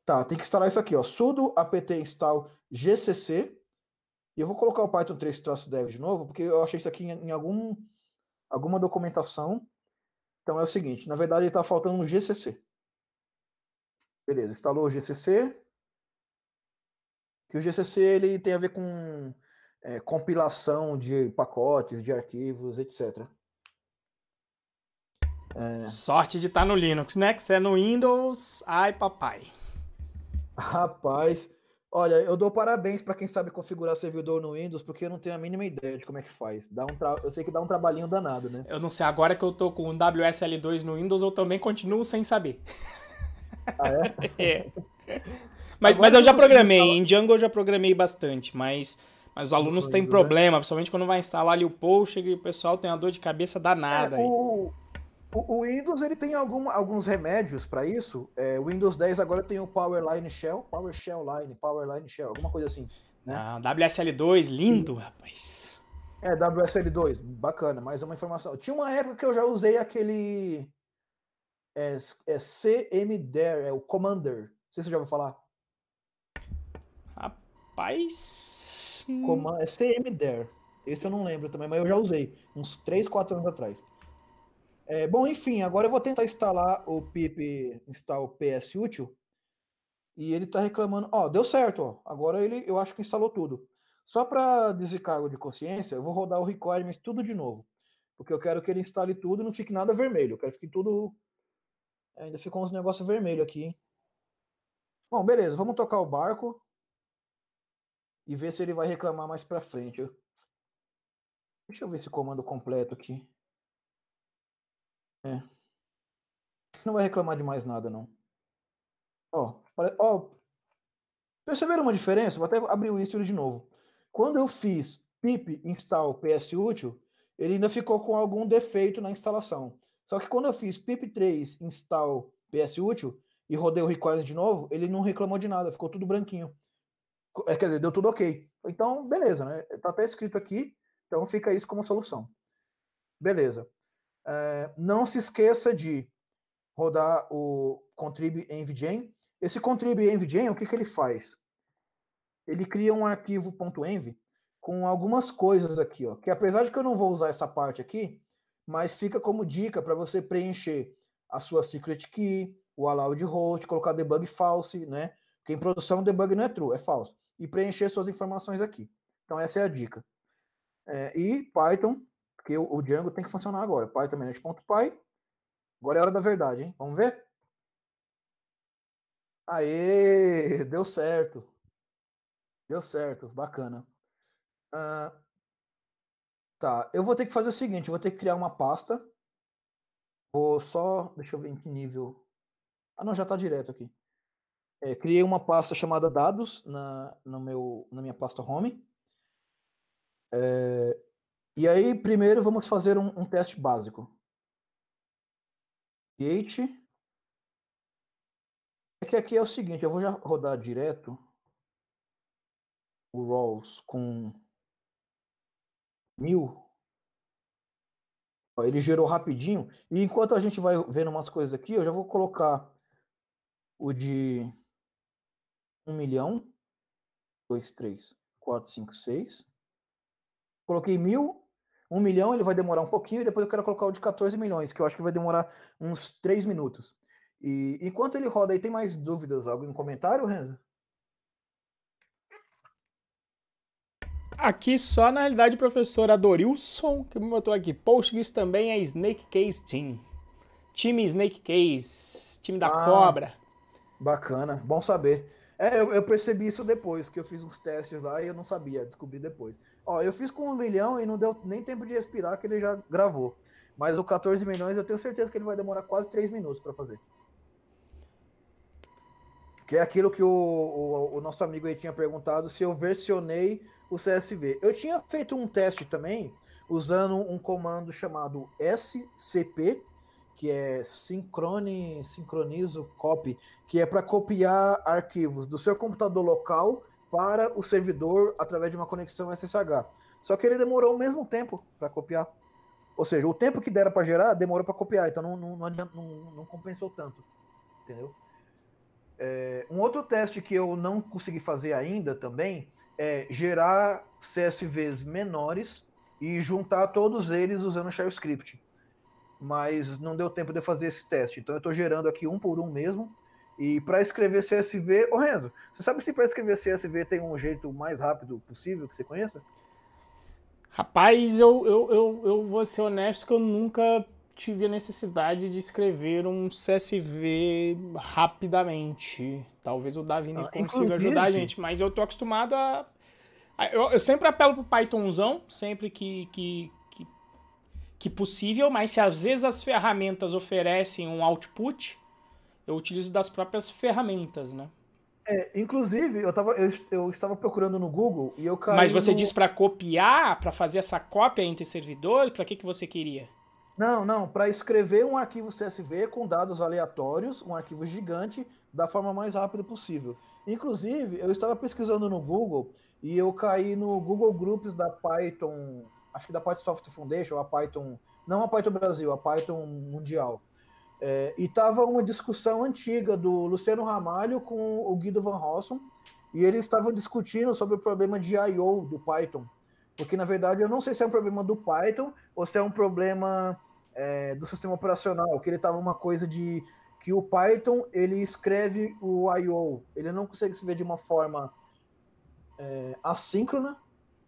S2: Tá, tem que instalar isso aqui, ó. sudo apt install gcc. E eu vou colocar o Python 3-dev de novo, porque eu achei isso aqui em, em algum, alguma documentação. Então é o seguinte, na verdade está faltando um gcc. Beleza, instalou o gcc. Que o gcc ele tem a ver com é, compilação de pacotes, de arquivos, etc. É. Sorte
S1: de estar tá no Linux, né? Que você é no Windows, ai papai.
S2: Rapaz, olha, eu dou parabéns para quem sabe configurar servidor no Windows, porque eu não tenho a mínima ideia de como é que faz. Dá um tra... Eu sei que dá um trabalhinho danado, né?
S1: Eu não sei, agora que eu tô com o WSL2 no Windows, eu também continuo sem saber. Ah, é? é. Mas, mas eu já programei, instalar... em Django eu já programei bastante, mas, mas os alunos têm né? problema, né? principalmente quando vai instalar ali o Post, e o pessoal tem uma dor de cabeça danada. É,
S2: o... aí o, o Windows ele tem algum, alguns remédios para isso. É, o Windows 10 agora tem o Powerline Shell, PowerShell Line, Powerline Shell, alguma coisa assim.
S1: Né? Ah, WSL2, lindo, Sim. rapaz.
S2: É, WSL2, bacana, mais uma informação. Tinha uma época que eu já usei aquele é, é CMDare, é o Commander. Não sei se você já ouviu falar. Rapaz. Hum. Command, é CMDare. Esse eu não lembro também, mas eu já usei. Uns 3, 4 anos atrás. É, bom, enfim, agora eu vou tentar instalar o pip, instalar o PS útil. E ele está reclamando, ó, deu certo, ó. Agora ele, eu acho que instalou tudo. Só para desencargo de consciência, eu vou rodar o requirement tudo de novo. Porque eu quero que ele instale tudo e não fique nada vermelho. Eu quero que fique tudo. Ainda ficou uns negócios vermelhos aqui, hein? Bom, beleza, vamos tocar o barco e ver se ele vai reclamar mais pra frente. Deixa eu ver esse comando completo aqui. É. Não vai reclamar de mais nada, não. Ó, ó perceberam uma diferença? Vou até abrir o Instagram de novo. Quando eu fiz pip install psútil, ele ainda ficou com algum defeito na instalação. Só que quando eu fiz pip3 install psútil e rodei o requires de novo, ele não reclamou de nada, ficou tudo branquinho. É, quer dizer, deu tudo ok. Então, beleza, né? Tá até escrito aqui, então fica isso como solução. Beleza. É, não se esqueça de rodar o Contrib EnvGen. Esse Contrib EnvGen, o que, que ele faz? Ele cria um arquivo .env com algumas coisas aqui, ó, que apesar de que eu não vou usar essa parte aqui, mas fica como dica para você preencher a sua secret key, o allowed host, colocar debug false, né? Porque em produção debug não é true, é falso. E preencher suas informações aqui. Então essa é a dica. É, e Python porque o, o Django tem que funcionar agora. Pai também, é ponto pai. Agora é hora da verdade, hein? Vamos ver? Aê! Deu certo. Deu certo. Bacana. Ah, tá. Eu vou ter que fazer o seguinte. Vou ter que criar uma pasta. Vou só... Deixa eu ver em que nível... Ah, não. Já está direto aqui. É, criei uma pasta chamada dados na, no meu, na minha pasta home. É, e aí, primeiro, vamos fazer um, um teste básico. Create. É que aqui é o seguinte, eu vou já rodar direto o Rolls com mil. Ele gerou rapidinho. E enquanto a gente vai vendo umas coisas aqui, eu já vou colocar o de um milhão, dois, três, quatro, cinco, seis. Coloquei mil um milhão ele vai demorar um pouquinho e depois eu quero colocar o de 14 milhões, que eu acho que vai demorar uns 3 minutos. E enquanto ele roda aí, tem mais dúvidas? Algum comentário, Renzo? Aqui só, na realidade, o professor
S1: Adorilson, que me botou aqui. Postgres também é Snake Case Team. Time Snake Case, time da ah, cobra.
S2: Bacana, bom saber. É, eu, eu, percebi isso depois, que eu fiz uns testes lá e eu não sabia, descobri depois. Ó, eu fiz com um milhão e não deu nem tempo de respirar que ele já gravou. Mas o 14 milhões eu tenho certeza que ele vai demorar quase 3 minutos para fazer. Que é aquilo que o, o, o, nosso amigo aí tinha perguntado se eu versionei o CSV. Eu tinha feito um teste também usando um comando chamado scp que é Synchrone, Sincronizo Copy, que é para copiar arquivos do seu computador local para o servidor através de uma conexão SSH. Só que ele demorou o mesmo tempo para copiar. Ou seja, o tempo que dera para gerar demorou para copiar, então não, não, não, não, compensou tanto. Entendeu? É, um outro teste que eu não consegui fazer ainda também é gerar CSVs menores e juntar todos eles usando shell script mas não deu tempo de fazer esse teste. Então eu estou gerando aqui um por um mesmo. E para escrever CSV, ô Renzo, você sabe se para escrever CSV tem um jeito mais rápido possível que você conheça?
S1: Rapaz, eu, eu, eu, eu vou ser honesto que eu nunca tive a necessidade de escrever um CSV rapidamente. Talvez o Davi ah, consiga ajudar a gente, mas eu tô acostumado a. Eu, eu sempre apelo pro Pythonzão, sempre que, que, que possível, mas se às vezes as ferramentas oferecem um output, eu utilizo das próprias ferramentas, né?
S2: É, inclusive, eu, tava, eu, eu, estava procurando no Google e eu caí Mas você no... diz
S1: para copiar, para fazer essa cópia entre servidores? Para que, que você queria?
S2: Não, não, para escrever um arquivo CSV com dados aleatórios, um arquivo gigante, da forma mais rápida possível. Inclusive, eu estava pesquisando no Google e eu caí no Google Groups da Python acho que da Python Software Foundation, a Python, não a Python Brasil, a Python Mundial. É, e estava uma discussão antiga do Luciano Ramalho com o Guido Van Rossum, e eles estavam discutindo sobre o problema de I/O do Python, porque na verdade eu não sei se é um problema do Python ou se é um problema é, do sistema operacional, que ele estava uma coisa de que o Python ele escreve o I/O, ele não consegue se ver de uma forma é, assíncrona,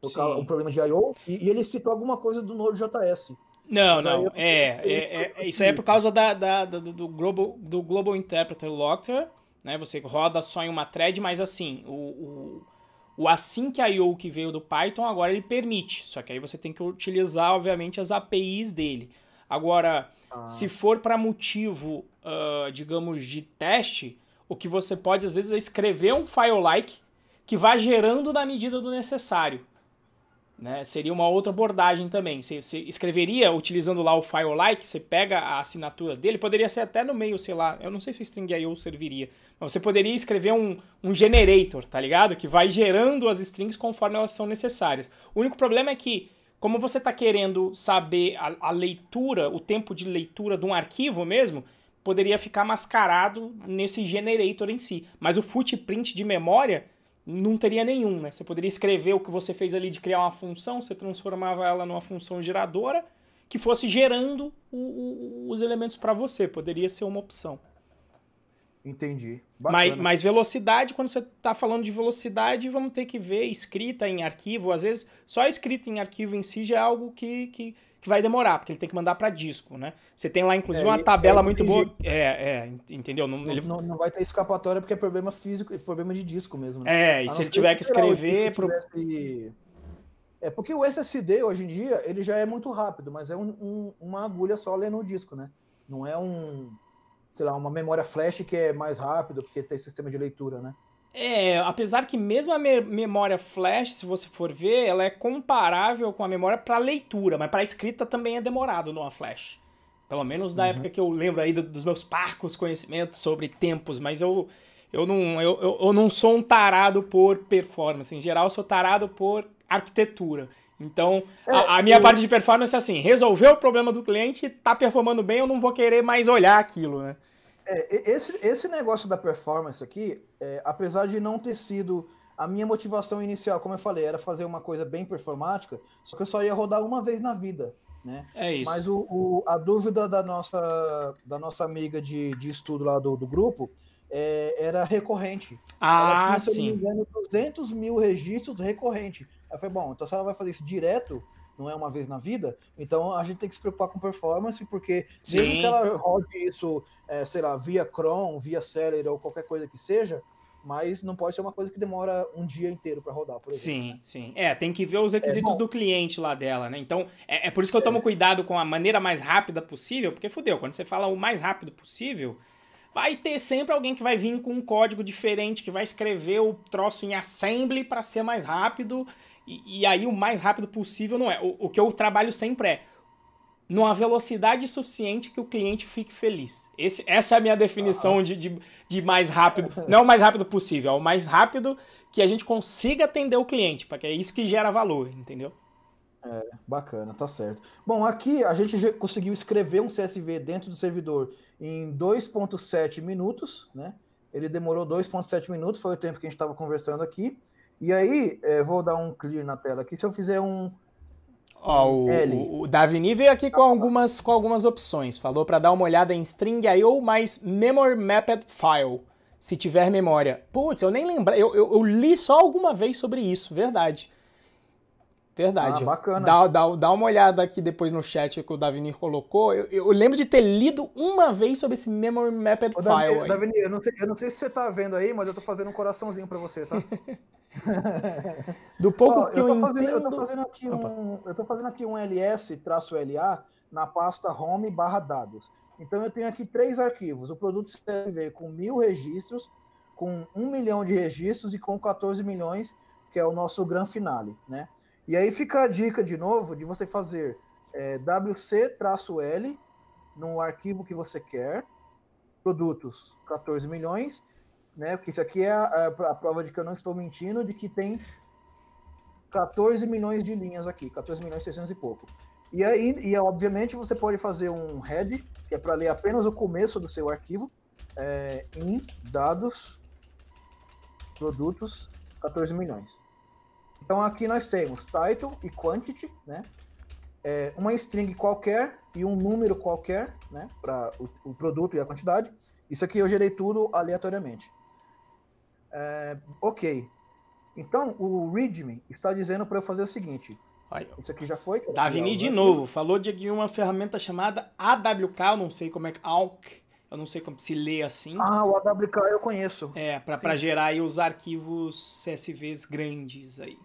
S2: o, programa de I.O., e, e, ele citou alguma coisa do Node.js. Não, não, é, é, é, Isso aí é por
S1: causa da, da, da, do, global, do Global Interpreter Locker né? Você roda só em uma thread, mas assim, o, o, o async assim I.O. que veio do Python, agora ele permite. Só que aí você tem que utilizar, obviamente, as APIs dele. Agora, ah. se for para motivo, uh, digamos, de teste, o que você pode, às vezes, é escrever um file-like que vai gerando na medida do necessário. Né? Seria uma outra abordagem também. Você, você escreveria utilizando lá o file-like, você pega a assinatura dele, poderia ser até no meio, sei lá, eu não sei se o string.io serviria, mas você poderia escrever um, um generator, tá ligado? Que vai gerando as strings conforme elas são necessárias. O único problema é que, como você está querendo saber a, a leitura, o tempo de leitura de um arquivo mesmo, poderia ficar mascarado nesse generator em si. Mas o footprint de memória não teria nenhum, né? Você poderia escrever o que você fez ali de criar uma função, você transformava ela numa função geradora que fosse gerando o, o, os elementos para você. Poderia ser uma opção.
S2: Entendi. Mas, mas,
S1: velocidade, quando você está falando de velocidade, vamos ter que ver escrita em arquivo. Às vezes, só escrita em arquivo em si já é algo que, que que vai demorar, porque ele tem que mandar para disco, né? Você tem lá, inclusive, é, uma tabela é muito boa. É, é, entendeu? Não, ele... não,
S2: não, vai ter escapatória porque é problema físico, é problema de disco mesmo. Né? É, e se ele tiver que escrever. Pro... Tivesse... É porque o SSD hoje em dia ele já é muito rápido, mas é um, um, uma agulha só lendo o disco, né? Não é um, sei lá, uma memória flash que é mais rápido porque tem sistema de leitura, né?
S1: É, apesar que mesmo a me memória flash, se você for ver, ela é comparável com a memória para leitura, mas para escrita também é demorado numa flash. Pelo menos da uhum. época que eu lembro aí do, dos meus parcos conhecimentos sobre tempos, mas eu eu não, eu, eu, eu não sou um tarado por performance. Em geral, eu sou tarado por arquitetura. Então, a, é, a, minha parte de performance é assim: resolver o problema do cliente, tá performando bem, eu não vou querer mais olhar aquilo,
S2: né? É, esse, esse negócio da performance aqui, é, apesar de não ter sido a minha motivação inicial, como eu falei, era fazer uma coisa bem performática, só que eu só ia rodar uma vez na vida.
S3: Né? É isso. Mas
S2: o, o, a dúvida da nossa, da nossa amiga de, de estudo lá do, do grupo é, era recorrente. Ah, ela tinha, sim. Se 200 mil registros recorrente. Aí foi bom, então se ela vai fazer isso direto, não é uma vez na vida, então a gente tem que se preocupar com performance, porque Sim. mesmo que ela rode isso, é, sei lá, via Chrome, via Celer ou qualquer coisa que seja, mas não pode ser uma coisa que demora um dia inteiro para rodar, por exemplo. Sim, né? sim.
S1: É, tem que ver os é, requisitos é, do cliente lá dela, né? Então, é, é por isso que eu tomo é. cuidado com a maneira mais rápida possível, porque fudeu, quando você fala o mais rápido possível, vai ter sempre alguém que vai vir com um código diferente, que vai escrever o troço em assembly para ser mais rápido, e, e, aí o mais rápido possível não é. O, o que eu trabalho sempre é numa velocidade suficiente que o cliente fique feliz. Esse, essa é a minha definição ah. de, de, de, mais rápido. Não é o mais rápido possível, é o mais rápido que a gente consiga atender o cliente, porque é isso que gera valor, entendeu?
S2: É, bacana, tá certo. Bom, aqui a gente conseguiu escrever um CSV dentro do servidor em 2.7 minutos, né? Ele demorou 2.7 minutos, foi o tempo que a gente estava conversando aqui. E aí, é, vou dar um clear na tela aqui. Se eu fizer um. Ó, um o, L.
S1: o Davini veio aqui com algumas, com algumas opções. Falou para dar uma olhada em string IO mais memory mapped file, se tiver memória. Putz, eu nem lembro. Eu, eu, eu li só alguma vez sobre isso, verdade. Verdade. Ah, bacana. Dá, dá, dá uma olhada aqui depois no chat que o Davinir colocou. Eu, eu lembro de ter lido uma vez sobre esse
S2: Memory Mapped Ô, File. Davinir, eu não, sei, eu não sei se você tá vendo aí, mas eu tô fazendo um coraçãozinho para você, tá? Do pouco Ó, que eu, eu fazendo, entendo... Eu fazendo aqui um, eu tô fazendo aqui um ls-la na pasta home dados. Então eu tenho aqui três arquivos. O produto CSV com mil registros, com um milhão de registros e com 14 milhões, que é o nosso gran finale, né? E aí fica a dica de novo de você fazer é, WC-L no arquivo que você quer, produtos 14 milhões, né? Porque isso aqui é a, é a, prova de que eu não estou mentindo, de que tem 14 milhões de linhas aqui, 14 milhões e 600 e pouco. E aí, e obviamente, você pode fazer um head, que é para ler apenas o começo do seu arquivo, é, em dados, produtos, 14 milhões. Então aqui nós temos title e quantity, né? É, uma string qualquer e um número qualquer, né? Para o, o, produto e a quantidade. Isso aqui eu gerei tudo aleatoriamente. É, ok. Então o readme está dizendo para eu fazer o seguinte. Aí, isso aqui já foi. Davini de novo
S1: falou de uma ferramenta chamada AWK, eu não sei como é que AWK, eu não sei como se lê assim. Ah,
S2: o AWK eu conheço. É, para gerar
S1: aí os arquivos
S2: CSVs grandes aí.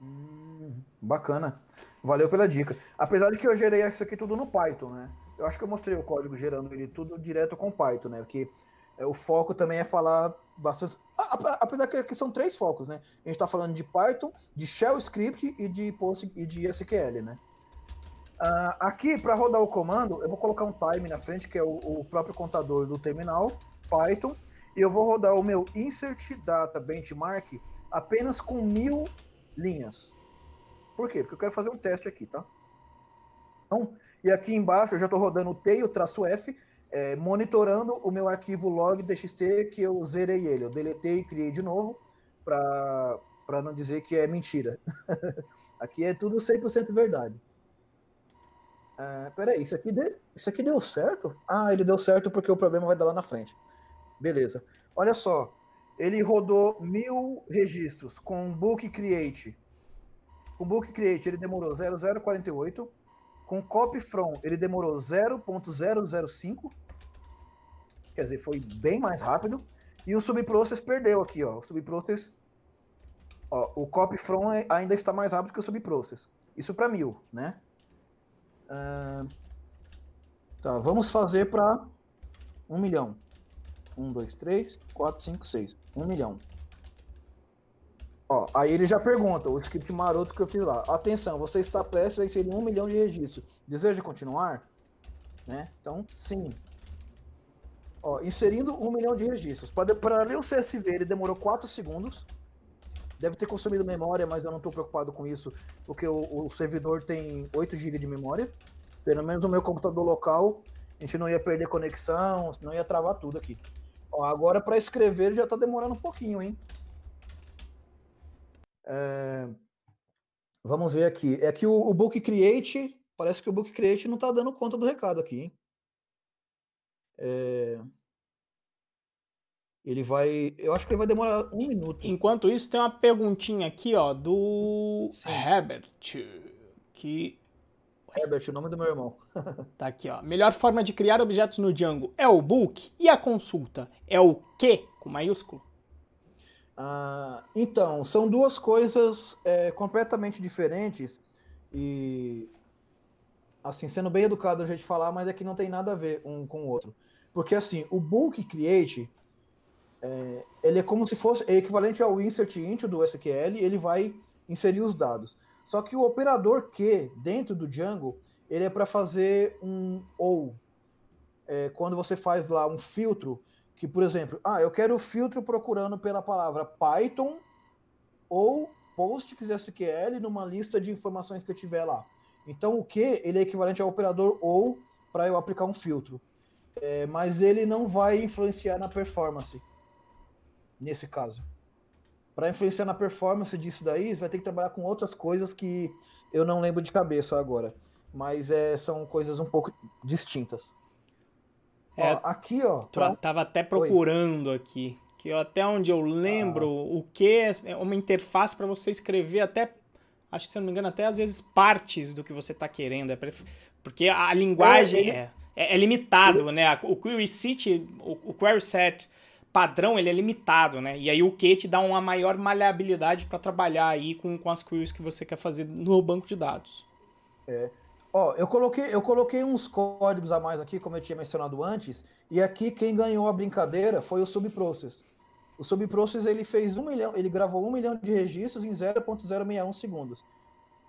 S2: Hum, bacana. Valeu pela dica. Apesar de que eu gerei isso aqui tudo no Python, né? Eu acho que eu mostrei o código gerando ele tudo direto com Python, né? Porque é, o foco também é falar bastante. Apesar que são três focos, né? A gente está falando de Python, de Shell Script e de Post e de SQL, né? Uh, aqui, para rodar o comando, eu vou colocar um time na frente, que é o, o, próprio contador do terminal, Python, e eu vou rodar o meu insert data benchmark apenas com mil linhas. Por quê? Porque eu quero fazer um teste aqui, tá? Então, e aqui embaixo eu já estou rodando o T e o traço F, é, monitorando o meu arquivo log.txt que eu zerei ele. Eu deletei e criei de novo para não dizer que é mentira. aqui é tudo 100% verdade. Ah, peraí, isso aqui, deu isso aqui deu certo? Ah, ele deu certo porque o problema vai dar lá na frente. Beleza. Olha só, ele rodou mil registros com Book Create. O Book Create ele demorou 0048. Com Copy From ele demorou 0.005. Quer dizer, foi bem mais rápido. E o Subprocess perdeu aqui, ó. O Subprocess. Ó, o Copy From é, ainda está mais rápido que o Subprocess. Isso para mil, né? Uh, tá, vamos fazer para um milhão. Um, dois, três, quatro, cinco, seis. Um milhão. Ó, aí ele já pergunta, o script maroto que eu fiz lá. Atenção, você está prestes a inserir um milhão de registros. Deseja continuar? Né? Então, sim. Ó, inserindo um milhão de registros. Para ler o CSV, ele demorou 4 segundos. Deve ter consumido memória, mas eu não estou preocupado com isso, porque o, o servidor tem 8 GB de memória. Pelo menos o meu computador local, a gente não ia perder conexão, não ia travar tudo aqui. Ó, agora para escrever já tá demorando um pouquinho, hein? É... Vamos ver aqui. É que o, o, Book Create, parece que o Book Create não tá dando conta do recado aqui, hein? É... Ele vai. Eu acho que ele vai demorar um minuto.
S1: Enquanto isso, tem uma perguntinha aqui, ó, do Sim. Herbert. Que Herbert, o nome do meu irmão. tá aqui, ó. Melhor forma de criar objetos no Django
S2: é o book e a consulta. É o que com maiúsculo? Ah, então, são duas coisas é, completamente diferentes e, assim, sendo bem educado a gente falar, mas é que não tem nada a ver um com o outro. Porque, assim, o book create, é, ele é como se fosse, é equivalente ao insert into do SQL, ele vai inserir os dados. Só que o operador Q dentro do Django, ele é para fazer um ou. É, quando você faz lá um filtro, que por exemplo, ah, eu quero o filtro procurando pela palavra Python ou PostgreSQL numa lista de informações que eu tiver lá. Então o Q, ele é equivalente ao operador ou para eu aplicar um filtro. É, mas ele não vai influenciar na performance, nesse caso. Para influenciar na performance disso daí, você vai ter que trabalhar com outras coisas que eu não lembro de cabeça agora. Mas é, são coisas um pouco distintas.
S1: É, ó, aqui, ó. Tu pra... tava até procurando Oi. aqui. Que até onde eu lembro, ah. o que é, é uma interface para você escrever até. Acho que se eu não me engano, até às vezes partes do que você está querendo. É Porque a linguagem é, ele... é, é, é limitado, ele... né? O query set, o, o query set padrão ele é limitado, né? E aí o que te dá uma maior maleabilidade para trabalhar aí com, com as queries que você quer fazer no banco de dados.
S2: É. Ó, eu coloquei, eu coloquei uns códigos a mais aqui, como eu tinha mencionado antes, e aqui quem ganhou a brincadeira foi o Subprocess. O Subprocess ele fez um milhão, ele gravou um milhão de registros em 0.061 segundos.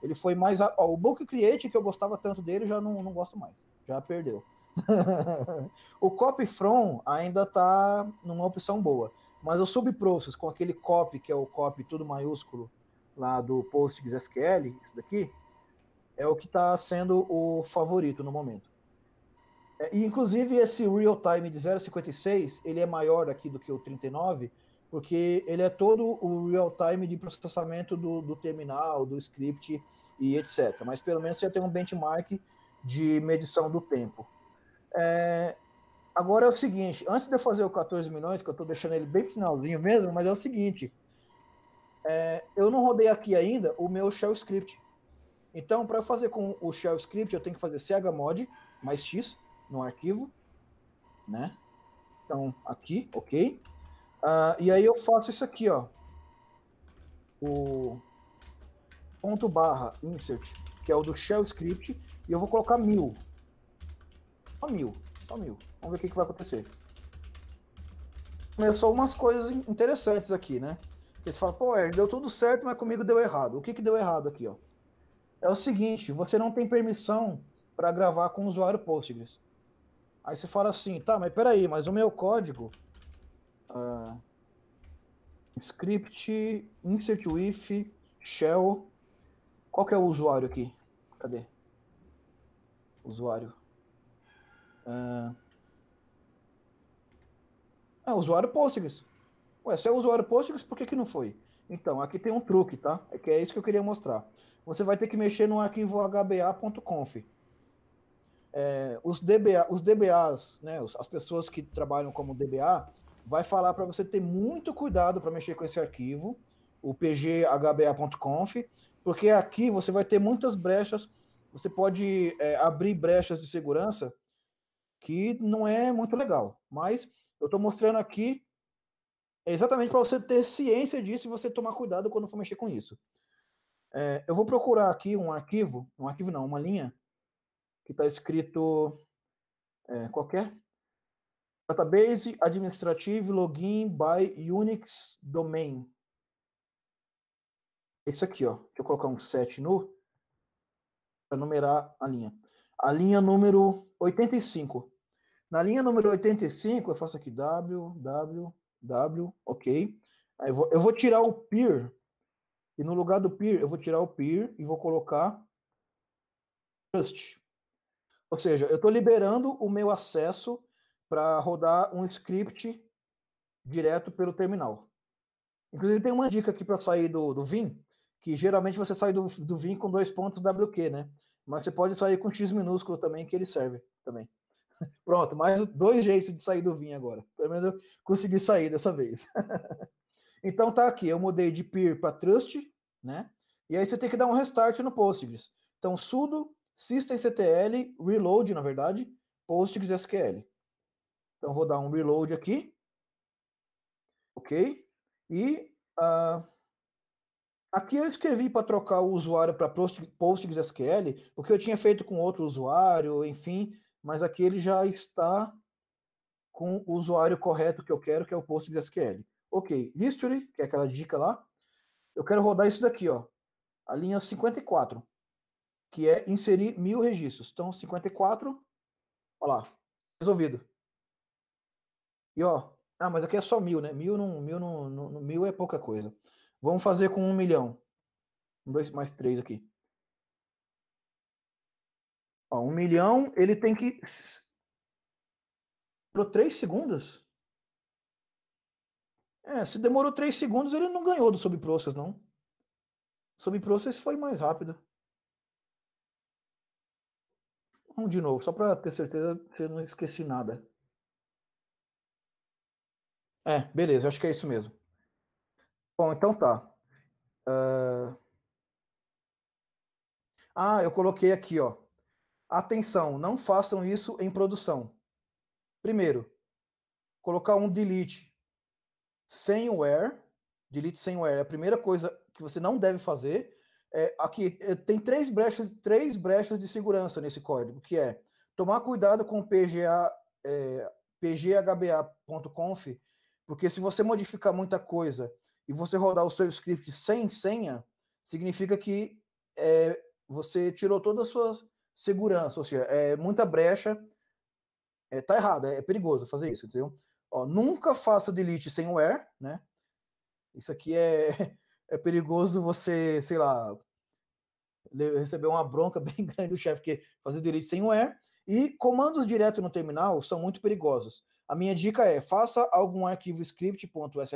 S2: Ele foi mais. Ó, o Book Create, que eu gostava tanto dele, já não, não gosto mais. Já perdeu. o copy from ainda está numa opção boa, mas o subprocess com aquele copy, que é o copy tudo maiúsculo lá do PostgreSQL, isso daqui, é o que está sendo o favorito no momento. É, e, inclusive, esse real time de 0,56, ele é maior aqui do que o 39, porque ele é todo o real time de processamento do, do terminal, do script e etc. Mas pelo menos você tem um benchmark de medição do tempo. É, agora é o seguinte, antes de eu fazer o 14 milhões, que eu estou deixando ele bem finalzinho mesmo, mas é o seguinte, é, eu não rodei aqui ainda o meu shell script. Então, para fazer com o shell script, eu tenho que fazer chmod mais x no arquivo, né? Então, aqui, ok. Uh, e aí eu faço isso aqui, ó. O ponto barra insert, que é o do shell script, e eu vou colocar mil. Só mil. Só mil. Vamos ver o que, que vai acontecer. Começou é umas coisas interessantes aqui, né? Porque você fala, pô, é, deu tudo certo, mas comigo deu errado. O que, que deu errado aqui, ó? É o seguinte, você não tem permissão para gravar com o usuário Postgres. Aí você fala assim, tá, mas peraí, mas o meu código. Uh, script, insert with, shell. Qual que é o usuário aqui? Cadê? Usuário. Ah. ah, usuário Postgres. Ué, se é usuário Postgres, por que, que não foi? Então, aqui tem um truque, tá? É que é isso que eu queria mostrar. Você vai ter que mexer no arquivo hba.conf. É, os, DBA, os DBAs, né, as pessoas que trabalham como DBA, vai falar para você ter muito cuidado para mexer com esse arquivo, o pghba.conf, porque aqui você vai ter muitas brechas, você pode é, abrir brechas de segurança que não é muito legal. Mas eu estou mostrando aqui exatamente para você ter ciência disso e você tomar cuidado quando for mexer com isso. É, eu vou procurar aqui um arquivo, um arquivo não, uma linha, que está escrito é, qualquer. Database Administrative Login by Unix Domain. Esse aqui, ó. Deixa eu colocar um set no para numerar a linha a linha número 85. Na linha número 85, eu faço aqui W, W, W, ok. Aí eu vou, eu vou tirar o peer, e no lugar do peer, eu vou tirar o peer e vou colocar trust. Ou seja, eu estou liberando o meu acesso para rodar um script direto pelo terminal. Inclusive, tem uma dica aqui para sair do, do Vim, que geralmente você sai do, do Vim com dois pontos WQ, né? Mas você pode sair com X minúsculo também, que ele serve também. Pronto, mais dois jeitos de sair do vinho agora. Pelo menos eu consegui sair dessa vez. então tá aqui, eu mudei de peer para trust, né? E aí você tem que dar um restart no Postgres. Então sudo systemctl reload, na verdade, Postgres SQL. Então vou dar um reload aqui. OK? E uh, Aqui eu escrevi para trocar o usuário para PostgreSQL, o que eu tinha feito com outro usuário, enfim, mas aqui ele já está com o usuário correto que eu quero, que é o PostgreSQL. Ok, history, que é aquela dica lá. Eu quero rodar isso daqui, ó, a linha 54, que é inserir mil registros. Então, 54, olha lá, resolvido. E ó, ah, mas aqui é só mil, né? Mil, não, mil, não, não, mil é pouca coisa. Vamos fazer com um milhão. Um, dois, mais três aqui. Ó, um milhão, ele tem que. Demorou três segundos? É, se demorou três segundos, ele não ganhou do subprocess, não. Subprocess foi mais rápido. Vamos de novo, só para ter certeza que eu não esqueci nada. É, beleza, acho que é isso mesmo. Bom, então tá. Uh... Ah, eu coloquei aqui, ó. Atenção, não façam isso em produção. Primeiro, colocar um delete sem o where. Delete sem o where. É a primeira coisa que você não deve fazer é aqui. Eh, tem três brechas, três brechas de segurança nesse código, que é tomar cuidado com o PGA, é, eh, pghba.conf, porque se você modificar muita coisa e você rodar o seu script sem senha, significa que é, você tirou toda a sua segurança, ou seja, é muita brecha. É, tá errado, é, é perigoso fazer isso, entendeu? Ó, nunca faça delete sem o where, né? Isso aqui é, é perigoso você, sei lá, receber uma bronca bem grande do chefe, que fazer delete sem o where. E comandos direto no terminal são muito perigosos. A minha dica é, faça algum arquivo script.sh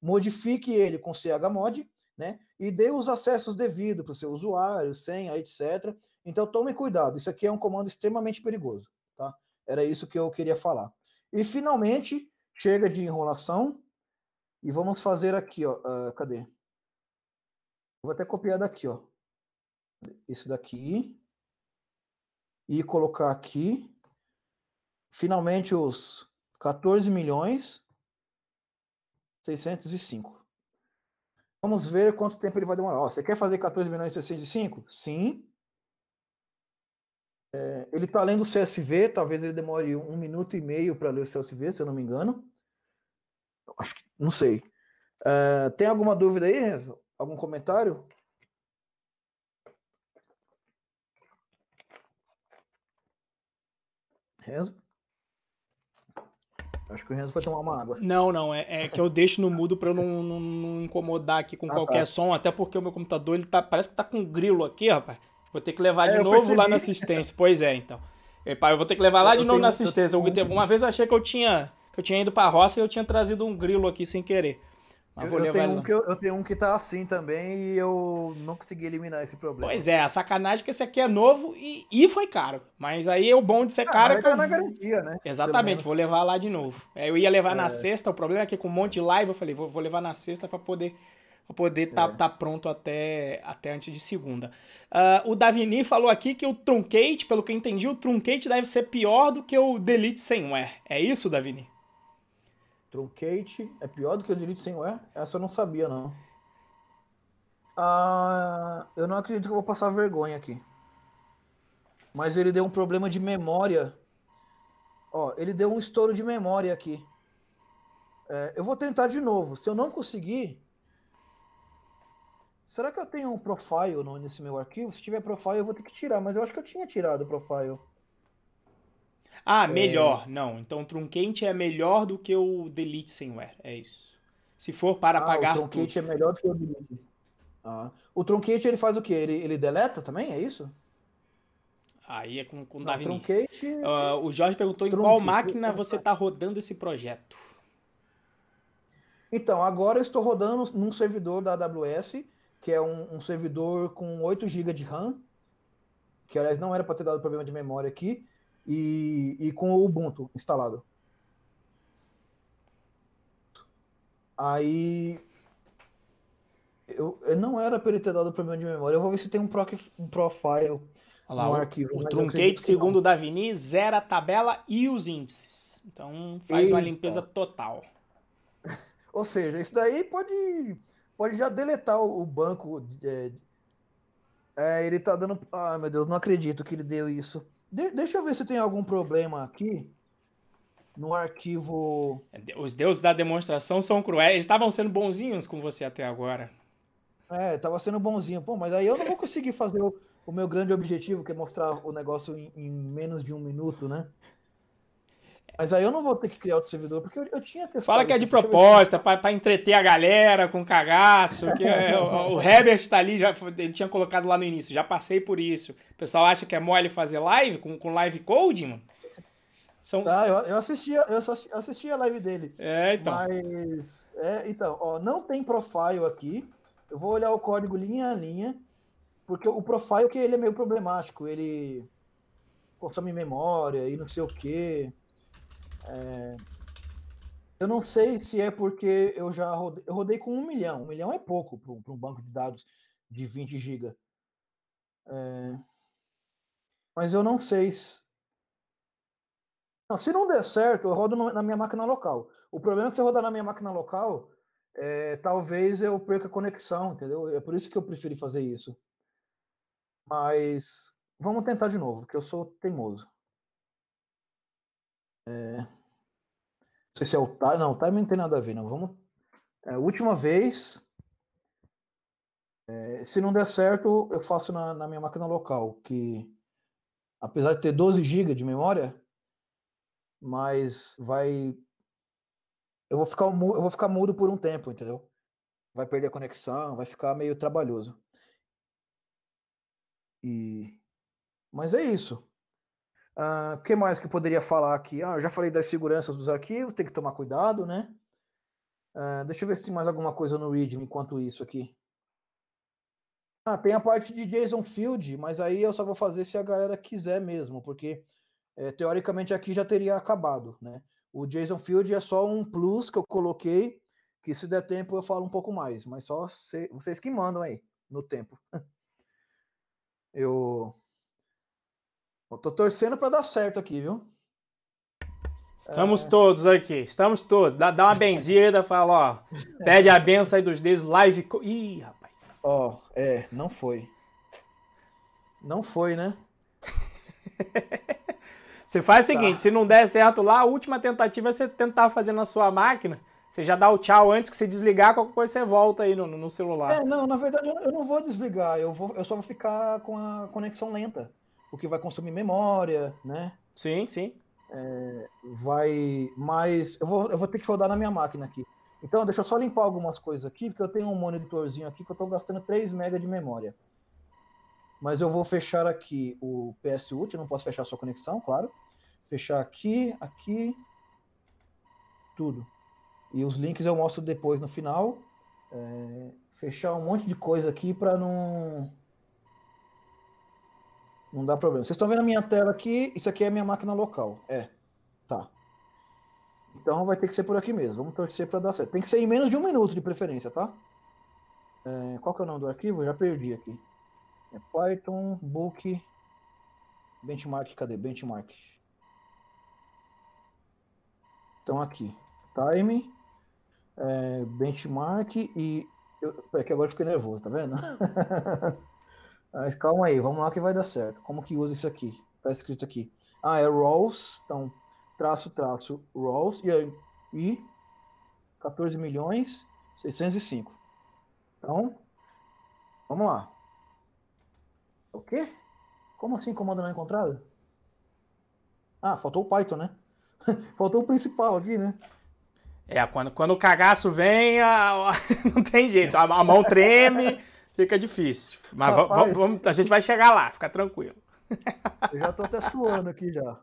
S2: modifique ele com chmod, né? E dê os acessos devidos para o seu usuário, senha, etc. Então tome cuidado, isso aqui é um comando extremamente perigoso, tá? Era isso que eu queria falar. E finalmente, chega de enrolação e vamos fazer aqui, ó, uh, cadê? Vou até copiar daqui, ó. Isso daqui e colocar aqui finalmente os 14 milhões 605. Vamos ver quanto tempo ele vai demorar. Ó, você quer fazer 14 milhões e 605? Sim. É, ele está lendo o CSV, talvez ele demore um minuto e meio para ler o CSV, se eu não me engano. Acho que, não sei. É, tem alguma dúvida aí, Renzo? Algum comentário? Renzo? Acho que o Renzo foi tomar uma água. Não,
S1: não, é, é que eu deixo no mudo para eu não, não, não, incomodar aqui com ah, qualquer tá. som, até porque o meu computador ele tá, parece que tá com um grilo aqui, rapaz. Vou ter que levar é, de novo percebi. lá na assistência. Pois é, então. Eu, eu vou ter que levar lá eu de novo na assistência. uma vez eu achei que eu tinha, que eu tinha ido para a roça e eu tinha trazido um grilo aqui sem querer eu, eu tenho um que
S2: eu, eu, tenho um que tá assim também e eu não consegui eliminar esse problema. Pois é,
S1: a sacanagem é que esse aqui é novo e, e foi caro. Mas aí é o bom de ser ah, caro ah, é que. Tá eu... na
S2: garantia, né? Exatamente, vou
S1: levar lá de novo. É, eu ia levar é. na sexta, o problema é que com um monte de live eu falei, vou, vou levar na sexta para poder para poder estar tá, é. tá pronto até, até antes de segunda. Uh, o Davini falou aqui que o truncate, pelo que eu entendi, o truncate deve ser pior do que o delete sem Wear. É isso, Davini?
S2: Truncate é pior do que o delete sem o Essa eu não sabia, não. Ah, eu não acredito que eu vou passar vergonha aqui. Mas ele deu um problema de memória. Ó, ele deu um estouro de memória aqui. É, eu vou tentar de novo. Se eu não conseguir. Será que eu tenho um profile no, nesse meu arquivo? Se tiver profile, eu vou ter que tirar. Mas eu acho que eu tinha tirado o profile.
S1: Ah, é. melhor. É... Não, então o é melhor do que o Delete Senware. É isso. Se for para ah, pagar. O Truncate
S2: tudo. é melhor do que o Delete. Ah. O Truncate, ele faz o quê? Ele, ele deleta também? É isso?
S1: Aí é com, com o Davi. Truncate...
S2: Uh, ah, o Jorge perguntou Trunque... em qual máquina é você
S1: está rodando esse projeto.
S2: Então, agora eu estou rodando num servidor da AWS, que é um, um servidor com 8 GB de RAM, que aliás não era para ter dado problema de memória aqui, e, e com o Ubuntu instalado. Aí eu, eu, não era para ele ter dado problema de memória. Eu vou ver se tem um, proc, um profile Olha no lá, arquivo. O, o truncate segundo
S1: Davini zera a tabela e os índices. Então faz Eita. uma limpeza total.
S2: Ou seja, isso daí pode, pode já deletar o, o banco. é, é ele tá dando. Ah, meu Deus, não acredito que ele deu isso. De deixa eu ver se tem algum problema aqui
S1: no arquivo. Os deuses da demonstração são cruéis. Eles estavam sendo bonzinhos com você até agora.
S2: É, tava sendo bonzinho. Pô, mas aí eu não vou conseguir fazer o, o meu grande objetivo, que é mostrar o negócio em, em menos de um minuto, né? Mas aí eu não vou ter que criar outro servidor, porque eu, eu tinha testado. Fala que é de tipo proposta,
S1: para entreter a galera com cagaço. Que é, o, o Herbert está ali, já, ele tinha colocado lá no início, já passei por isso. O pessoal acha que é mole fazer live com, com live coding, mano? São... Tá, eu,
S2: eu assistia, eu assistia a live dele. É, então. Mas. É, então, ó, não tem profile aqui. Eu vou olhar o código linha a linha, porque o profile que ele é meio problemático, ele consome memória e não sei o quê. É... Eu não sei se é porque eu já rodei, eu rodei com um milhão. Um milhão é pouco para um banco de dados de 20 GB. É... Mas eu não sei. Se... Não, se não der certo, eu rodo na minha máquina local. O problema é que se eu rodar na minha máquina local, é, talvez eu perca conexão, entendeu? É por isso que eu preferi fazer isso. Mas vamos tentar de novo, porque eu sou teimoso. É sei se é o time. Não, o time não tem nada a ver, não. Vamos. É, última vez. É, se não der certo, eu faço na, na, minha máquina local, que apesar de ter 12 GB de memória, mas vai. Eu vou, ficar, eu vou ficar mudo por um tempo, entendeu? Vai perder a conexão, vai ficar meio trabalhoso. E... Mas é isso. Ah, o uh, que mais que eu poderia falar aqui? Ah, já falei das seguranças dos arquivos, tem que tomar cuidado, né? Uh, deixa eu ver se tem mais alguma coisa no Readme enquanto isso aqui. Ah, tem a parte de JSON Field, mas aí eu só vou fazer se a galera quiser mesmo, porque é, teoricamente aqui já teria acabado, né? O JSON Field é só um plus que eu coloquei, que se der tempo eu falo um pouco mais, mas só se, vocês que mandam aí no tempo. eu eu tô torcendo para dar certo aqui, viu?
S1: Estamos é... todos aqui, estamos todos. Dá, dá uma benzida, fala, ó. Pede a benção aí dos dedos, live. Co... Ih, rapaz.
S2: Ó, oh, é, não foi.
S1: Não foi, né? você faz o tá. seguinte: se não der certo lá, a última tentativa é você tentar fazer na sua máquina. Você já dá o tchau antes que você desligar, qualquer coisa você volta aí no, no celular. É,
S2: não, na verdade eu não vou desligar, eu, vou, eu só vou ficar com a conexão lenta porque vai consumir memória, né? Sim, sim. É, vai, mas eu vou, eu vou ter que rodar na minha máquina aqui. Então, deixa eu só limpar algumas coisas aqui, porque eu tenho um monitorzinho aqui que eu estou gastando 3 MB de memória. Mas eu vou fechar aqui o PSUT, eu não posso fechar a sua conexão, claro. Fechar aqui, aqui, tudo. E os links eu mostro depois no final. É, fechar um monte de coisa aqui para não não dá problema. Vocês estão vendo a minha tela aqui? Isso aqui é a minha máquina local. É. Tá. Então vai ter que ser por aqui mesmo. Vamos torcer para dar certo. Tem que ser em menos de um minuto de preferência, tá? É, qual que é o nome do arquivo? Já perdi aqui. É Python, book, benchmark. Cadê? Benchmark. Então aqui. Time, é, benchmark e. Eu, é que agora eu fiquei nervoso, tá vendo? Mas calma aí, vamos lá que vai dar certo. Como que usa isso aqui? Tá escrito aqui. Ah, é rolls, então traço, traço, rolls, e, aí, e 14 milhões 605. Então, vamos lá. O quê? Como assim comando não encontrado? Ah, faltou o Python, né? faltou o principal aqui, né?
S1: É, quando, quando o cagaço vem, a... não tem jeito. A, a mão treme. Fica difícil. Mas Rapaz, vamos, a gente vai chegar lá, fica
S2: tranquilo. Eu já tô até suando aqui já.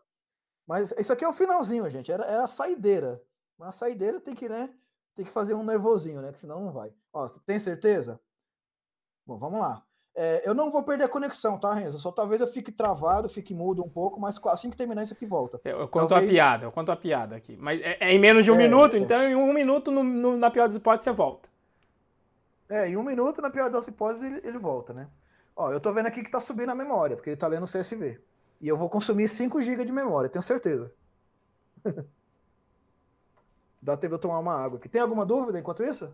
S2: Mas isso aqui é o finalzinho, gente. Era, é a saideira. Mas a saideira tem que, né? Tem que fazer um nervosinho, né? Que senão não vai. Ó, tem certeza? Bom, vamos lá. É, eu não vou perder a conexão, tá, Renzo? Só talvez eu fique travado, fique mudo um pouco, mas assim que terminar isso aqui volta. Eu, eu conto talvez... a piada,
S1: eu conto a piada
S2: aqui. Mas é, é em menos de um é, minuto, então em um minuto, no, no, na pior das hipóteses, você volta. É, em um minuto, na pior das hipóteses, ele, ele volta, né? Ó, eu tô vendo aqui que tá subindo a memória, porque ele tá lendo o CSV. E eu vou consumir 5 GB de memória, tenho certeza. Dá tempo eu tomar uma água aqui. Tem alguma dúvida enquanto isso?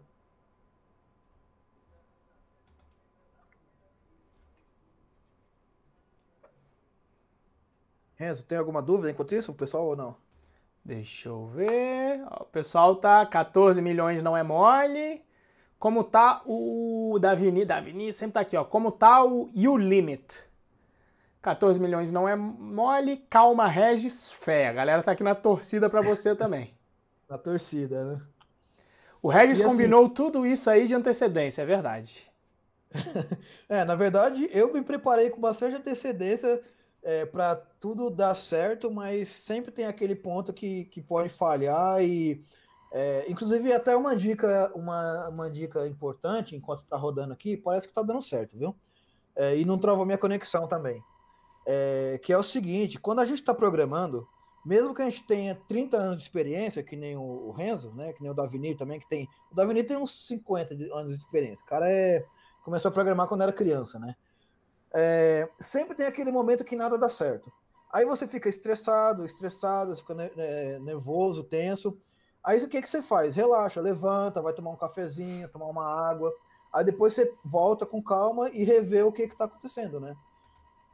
S2: Renzo, tem alguma dúvida enquanto isso, pessoal, ou não? Deixa
S1: eu ver. O pessoal tá 14 milhões não é mole. Como tá o Davini? Davini sempre tá aqui, ó. Como tá o You Limit? 14 milhões não é mole. Calma, Regis Fé. A galera tá aqui na torcida para você também. na torcida, né? O Regis e assim- combinou assim... tudo isso aí de
S2: antecedência, é verdade. é, na verdade, eu me preparei com bastante antecedência é, para tudo dar certo, mas sempre tem aquele ponto que, que pode falhar e é, inclusive, até uma dica, uma, uma dica importante, enquanto está rodando aqui, parece que está dando certo, viu? É, e não travou minha conexão também. É, que é o seguinte, quando a gente está programando, mesmo que a gente tenha 30 anos de experiência, que nem o Renzo, né? Que nem o Davini também, que tem. O Davini tem uns 50 anos de experiência. O cara é, começou a programar quando era criança, né? É, sempre tem aquele momento que nada dá certo. Aí você fica estressado, estressado, fica é, nervoso, tenso. Aí o que, que você faz? Relaxa, levanta, vai tomar um cafezinho, tomar uma água. Aí depois você volta com calma e revê o que está acontecendo, né?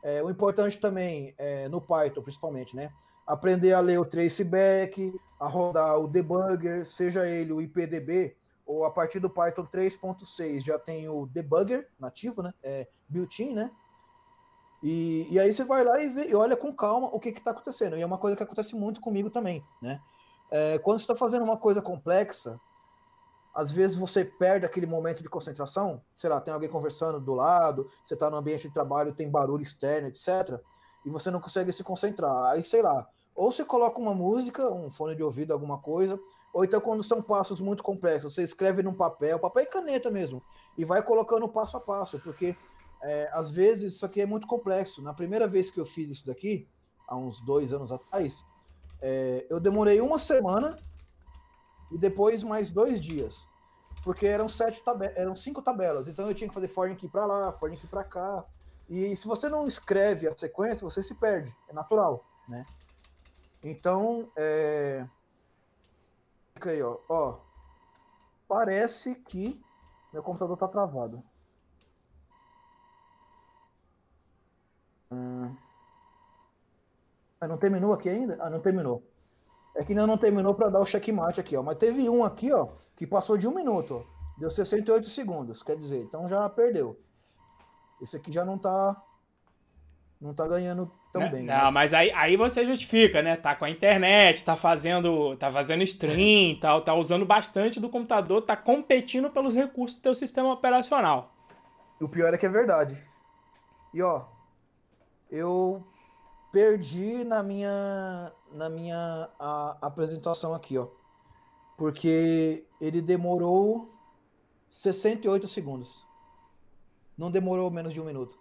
S2: É, o importante também, é, no Python principalmente, né? Aprender a ler o traceback, a rodar o debugger, seja ele o IPDB, ou a partir do Python 3.6 já tem o debugger nativo, né? É, built-in, né? E, e aí você vai lá e, vê, e olha com calma o que está acontecendo. E é uma coisa que acontece muito comigo também, né? É, quando você está fazendo uma coisa complexa, às vezes você perde aquele momento de concentração. Sei lá, tem alguém conversando do lado, você está no ambiente de trabalho, tem barulho externo, etc. E você não consegue se concentrar. Aí, sei lá, ou você coloca uma música, um fone de ouvido, alguma coisa, ou então quando são passos muito complexos, você escreve num papel, papel e caneta mesmo, e vai colocando passo a passo, porque é, às vezes isso aqui é muito complexo. Na primeira vez que eu fiz isso daqui, há uns dois anos atrás, é, eu demorei uma semana e depois mais dois dias. Porque eram sete tabelas, eram cinco tabelas. Então eu tinha que fazer foreign aqui para lá, foreign aqui para cá. E se você não escreve a sequência, você se perde. É natural, né? Então, é... Fica aí, ó. ó. Parece que meu computador tá travado. Hum... Mas não terminou aqui ainda? Ah, não terminou. É que não, não terminou para dar o checkmate aqui, ó. Mas teve um aqui, ó, que passou de um minuto, Deu 68 segundos, quer dizer, então já perdeu. Esse aqui já não tá. Não tá ganhando tão né? Né? não, bem. Não,
S1: né? mas aí, aí você justifica, né? Tá com a internet, tá fazendo. tá fazendo stream tal, tá usando bastante do computador, tá competindo pelos recursos do teu
S2: sistema operacional. O pior é que é verdade. E ó, eu perdi na minha na minha a, apresentação aqui, ó. Porque ele demorou 68 segundos. Não demorou menos de um minuto.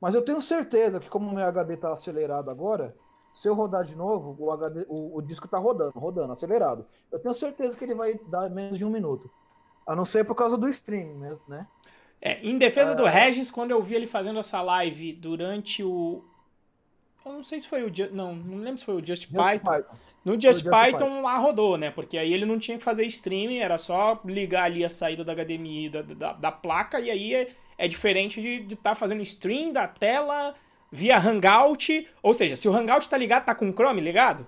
S2: Mas eu tenho certeza que como o meu HD está acelerado agora, se eu rodar de novo, o, HD, o, o disco está rodando, rodando, acelerado. Eu tenho certeza que ele vai dar menos de um minuto. A não ser por causa do stream mesmo, né? É, em defesa do ah. Regis,
S1: quando eu vi ele fazendo essa live durante o eu não sei se foi o. Just, não, não lembro se foi o Just, Just Python. Python. No Just, Python, Just Python, lá rodou, né? Porque aí ele não tinha que fazer streaming, era só ligar ali a saída da HDMI da, da, da placa, e aí é, é diferente de estar tá fazendo stream da tela via Hangout. Ou seja, se o Hangout tá ligado, tá com o Chrome ligado?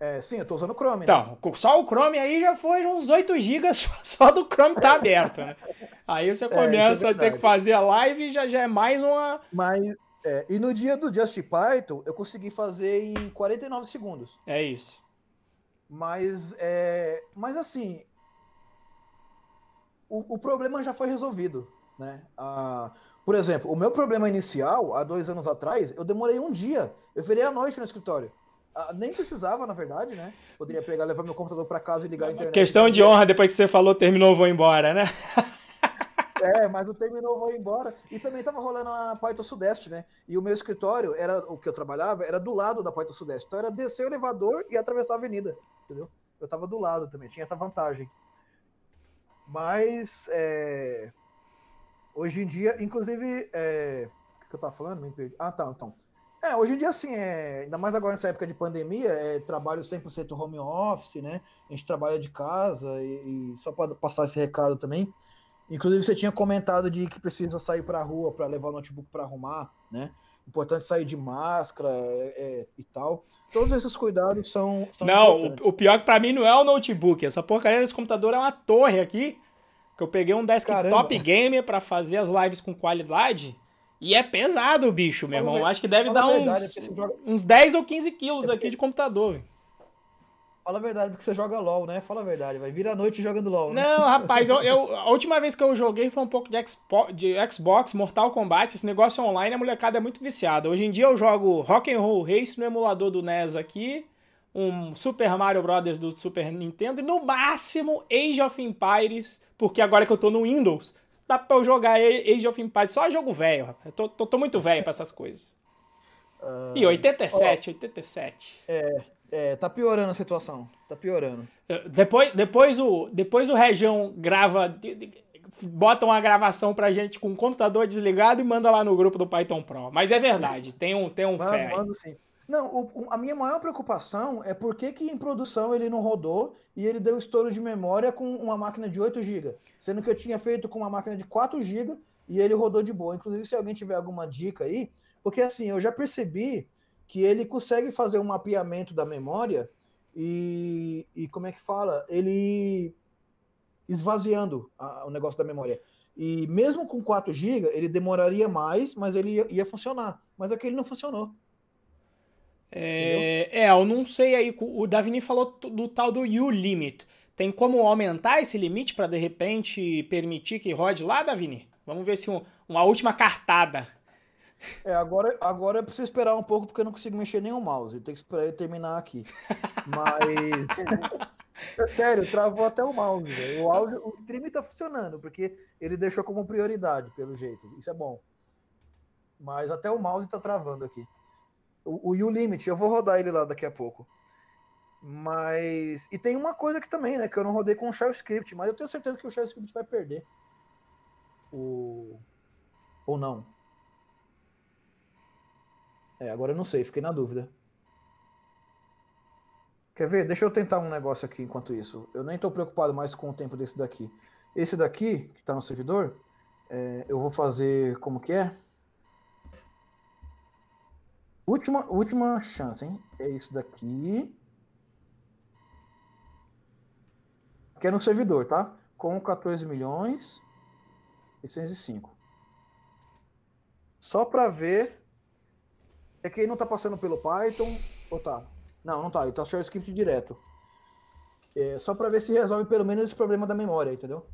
S2: É, sim, eu tô usando o Chrome. Né? Então,
S1: né? só o Chrome aí já foi uns 8 GB só do Chrome tá aberto, né? Aí você é, é começa é, é a ter que
S2: fazer a live e já, já é mais uma. Mais, é, e no dia do Just Python, eu consegui fazer em 49 segundos. É isso. Mas, é, mas assim, o, o problema já foi resolvido. Né? Ah, por exemplo, o meu problema inicial, há dois anos atrás, eu demorei um dia. Eu virei a noite no escritório. Ah, nem precisava, na verdade, né? Poderia pegar, levar meu computador para casa e ligar a internet. Questão
S1: de honra, depois que você falou, terminou, vou embora, né?
S2: É, mas o terminou, vou embora. E também tava rolando a Poeta Sudeste, né? E o meu escritório, era o que eu trabalhava, era do lado da Poeta Sudeste. Então era descer o elevador e atravessar a avenida, entendeu? Eu tava do lado também, tinha essa vantagem. Mas, é... Hoje em dia, inclusive, é... o que eu tava falando? Me perdi. Ah, tá, então. É, hoje em dia, assim, é, ainda mais agora nessa época de pandemia, é trabalho 100% home office, né? A gente trabalha de casa e, e só para passar esse recado também, Inclusive, você tinha comentado de que precisa sair para a rua para levar o notebook para arrumar, né? Importante sair de máscara é, é, e tal. Todos esses cuidados são. são não,
S1: o, o, pior é que para mim não é o notebook. Essa porcaria desse computador é uma torre aqui. Que eu peguei um desktop gamer para fazer as lives com qualidade. E é pesado o bicho, meu irmão. Acho que deve dar uns, joga... uns 10 ou 15 quilos é aqui de computador, velho. Fala a verdade, porque você joga LOL, né? Fala a verdade, vai. Vira a noite jogando LOL. Né? Não, rapaz, eu, eu, a última vez que eu joguei foi um pouco de, Xbox, de Xbox, Mortal Kombat, esse negócio online, a molecada é muito viciada. Hoje em dia eu jogo Rock and Roll Race no emulador do NES aqui, um Super Mario Brothers do Super Nintendo e no máximo Age of Empires, porque agora que eu tô no Windows, dá pra eu jogar Age of Empires. Só jogo velho, rapaz. Eu tô, tô, tô muito velho pra essas coisas. Uh... E 87, oh, 87. É, é, tá piorando a situação. Tá piorando. É, depois, depois, o, depois o Região grava. Bota uma gravação pra gente com o computador desligado e manda lá no grupo do Python Pro. Mas é verdade, tem um, tem um fé. Mano, sim.
S2: Não, o, a minha maior preocupação é por que, que em produção ele não rodou e ele deu estouro de memória com uma máquina de 8 GB. Sendo que eu tinha feito com uma máquina de 4 GB e ele rodou de boa. Inclusive, se alguém tiver alguma dica aí, porque assim, eu já percebi que ele consegue fazer um mapeamento da memória e, e como é que fala? Ele esvaziando a, o negócio da memória. E mesmo com 4 GB, ele demoraria mais, mas ele ia, ia funcionar. Mas aquele é não funcionou. É, é, eu não sei aí. O Davini
S1: falou do tal do U-Limit. Tem como aumentar esse limite para de repente permitir que rode lá, Davini? Vamos ver se um, uma última cartada.
S2: É, agora, agora eu preciso esperar um pouco porque eu não consigo mexer nenhum mouse. Tem que esperar ele terminar aqui. Mas. Sério, travou até o mouse, O áudio, o stream tá funcionando, porque ele deixou como prioridade, pelo jeito. Isso é bom. Mas até o mouse tá travando aqui. O, o U-Limit, eu vou rodar ele lá daqui a pouco. Mas. E tem uma coisa que também, né? Que eu não rodei com o JavaScript, mas eu tenho certeza que o JavaScript vai perder. O... Ou não. É, agora eu não sei, fiquei na dúvida. Quer ver? Deixa eu tentar um negócio aqui enquanto isso. Eu nem estou preocupado mais com o tempo desse daqui. Esse daqui, que está no servidor, é, eu vou fazer como que é? Última, última chance, hein? É isso daqui. Que é no servidor, tá? Com 14 milhões e 605. Só para ver é que ele não tá passando pelo Python, ou tá? Não, não tá, ele tá o script direto. É, só para ver se resolve pelo menos esse problema da memória, entendeu?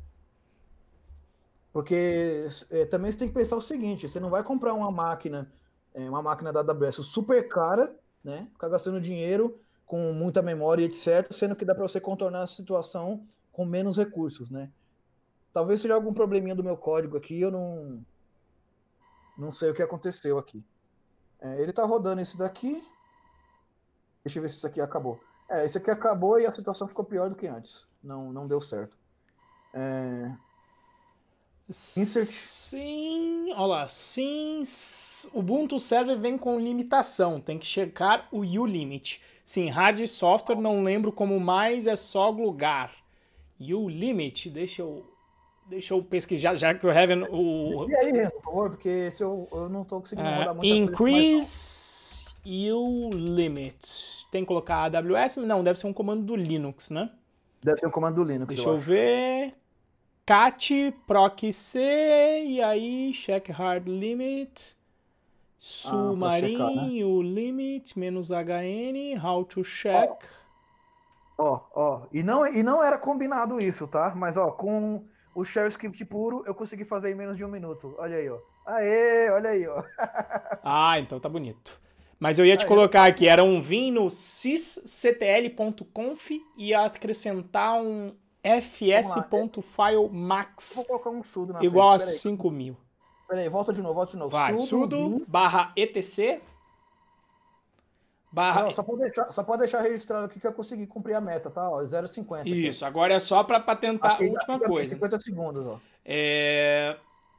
S2: Porque é, também você tem que pensar o seguinte, você não vai comprar uma máquina, é, uma máquina da AWS super cara, né? Ficar gastando dinheiro com muita memória, etc, sendo que dá para você contornar a situação com menos recursos, né? Talvez seja algum probleminha do meu código aqui, eu não não sei o que aconteceu aqui. É, ele tá rodando esse daqui. Deixa eu ver se isso aqui acabou. É, isso aqui acabou e a situação ficou pior do que antes. Não, não deu certo. É... Insert. Sim, olha lá. Sim, Ubuntu
S1: Server vem com limitação. Tem que checar o U-Limit. Sim, hard e software, não lembro como mais, é só lugar. U-Limit, deixa eu Deixa eu pesquisar, já que o Heaven. O... E
S2: aí, por favor, porque se eu, eu não tô conseguindo mudar é, uh, muito.
S1: Increase you limit. Tem que colocar AWS? Não, deve ser um comando do Linux, né?
S2: Deve ser um comando do Linux. Deixa eu, eu
S1: ver. Cat proc c e aí check hard limit. Sumarinho ah,
S2: né? limit menos HN. How to check. Ó, oh, ó. Oh, oh. E, não, e não era combinado isso, tá? Mas ó, com o shell script puro eu consegui fazer em menos de um minuto. Olha aí, ó. Aê, olha aí, ó. ah,
S1: então tá bonito. Mas eu ia te colocar aqui, era um vim no sysctl.conf e acrescentar um fs.file max. Vou
S2: colocar um sudo na Igual frente, a 5000. Peraí, volta de novo, volta de novo. Vai, sudo, sudo barra etc Barra... Não, só pode, deixar, só pode deixar registrado aqui que eu consegui cumprir a meta, tá? 0,50. É isso,
S1: agora é só para patentar a última aqui coisa. 50
S2: segundos, ó.
S1: É...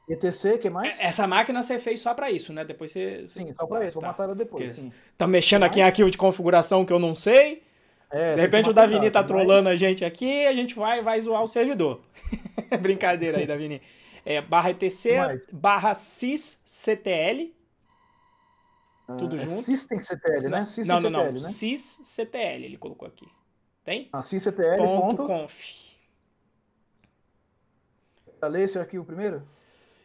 S1: ETC, que mais? É, essa máquina você fez só para isso, né? Depois você. Sim,
S2: só para ah, tá, isso. Tá. Vou matar ela depois. Porque... Sim.
S1: Tá mexendo aqui em tá. arquivo de configuração que eu não sei. É, de repente o Davini tá trollando a gente aqui, a gente vai, vai zoar o servidor. Brincadeira aí, Davini. É, barra ETC, mais? barra CIS CTL, ah, Tudo ah, junto. É CTL, né? System não, não, não. não. Né? CTL ele colocou aqui. Tem? Ah, sysctl.conf.
S2: É Lê esse arquivo primeiro?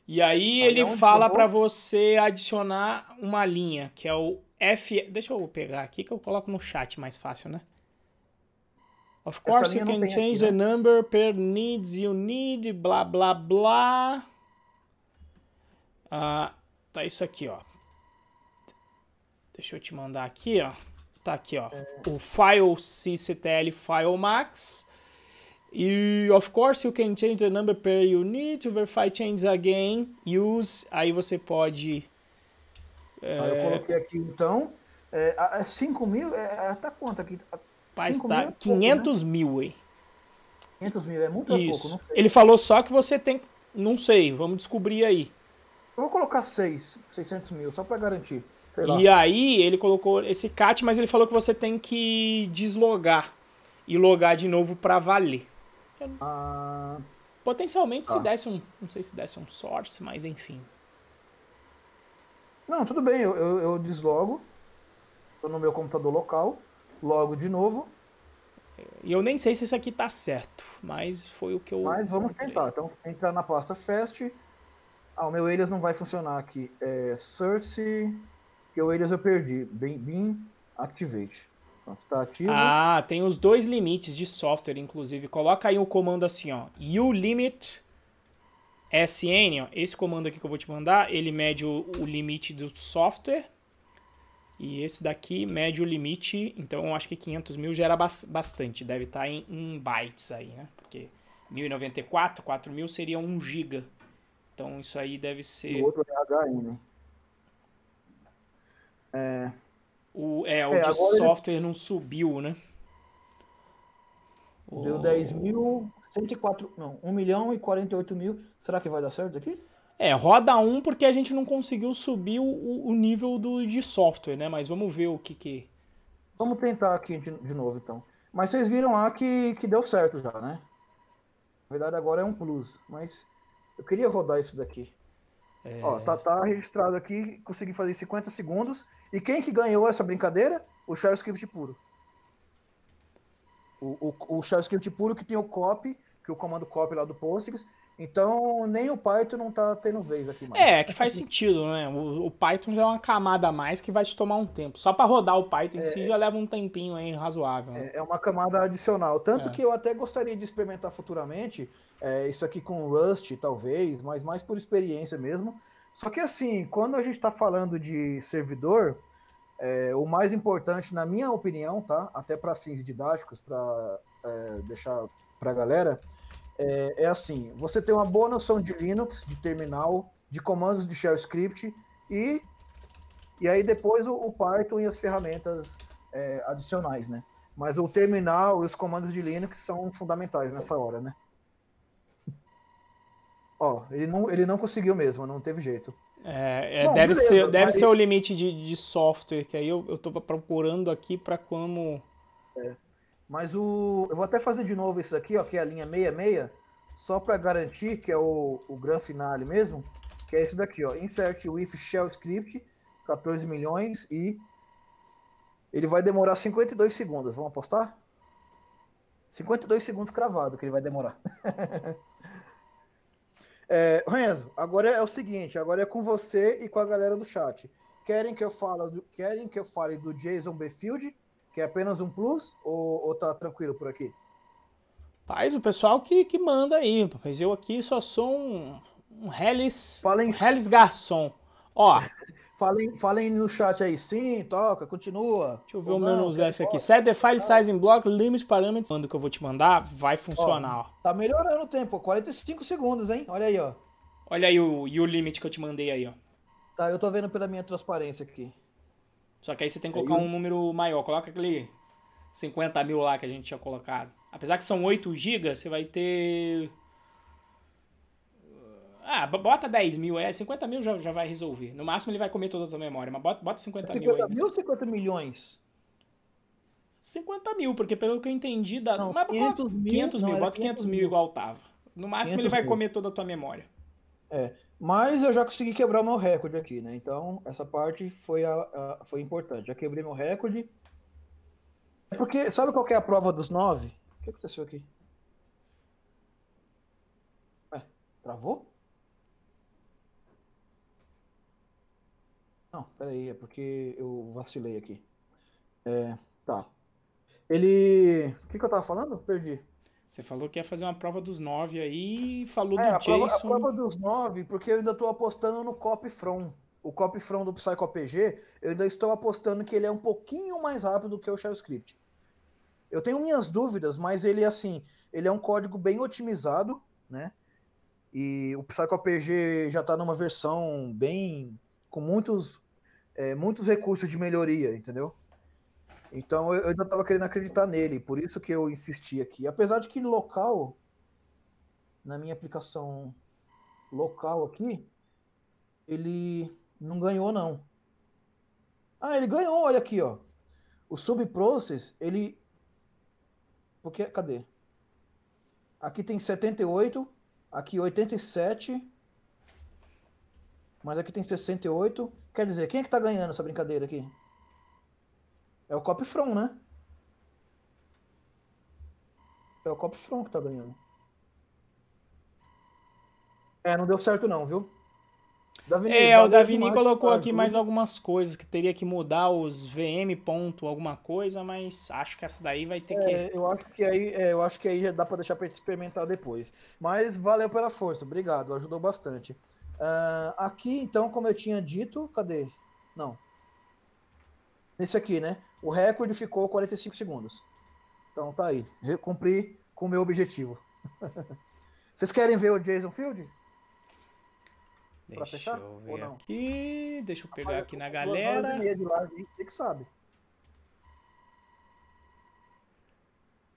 S2: E aí ah, ele é fala para
S1: você adicionar uma linha, que é o F. Deixa eu pegar aqui que eu coloco no chat mais fácil, né? Of course you can change aqui, né? the né? number per needs you need, blá blá blá. Ah, tá isso aqui, ó. Deixa eu te mandar aqui, ó. Tá aqui, ó. O file cctl file max. E, of course, you can change the number per you need to verify changes again. Use. Aí você pode... É... Ah, eu coloquei
S2: aqui, então, é, 5 é mil, é, é, tá quanto aqui? Mas tá mil 500 é né? mil, hein? Né? 500 mil, é muito Isso. pouco,
S1: Ele falou só que você tem, não sei, vamos descobrir aí. Eu vou colocar 6, 600 mil, só para garantir. E aí ele colocou esse cat, mas ele falou que você tem que deslogar e logar de novo para valer. Ah, Potencialmente tá. se desse um, não sei se desse um source, mas enfim.
S2: Não, tudo bem, eu, eu, eu deslogo, tô no meu computador local, logo de novo. E eu nem sei se isso
S1: aqui tá certo, mas foi o que eu. Mas vamos encontrei. tentar. Então, entrar na
S2: pasta Fast. Ah, o meu Elias não vai funcionar aqui. É, search porque o Elias eu perdi. Bem, bem Activate. Pronto, tá ativo. Ah,
S1: tem os dois limites de software, inclusive. Coloca aí o um comando assim, ó. ulimit sn, ó. Esse comando aqui que eu vou te mandar, ele mede o, o limite do software. E esse daqui mede o limite, então eu acho que 500 mil já era bastante. Deve estar tá em, em bytes aí, né? Porque 1094, 4.000 mil seria 1 giga. Então isso aí deve ser. O
S2: outro é HN. Né?
S1: É. O,
S2: é, o é, de software
S1: ele... não subiu, né? Deu oh. 10
S2: mil, 104, não, 1 milhão e 48 mil.
S1: Será que vai dar certo aqui? É, roda um porque a gente não conseguiu subir o, o nível do, de software, né? Mas vamos ver o que que...
S2: Vamos tentar aqui de, de novo, então. Mas vocês viram lá que, que deu certo já, né? Na verdade, agora é um plus, mas eu queria rodar isso daqui. Ó, é. tá, tá registrado aqui, consegui fazer 50 segundos. E quem que ganhou essa brincadeira? O JavaScript puro. O, o, o JavaScript puro que tem o copy, que é o comando copy lá do Postgres, então, nem o Python não tá tendo vez aqui mais. É, que
S1: faz sentido, né? O, o Python já é uma camada a mais que vai te tomar um tempo. Só para rodar o Python é, em si é. já leva um tempinho aí razoável. Né? É,
S2: é, uma camada adicional. Tanto é. que eu até gostaria de experimentar futuramente é, isso aqui com Rust, talvez, mas mais por experiência mesmo. Só que assim, quando a gente está falando de servidor, é, o mais importante, na minha opinião, tá? Até para fins didáticos, para deixar para a galera é, é assim: você tem uma boa noção de Linux, de terminal, de comandos de shell script e, e aí depois o, o Python e as ferramentas é, adicionais, né? Mas o terminal e os comandos de Linux são fundamentais nessa hora, né? Ó, ele não, ele não conseguiu mesmo, não teve jeito. É, é Bom, deve beleza, ser, deve ser o limite
S1: de, de software, que aí eu, eu tô procurando aqui para como.
S2: É. Mas o. Eu vou até fazer de novo isso aqui, ó, que é a linha 66, só para garantir que é o, o grande finale mesmo, que é esse daqui, ó. Insert with shell script, 14 milhões e. Ele vai demorar 52 segundos. Vamos apostar? 52 segundos cravado que ele vai demorar. é, Renzo, agora é o seguinte, agora é com você e com a galera do chat. Querem que eu fale do, querem que eu fale do Jason Befield? que é apenas um plus ou, ou tá tranquilo por aqui?
S1: Faz o pessoal que, que manda aí, mas Eu aqui só sou um, um Hellis, falem, um Hellis Garçom. Ó. Falem, falem no
S2: chat aí, sim, toca, continua. Deixa eu ver o meu no
S1: Zef aqui. Set the file tá. size in block, limit parameters. Manda que eu vou te mandar, vai funcionar, ó. ó.
S2: Tá melhorando o tempo, 45 segundos, hein? Olha aí, ó. Olha aí o, e o limite que eu te mandei aí, ó. Tá, eu tô vendo pela minha transparência aqui.
S1: Só que aí você tem que é colocar aí... um número maior. Coloca aquele 50 mil lá que a gente tinha colocado. Apesar que são 8 GB, você vai ter. Ah, bota 10 mil, é. 50 mil já, já vai resolver. No máximo ele vai comer toda a tua memória, mas bota, bota 50, 50 mil aí. 50 mil ou 50 milhões? 50 mil, porque pelo que eu entendi, dá. Não, mas 500 mil, 500 mil é bota 500 mil, igual tava. No máximo ele vai comer toda a tua memória.
S2: É. Mas eu já consegui quebrar o meu recorde aqui, né? Então, essa parte foi, a, a foi importante. Já quebrei meu recorde. Porque, sabe qual é a prova dos nove? O que aconteceu aqui? Ué, travou? Não, peraí, é porque eu vacilei aqui. É, tá. Ele. O que, que eu tava falando? Perdi.
S1: Você falou que ia fazer uma prova dos nove
S2: aí e falou é, do a Jason. Prova, a prova dos nove, porque eu ainda estou apostando no Cop From. O Cop From do Psycho PG, eu ainda estou apostando que ele é um pouquinho mais rápido que o Shell Script. Eu tenho minhas dúvidas, mas ele assim, ele é um código bem otimizado, né? E o Psycho PG já está numa versão bem com muitos é, muitos recursos de melhoria, entendeu? Então eu ainda estava querendo acreditar nele, por isso que eu insisti aqui. Apesar de que local, na minha aplicação local aqui, ele não ganhou, não. Ah, ele ganhou, olha aqui, ó. O subprocess, ele. Porque, é? cadê? Aqui tem 78, aqui 87, mas aqui tem 68. Quer dizer, quem é que tá ganhando essa brincadeira aqui? É o Cop From, né? É o Cop From que tá ganhando. É, não deu certo não, viu? é, o Davini colocou aqui mais algumas coisas que
S1: teria que mudar os VM ponto alguma coisa, mas acho que essa daí vai ter é, que. Eu
S2: acho que aí, é, eu acho que aí já dá para deixar para experimentar depois. Mas valeu pela força, obrigado, ajudou bastante. Uh, aqui então, como eu tinha dito, cadê? Não, nesse aqui, né? O recorde ficou 45 segundos. Então tá aí. Cumpri com o meu objetivo. Vocês querem ver o Jason Field?
S1: Deixa pra fechar? eu ver aqui. Deixa eu pegar Rapaz, aqui na galera. Duas horas e
S2: meia de live, hein? Você que sabe.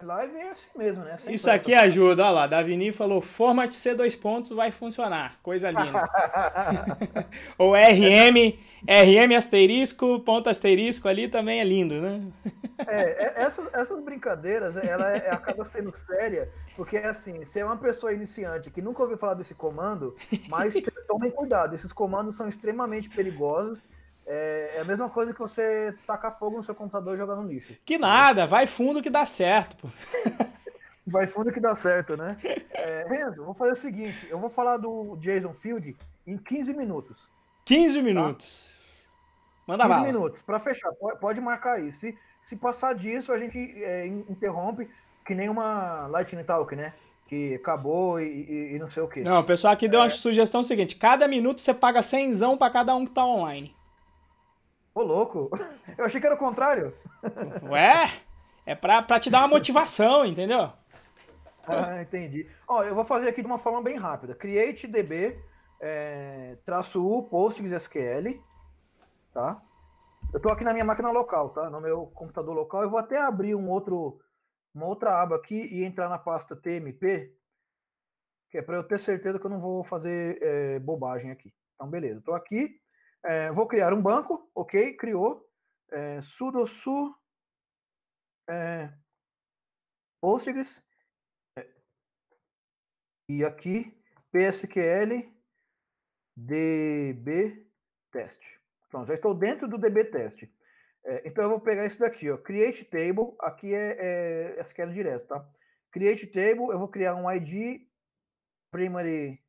S2: Live é assim mesmo, né? Isso aqui ajuda,
S1: olha lá. Davini falou: format C dois pontos vai
S2: funcionar.
S1: Coisa linda. Ou RM, RM asterisco, ponto asterisco ali também é lindo, né?
S2: é, é essa, essas brincadeiras, ela é, acaba sendo séria, porque assim, se é uma pessoa iniciante que nunca ouviu falar desse comando, mas tomem cuidado, esses comandos são extremamente perigosos é, é, a mesma coisa que você tacar fogo no seu computador e jogar no lixo.
S1: Que nada, vai fundo que dá certo, pô.
S2: Vai fundo que dá certo, né? É, Renzo, vou fazer o seguinte: eu vou falar do Jason Field em 15 minutos. 15 minutos. Tá? Manda 15 bala. minutos, para fechar, pode marcar aí. Se, se passar disso, a gente é, interrompe, que nem uma Lightning Talk, né? que acabou e, e, e, não sei o quê. Não, o pessoal aqui deu uma é.
S1: sugestão seguinte: cada minuto você paga 100 para cada um que tá online.
S2: Ô, louco! Eu achei que era o contrário. Ué? É pra, pra te dar uma motivação, entendeu? Ah, entendi. Ó, eu vou fazer aqui de uma forma bem rápida. Create DB, é, traço U, PostgreSQL, tá? Eu tô aqui na minha máquina local, tá? No meu computador local. Eu vou até abrir um outro, uma outra aba aqui e entrar na pasta TMP, que é para eu ter certeza que eu não vou fazer é, bobagem aqui. Então, beleza. tô aqui. É, vou criar um banco, ok, criou. É, su é, Postgres. É. e aqui, PSQL DB test. Pronto, já estou dentro do DB test. É, então, eu vou pegar isso daqui, ó, create table. Aqui é, é, é SQL direto, tá? Create table, eu vou criar um ID primary,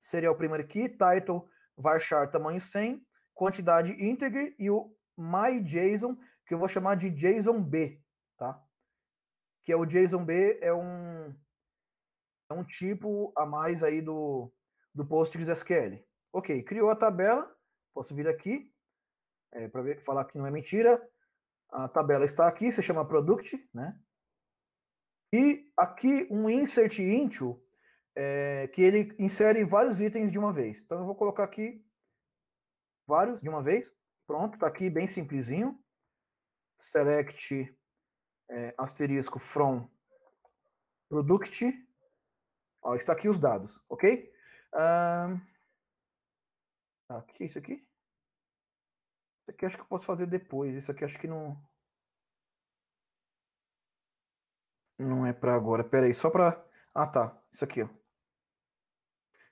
S2: serial primary key, title varchar tamanho 100, quantidade integer e o myJSON, que eu vou chamar de JSON B, tá? Que é o JSON B é um é um tipo a mais aí do do PostgreSQL. OK, criou a tabela, posso vir aqui é, para ver falar que não é mentira. A tabela está aqui, se chama product, né? E aqui um insert into é, que ele insere vários itens de uma vez. Então eu vou colocar aqui vários de uma vez. Pronto, tá aqui bem simplesinho. Select é, asterisco from product. Ó, está aqui os dados, ok? Um, tá, o que é isso aqui? Isso aqui acho que eu posso fazer depois. Isso aqui acho que não... Não é para agora. Pera aí, só para... Ah, tá. Isso aqui, ó.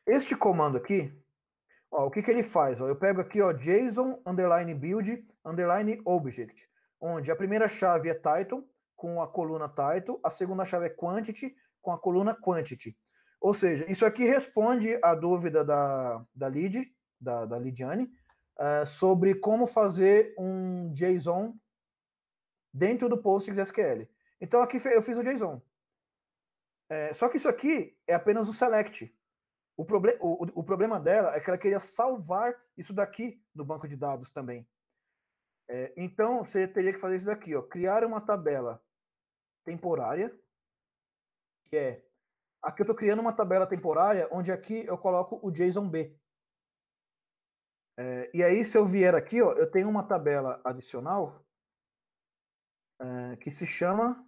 S2: Este comando aqui, Ó, o que, que ele faz? Ó, eu pego aqui ó, JSON underline build underline object, onde a primeira chave é title com a coluna title, a segunda chave é quantity com a coluna quantity. Ou seja, isso aqui responde à dúvida da, da lead, da, da Lidiane, uh, sobre como fazer um JSON dentro do PostgreSQL. Então aqui eu fiz o JSON. É, só que isso aqui é apenas o select. O, proble o, o, problema dela é que ela queria salvar isso daqui no banco de dados também. É, então, você teria que fazer isso daqui, ó, criar uma tabela temporária, que é, aqui eu estou criando uma tabela temporária, onde aqui eu coloco o JSONB. É, e aí, se eu vier aqui, ó, eu tenho uma tabela adicional é, que se chama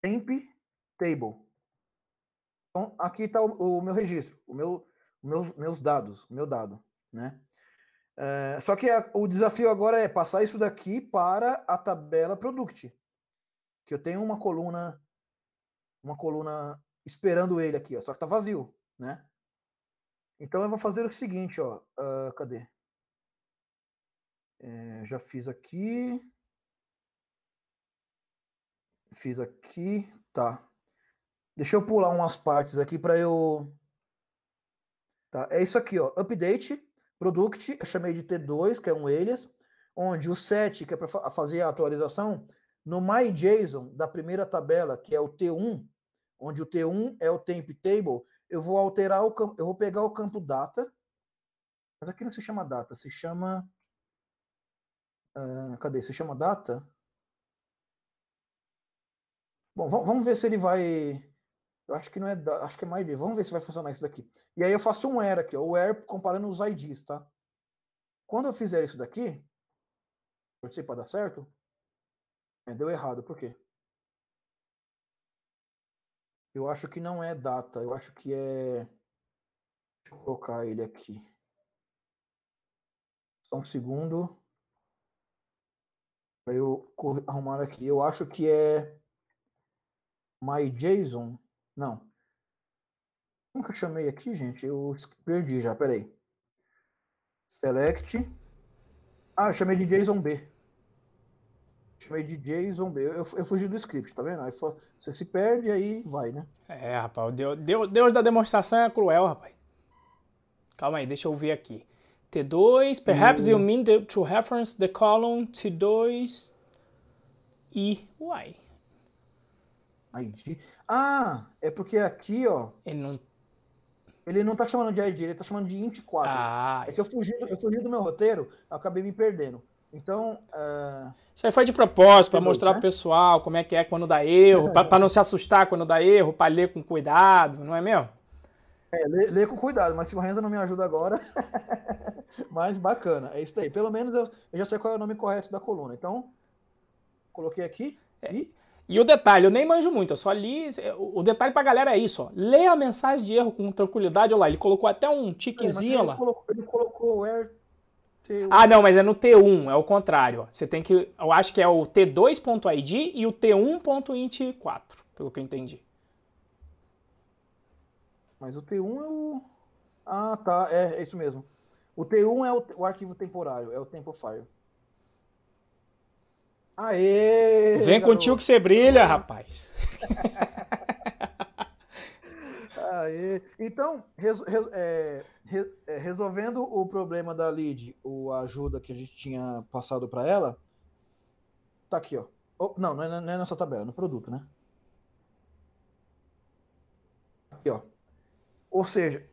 S2: temp table. Então, aqui está o, o, meu registro, o meu, meus dados, o meu dado, né? É, só que a, o desafio agora é passar isso daqui para a tabela product, que eu tenho uma coluna, uma coluna esperando ele aqui, ó, só que tá vazio, né? Então eu vou fazer o seguinte, ó, uh, cadê? É, já fiz aqui, fiz aqui, tá? Deixa eu pular umas partes aqui para eu. Tá, é isso aqui, ó. Update, product, eu chamei de T2, que é um alias, onde o set, que é para fazer a atualização, no MyJSON da primeira tabela, que é o T1, onde o T1 é o temp table, eu vou alterar o campo, eu vou pegar o campo data, mas aqui não se chama data, se chama. Uh, cadê? Se chama data? Bom, vamos ver se ele vai. Eu acho que não é. acho que é mais. Vamos ver se vai funcionar isso daqui. E aí eu faço um era aqui, ó, o where comparando os IDs, tá? Quando eu fizer isso daqui, torci para dar certo. É, deu errado, por quê? Eu acho que não é data, eu acho que é. Deixa eu colocar ele aqui. Só um segundo. Para eu arrumar aqui. Eu acho que é. MyJSON. Não. Nunca chamei aqui, gente. Eu perdi já, peraí. Select. Ah, eu chamei de JSON B. Chamei de JSON B. Eu, eu, eu fugi do script, tá vendo?
S1: Aí você se perde, aí vai, né? É, rapaz. O Deus, Deus, Deus da demonstração é cruel, rapaz. Calma aí, deixa eu ver aqui. T2, perhaps you hum. mean to reference the column T2 e Y.
S2: ID? Ah, é porque aqui, ó. Ele não. Ele não tá chamando de ID, ele tá chamando de int 4. Ah, é que eu fugi, eu fugi do meu roteiro, acabei me perdendo. Então. Uh...
S1: Isso aí foi de propósito, para mostrar né? pro pessoal como é que é quando dá erro, para não se assustar quando dá erro, para ler com cuidado, não é mesmo?
S2: É, lê, lê, com cuidado, mas se o Renzo não me ajuda agora, mas bacana, é isso daí. Pelo menos eu, eu, já sei qual é o nome correto da coluna. Então, coloquei aqui é. e e o detalhe,
S1: eu nem manjo muito, eu só li. O detalhe pra galera é isso, ó. Lê a mensagem de erro com tranquilidade, olha lá. Ele colocou até um tiquezinho é, ele lá.
S2: Colocou, ele colocou where T1. Ah, não, mas é
S1: no T1, é o contrário. Ó. Você tem que. Eu acho que é o T2.id e o T1.int4,
S2: pelo que eu entendi. Mas o T1 é o. Ah, tá, é, é isso mesmo. O T1 é o, o arquivo temporário, é o tempo file. Aê! Vem garoto. contigo que você brilha, rapaz. Aê. Então, é, é, resolvendo o problema da lead, o a ajuda que a gente tinha passado para ela, tá aqui, ó. Oh, não, não é, não é nessa tabela, é no produto, né? Aqui, ó. Ou seja,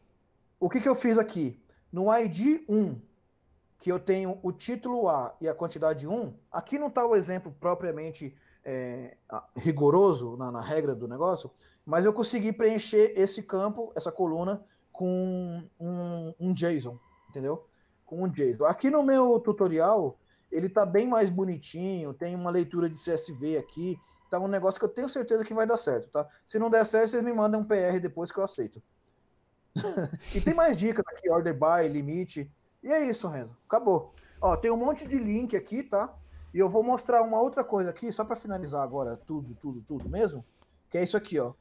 S2: o que, que eu fiz aqui? No ID 1, que eu tenho o título A e a quantidade 1, aqui não está o exemplo propriamente é, rigoroso na, na, regra do negócio, mas eu consegui preencher esse campo, essa coluna, com um, um JSON, entendeu? Com um JSON. Aqui no meu tutorial, ele está bem mais bonitinho, tem uma leitura de CSV aqui, está um negócio que eu tenho certeza que vai dar certo, tá? Se não der certo, vocês me mandam um PR depois que eu aceito. e tem mais dicas aqui, order by, limite, e é isso, Renzo. Acabou. Ó, tem um monte de link aqui, tá? E eu vou mostrar uma outra coisa aqui, só para finalizar agora tudo, tudo, tudo mesmo. Que é isso aqui, ó.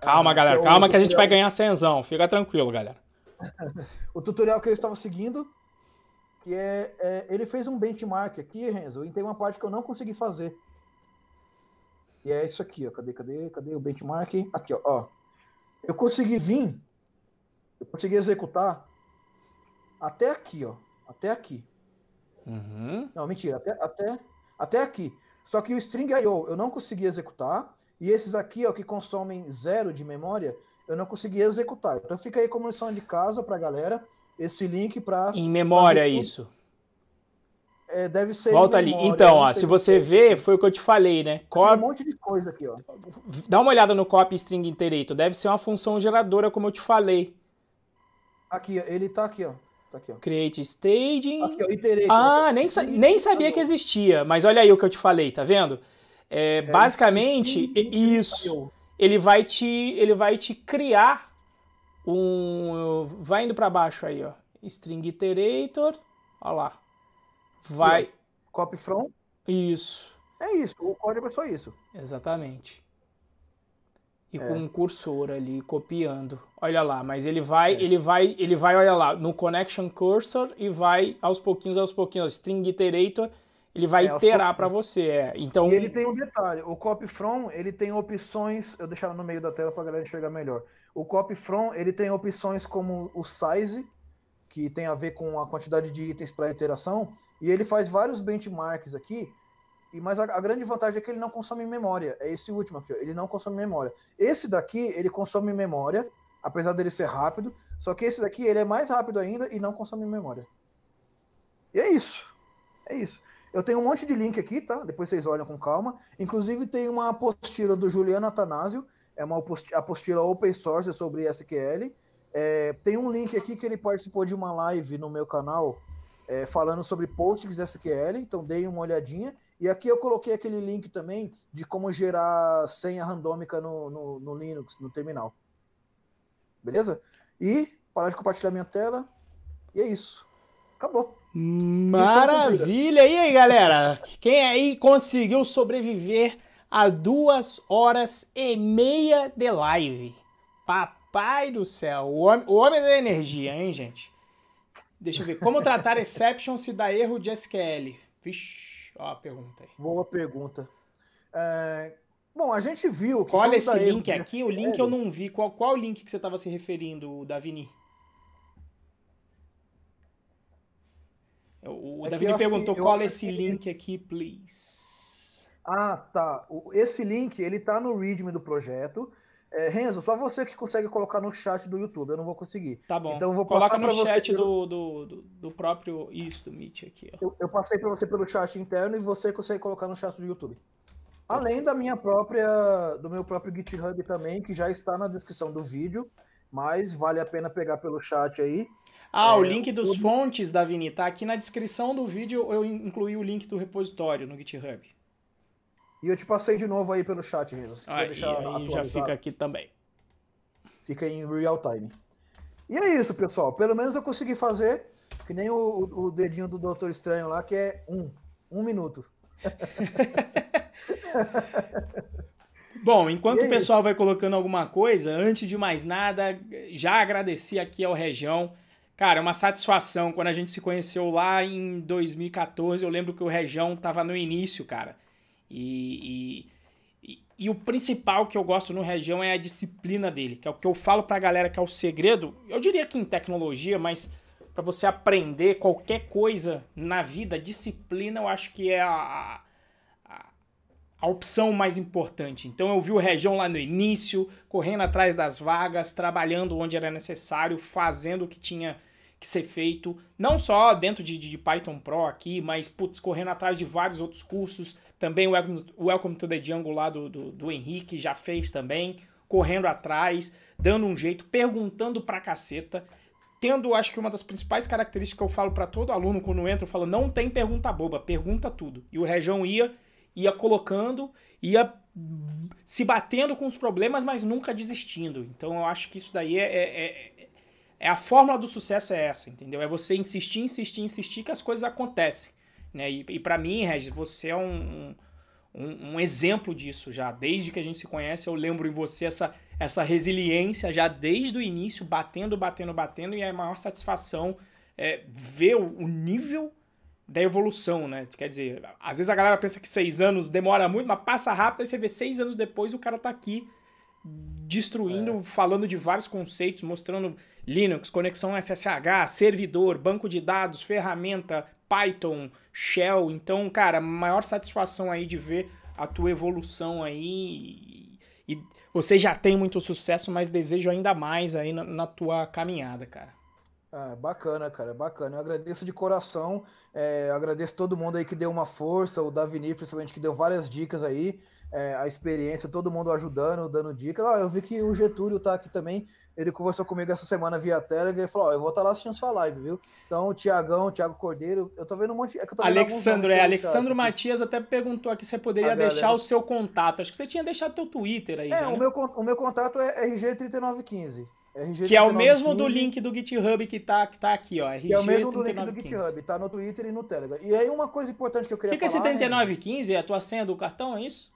S2: Calma, ah, galera. É calma que a gente vai ganhar
S1: senzão. Fica tranquilo, galera.
S2: o tutorial que eu estava seguindo, que é, é, Ele fez um benchmark aqui, Renzo, e tem uma parte que eu não consegui fazer. E é isso aqui, ó. Cadê, cadê, cadê o benchmark? Aqui, ó. ó. Eu consegui vir, eu consegui executar até aqui, ó. Até aqui. Uhum. Não, mentira, até, até, até aqui. Só que o string IO eu não consegui executar, e esses aqui, ó, que consomem zero de memória, eu não consegui executar. Então fica aí como lição de casa pra galera, esse link para Em memória isso. É, deve ser. Volta memória, ali. Então, ó, se você
S1: é vê, foi o que eu te falei, né? Cop... Tem um monte de coisa aqui, ó. Dá uma olhada no copy string inteirator. Então deve ser uma função geradora, como eu te falei.
S2: Aqui, ele tá aqui, ó. Tá aqui,
S1: ó. Create Staging. Aqui, ah, nem, sa nem sabia tá que existia, mas olha aí o que eu te falei, tá vendo? É, é basicamente, isso. isso. Ele vai te, ele vai te criar um... Vai indo para baixo aí, ó. String Iterator. Olha lá. Vai...
S2: Copy from. Isso. É isso,
S1: o código é só isso. Exatamente e é. com um cursor ali copiando. Olha lá, mas ele vai, é. ele vai, ele vai, olha lá, no connection cursor e vai aos pouquinhos, aos pouquinhos, string iterator, ele vai é, iterar para você. É.
S2: Então, e ele tem um detalhe, o copy from, ele tem opções, eu deixar no meio da tela para galera enxergar melhor. O copy from, ele tem opções como o size, que tem a ver com a quantidade de itens para iteração, e ele faz vários benchmarks aqui e mas a, a, grande vantagem é que ele não consome memória. É esse último aqui, ó, ele não consome memória. Esse daqui ele consome memória, apesar dele ser rápido. Só que esse daqui ele é mais rápido ainda e não consome memória. E é isso. É isso. Eu tenho um monte de link aqui, tá? Depois vocês olham com calma. Inclusive tem uma apostila do Juliano Atanásio, é uma apostila open source sobre SQL. É, tem um link aqui que ele participou de uma live no meu canal é, falando sobre Postgres SQL, então deem uma olhadinha. E aqui eu coloquei aquele link também de como gerar senha randômica no, no, no Linux, no terminal. Beleza? E parar de compartilhar minha tela. E é isso. Acabou. Maravilha! E aí, galera?
S1: Quem aí conseguiu sobreviver a duas horas e meia de live? Papai do céu! O homem, o homem da energia, hein, gente? Deixa eu ver. Como tratar exception se dá erro de SQL? Vixe. Olha a pergunta aí.
S2: Boa pergunta. É... Bom, a gente viu. Que Olha esse link aqui, o link eu
S1: não vi. Qual, qual link que você estava se referindo, Davini?
S2: É, o é Davini perguntou que, qual é esse que...
S1: link aqui, please.
S2: Ah, tá. Esse link ele tá no README do projeto. É, Renzo, só você que consegue colocar no chat do YouTube, eu não vou conseguir. Tá bom. Então eu vou Coloca no chat do,
S1: do, do, próprio isso, do Meet aqui.
S2: Ó. Eu, eu passei para você pelo chat interno e você consegue colocar no chat do YouTube. Além da minha própria, do meu próprio GitHub também, que já está na descrição do vídeo, mas vale a pena pegar pelo chat aí. Ah, é, o link dos fontes, Davini, tá aqui na descrição do vídeo.
S1: Eu incluí o link do repositório no GitHub.
S2: E eu te passei de novo aí
S1: pelo chat, Riso. Se aí, ah, deixar aí já fica aqui também.
S2: Fica em real time. E é isso, pessoal. Pelo menos eu consegui fazer que nem o, o dedinho do Doutor Estranho lá, que é um. Um minuto.
S1: Bom, enquanto o é pessoal vai colocando alguma coisa, antes de mais nada, já agradeci aqui ao Região. Cara, é uma satisfação quando a gente se conheceu lá em 2014. Eu lembro que o Região tava no início, cara. E, e, e, o principal que eu gosto no Região é a disciplina dele, que é o que eu falo pra galera que é o segredo. Eu diria que em tecnologia, mas para você aprender qualquer coisa na vida, disciplina eu acho que é a, a, a opção mais importante. Então eu vi o Região lá no início, correndo atrás das vagas, trabalhando onde era necessário, fazendo o que tinha que ser feito, não só dentro de, de, Python Pro aqui, mas putz, correndo atrás de vários outros cursos, também o Welcome to the Jungle lá do, do, do Henrique já fez também, correndo atrás, dando um jeito, perguntando pra caceta tendo, acho que uma das principais características que eu falo para todo aluno quando entra, eu falo, não tem pergunta boba, pergunta tudo. E o Região ia, ia colocando, ia se batendo com os problemas, mas nunca desistindo. Então eu acho que isso daí é, é, é, é a fórmula do sucesso é essa, entendeu? É você insistir, insistir, insistir que as coisas acontecem. Né? E, e para mim, Regis, você é um, um, um, exemplo disso já. Desde que a gente se conhece, eu lembro em você essa, essa resiliência já desde o início, batendo, batendo, batendo, e a maior satisfação é ver o, o nível da evolução, né? Quer dizer, às vezes a galera pensa que seis anos demora muito, mas passa rápido, aí você vê seis anos depois o cara tá aqui destruindo, é. falando de vários conceitos, mostrando Linux, conexão SSH, servidor, banco de dados, ferramenta, Python, Shell. Então, cara, maior satisfação aí de ver a tua evolução aí. E você já tem muito sucesso, mas desejo ainda mais aí na, na tua caminhada, cara.
S2: Ah, bacana, cara, bacana. Eu agradeço de coração. É, agradeço todo mundo aí que deu uma força, o Davini, principalmente, que deu várias dicas aí. É, a experiência, todo mundo ajudando, dando dicas. Ah, eu vi que o Getúlio tá aqui também. Ele conversou comigo essa semana via Telegram e falou: Ó, oh, eu vou estar tá lá assistindo sua live, viu? Então, o Tiagão, o Thiago Cordeiro, eu tô vendo um monte. De... É Alexandro, é. Alexandro
S1: cara. Matias até perguntou aqui se você poderia A deixar galera. o seu contato. Acho que você tinha deixado
S2: teu Twitter aí. É, já, o, né? meu, o meu contato é RG3915. RG que é o mesmo do
S1: link do GitHub que tá, que tá aqui, ó. RG que é o mesmo do link do GitHub,
S2: tá no Twitter e no Telegram. E aí uma coisa importante que eu queria Fica falar... Fica esse
S1: 3915, é a tua senha do cartão, é isso?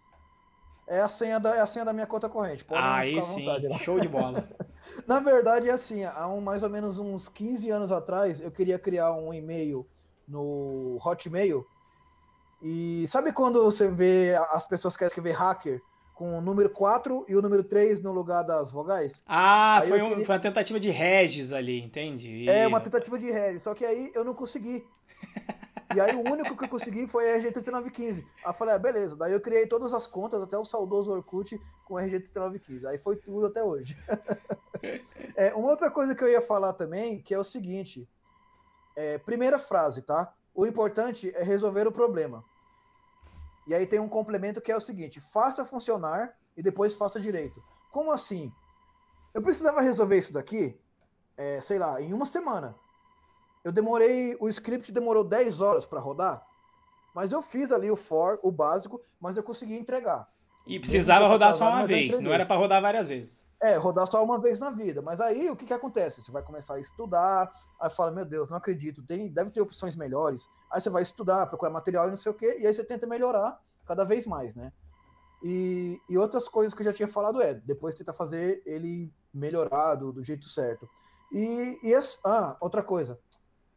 S2: É a senha da, é a senha da minha conta corrente. Pode ah, aí sim, vontade, né? show de bola. Na verdade, é assim, há um, mais ou menos uns 15 anos atrás, eu queria criar um e-mail no Hotmail. E sabe quando você vê as pessoas que escrever hacker com o número 4 e o número 3 no lugar das vogais?
S1: Ah, foi, um, foi, uma tentativa de Regis ali, entende? E... É, uma
S2: tentativa de Regis, só que aí eu não consegui. E aí o único que eu consegui foi RG3915. Aí eu falei, ah, beleza. Daí eu criei todas as contas, até o saudoso Orkut, com RG3915. Aí foi tudo até hoje. é, uma outra coisa que eu ia falar também, que é o seguinte. É, primeira frase, tá? O importante é resolver o problema. E aí tem um complemento que é o seguinte: faça funcionar e depois faça direito. Como assim? Eu precisava resolver isso daqui, é, sei lá, em uma semana eu demorei, o script demorou 10 horas para rodar, mas eu fiz ali o for, o básico, mas eu consegui entregar. E precisava rodar só uma vez, não era para
S1: rodar várias vezes.
S2: É, rodar só uma vez na vida. Mas aí o que, que acontece? Você vai começar a estudar, aí fala, meu Deus, não acredito, tem, deve ter opções melhores. Aí você vai estudar, procurar material e não sei o quê, e aí você tenta melhorar cada vez mais, né? E, e outras coisas que eu já tinha falado é, depois tentar fazer ele melhorado, do jeito certo. E, e essa, ah, outra coisa,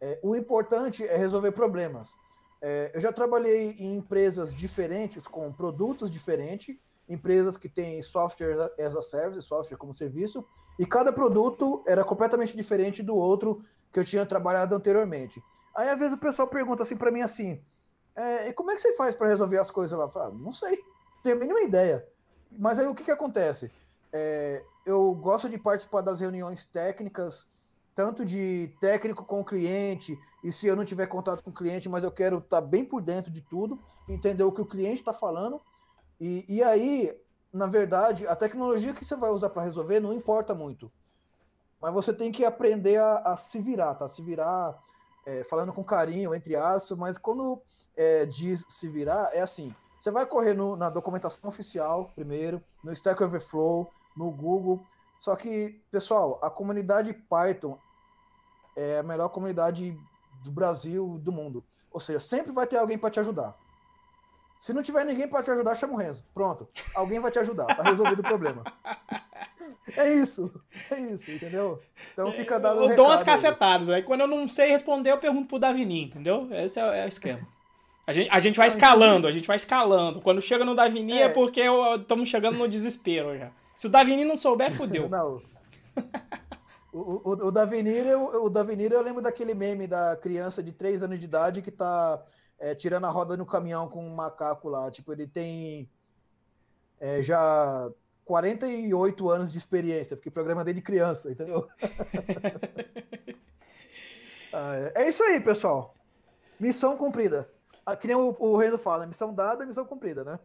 S2: é, o importante é resolver problemas. É, eu já trabalhei em empresas diferentes, com produtos diferentes, empresas que têm software as a service, software como serviço, e cada produto era completamente diferente do outro que eu tinha trabalhado anteriormente. Aí às vezes o pessoal pergunta assim para mim assim, é, e como é que você faz para resolver as coisas lá? Eu falo, ah, não sei, tenho a mínima ideia. Mas aí o que, que acontece? É, eu gosto de participar das reuniões técnicas tanto de técnico com o cliente, e se eu não tiver contato com o cliente, mas eu quero estar tá bem por dentro de tudo, entender o que o cliente está falando. E, e aí, na verdade, a tecnologia que você vai usar para resolver não importa muito. Mas você tem que aprender a, a se virar, tá? Se virar, é, falando com carinho, entre aspas, mas quando é, diz se virar, é assim. Você vai correr no, na documentação oficial primeiro, no Stack Overflow, no Google. Só que, pessoal, a comunidade Python é a melhor comunidade do Brasil, do mundo. Ou seja, sempre vai ter alguém para te ajudar. Se não tiver ninguém para te ajudar, chama o Renzo. Pronto. Alguém vai te ajudar. Tá resolvido o problema. É isso. É isso, entendeu? Então fica dado. Eu um dou umas
S1: cacetadas. Aí. aí quando eu não sei responder, eu pergunto pro Davini, entendeu? Esse é, é o esquema. A gente, a gente vai escalando, a gente vai escalando. Quando chega no Davini é, é porque estamos chegando no
S2: desespero já. Se o Davini não souber, fudeu. Não. O, o, o da Avenida, eu, o da eu lembro daquele meme da criança de 3 anos de idade que tá é, tirando a roda no caminhão com um macaco lá. Tipo, ele tem é, já 48 anos de experiência, porque o programa é dele de criança, entendeu? Ah, é. é isso aí, pessoal. Missão cumprida. Ah, que nem o, o Reino fala, né? missão dada, missão cumprida, né?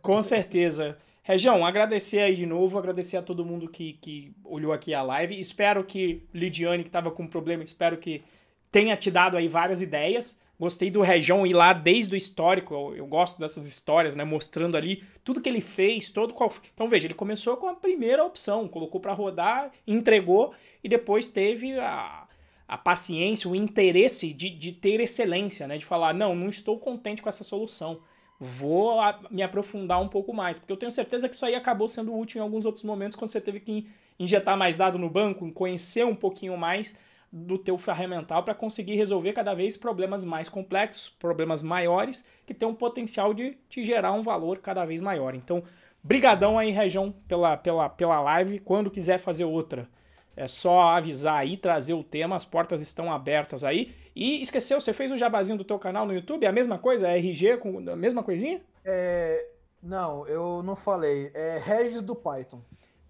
S1: Com certeza. Região, agradecer aí de novo, agradecer a todo mundo que, que olhou aqui a live. Espero que Lidiane, que estava com um problema, espero que tenha te dado aí várias ideias. Gostei do Região ir lá desde o histórico, eu, eu, gosto dessas histórias, né? Mostrando ali tudo que ele fez, todo qual. Então veja, ele começou com a primeira opção, colocou para rodar, entregou e depois teve a, a paciência, o interesse de, de ter excelência, né? De falar, não, não estou contente com essa solução vou me aprofundar um pouco mais, porque eu tenho certeza que isso aí acabou sendo útil em alguns outros momentos quando você teve que injetar mais dado no banco, conhecer um pouquinho mais do teu ferramental para conseguir resolver cada vez problemas mais complexos, problemas maiores, que tem um potencial de te gerar um valor cada vez maior. Então, brigadão aí, Região, pela, pela, pela live. Quando quiser fazer outra, é só avisar aí, trazer o tema, as portas estão abertas aí. E esqueceu, você fez o jabazinho do teu canal no YouTube? É a mesma coisa? É RG com a mesma coisinha?
S2: É, não, eu não falei. É Regis do Python.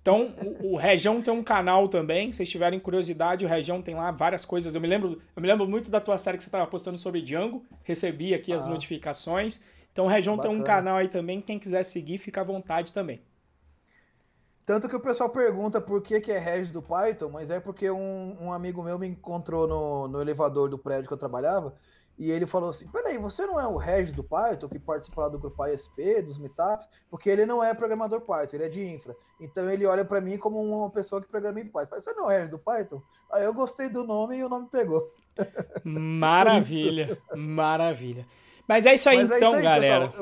S1: Então, o, Região tem um canal também. Se vocês tiverem curiosidade, o Região tem lá várias coisas. Eu me lembro, eu me lembro muito da tua série que você estava postando sobre Django. Recebi aqui ah. as notificações.
S2: Então, o Região tem um canal
S1: aí também. Quem quiser seguir, fica à vontade também.
S2: Tanto que o pessoal pergunta por que, que é Regis do Python, mas é porque um, um amigo meu me encontrou no, no elevador do prédio que eu trabalhava e ele falou assim: Peraí, você não é o Regis do Python que participa lá do grupo ASP, dos meetups? Porque ele não é programador Python, ele é de infra. Então ele olha para mim como uma pessoa que programa em Python. você não é o Regis do Python? Aí eu gostei do nome e o nome pegou. Maravilha, maravilha. Mas é isso aí, é então, isso aí, galera.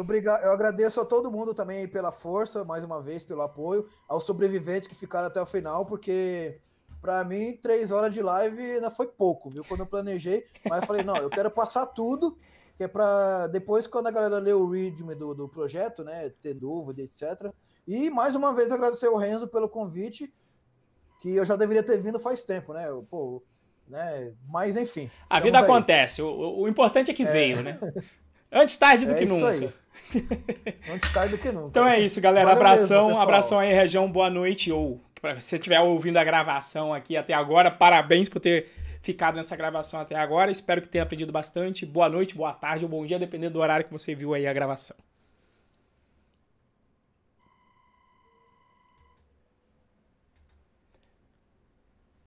S2: Eu agradeço a todo mundo também pela força, mais uma vez, pelo apoio, aos sobreviventes que ficaram até o final, porque para mim, três horas de live ainda foi pouco, viu? Quando eu planejei, mas eu falei, não, eu quero passar tudo, que é para depois, quando a galera lê o readme do, do projeto, né, ter dúvida, etc. E mais uma vez agradecer o Renzo pelo convite, que eu já deveria ter vindo faz tempo, né? Eu, pô, né? Mas enfim. A vida aí. acontece.
S1: O, o, importante é que é. veio, né? Antes tarde do é que isso nunca. Aí.
S2: Antes tarde do que nunca. Então é isso, galera. Valeu abração, mesmo, abração
S1: aí, região. Boa noite. Ou se você estiver ouvindo a gravação aqui até agora, parabéns por ter ficado nessa gravação até agora. Espero que tenha aprendido bastante. Boa noite, boa tarde ou bom dia, dependendo do horário que você viu aí a gravação.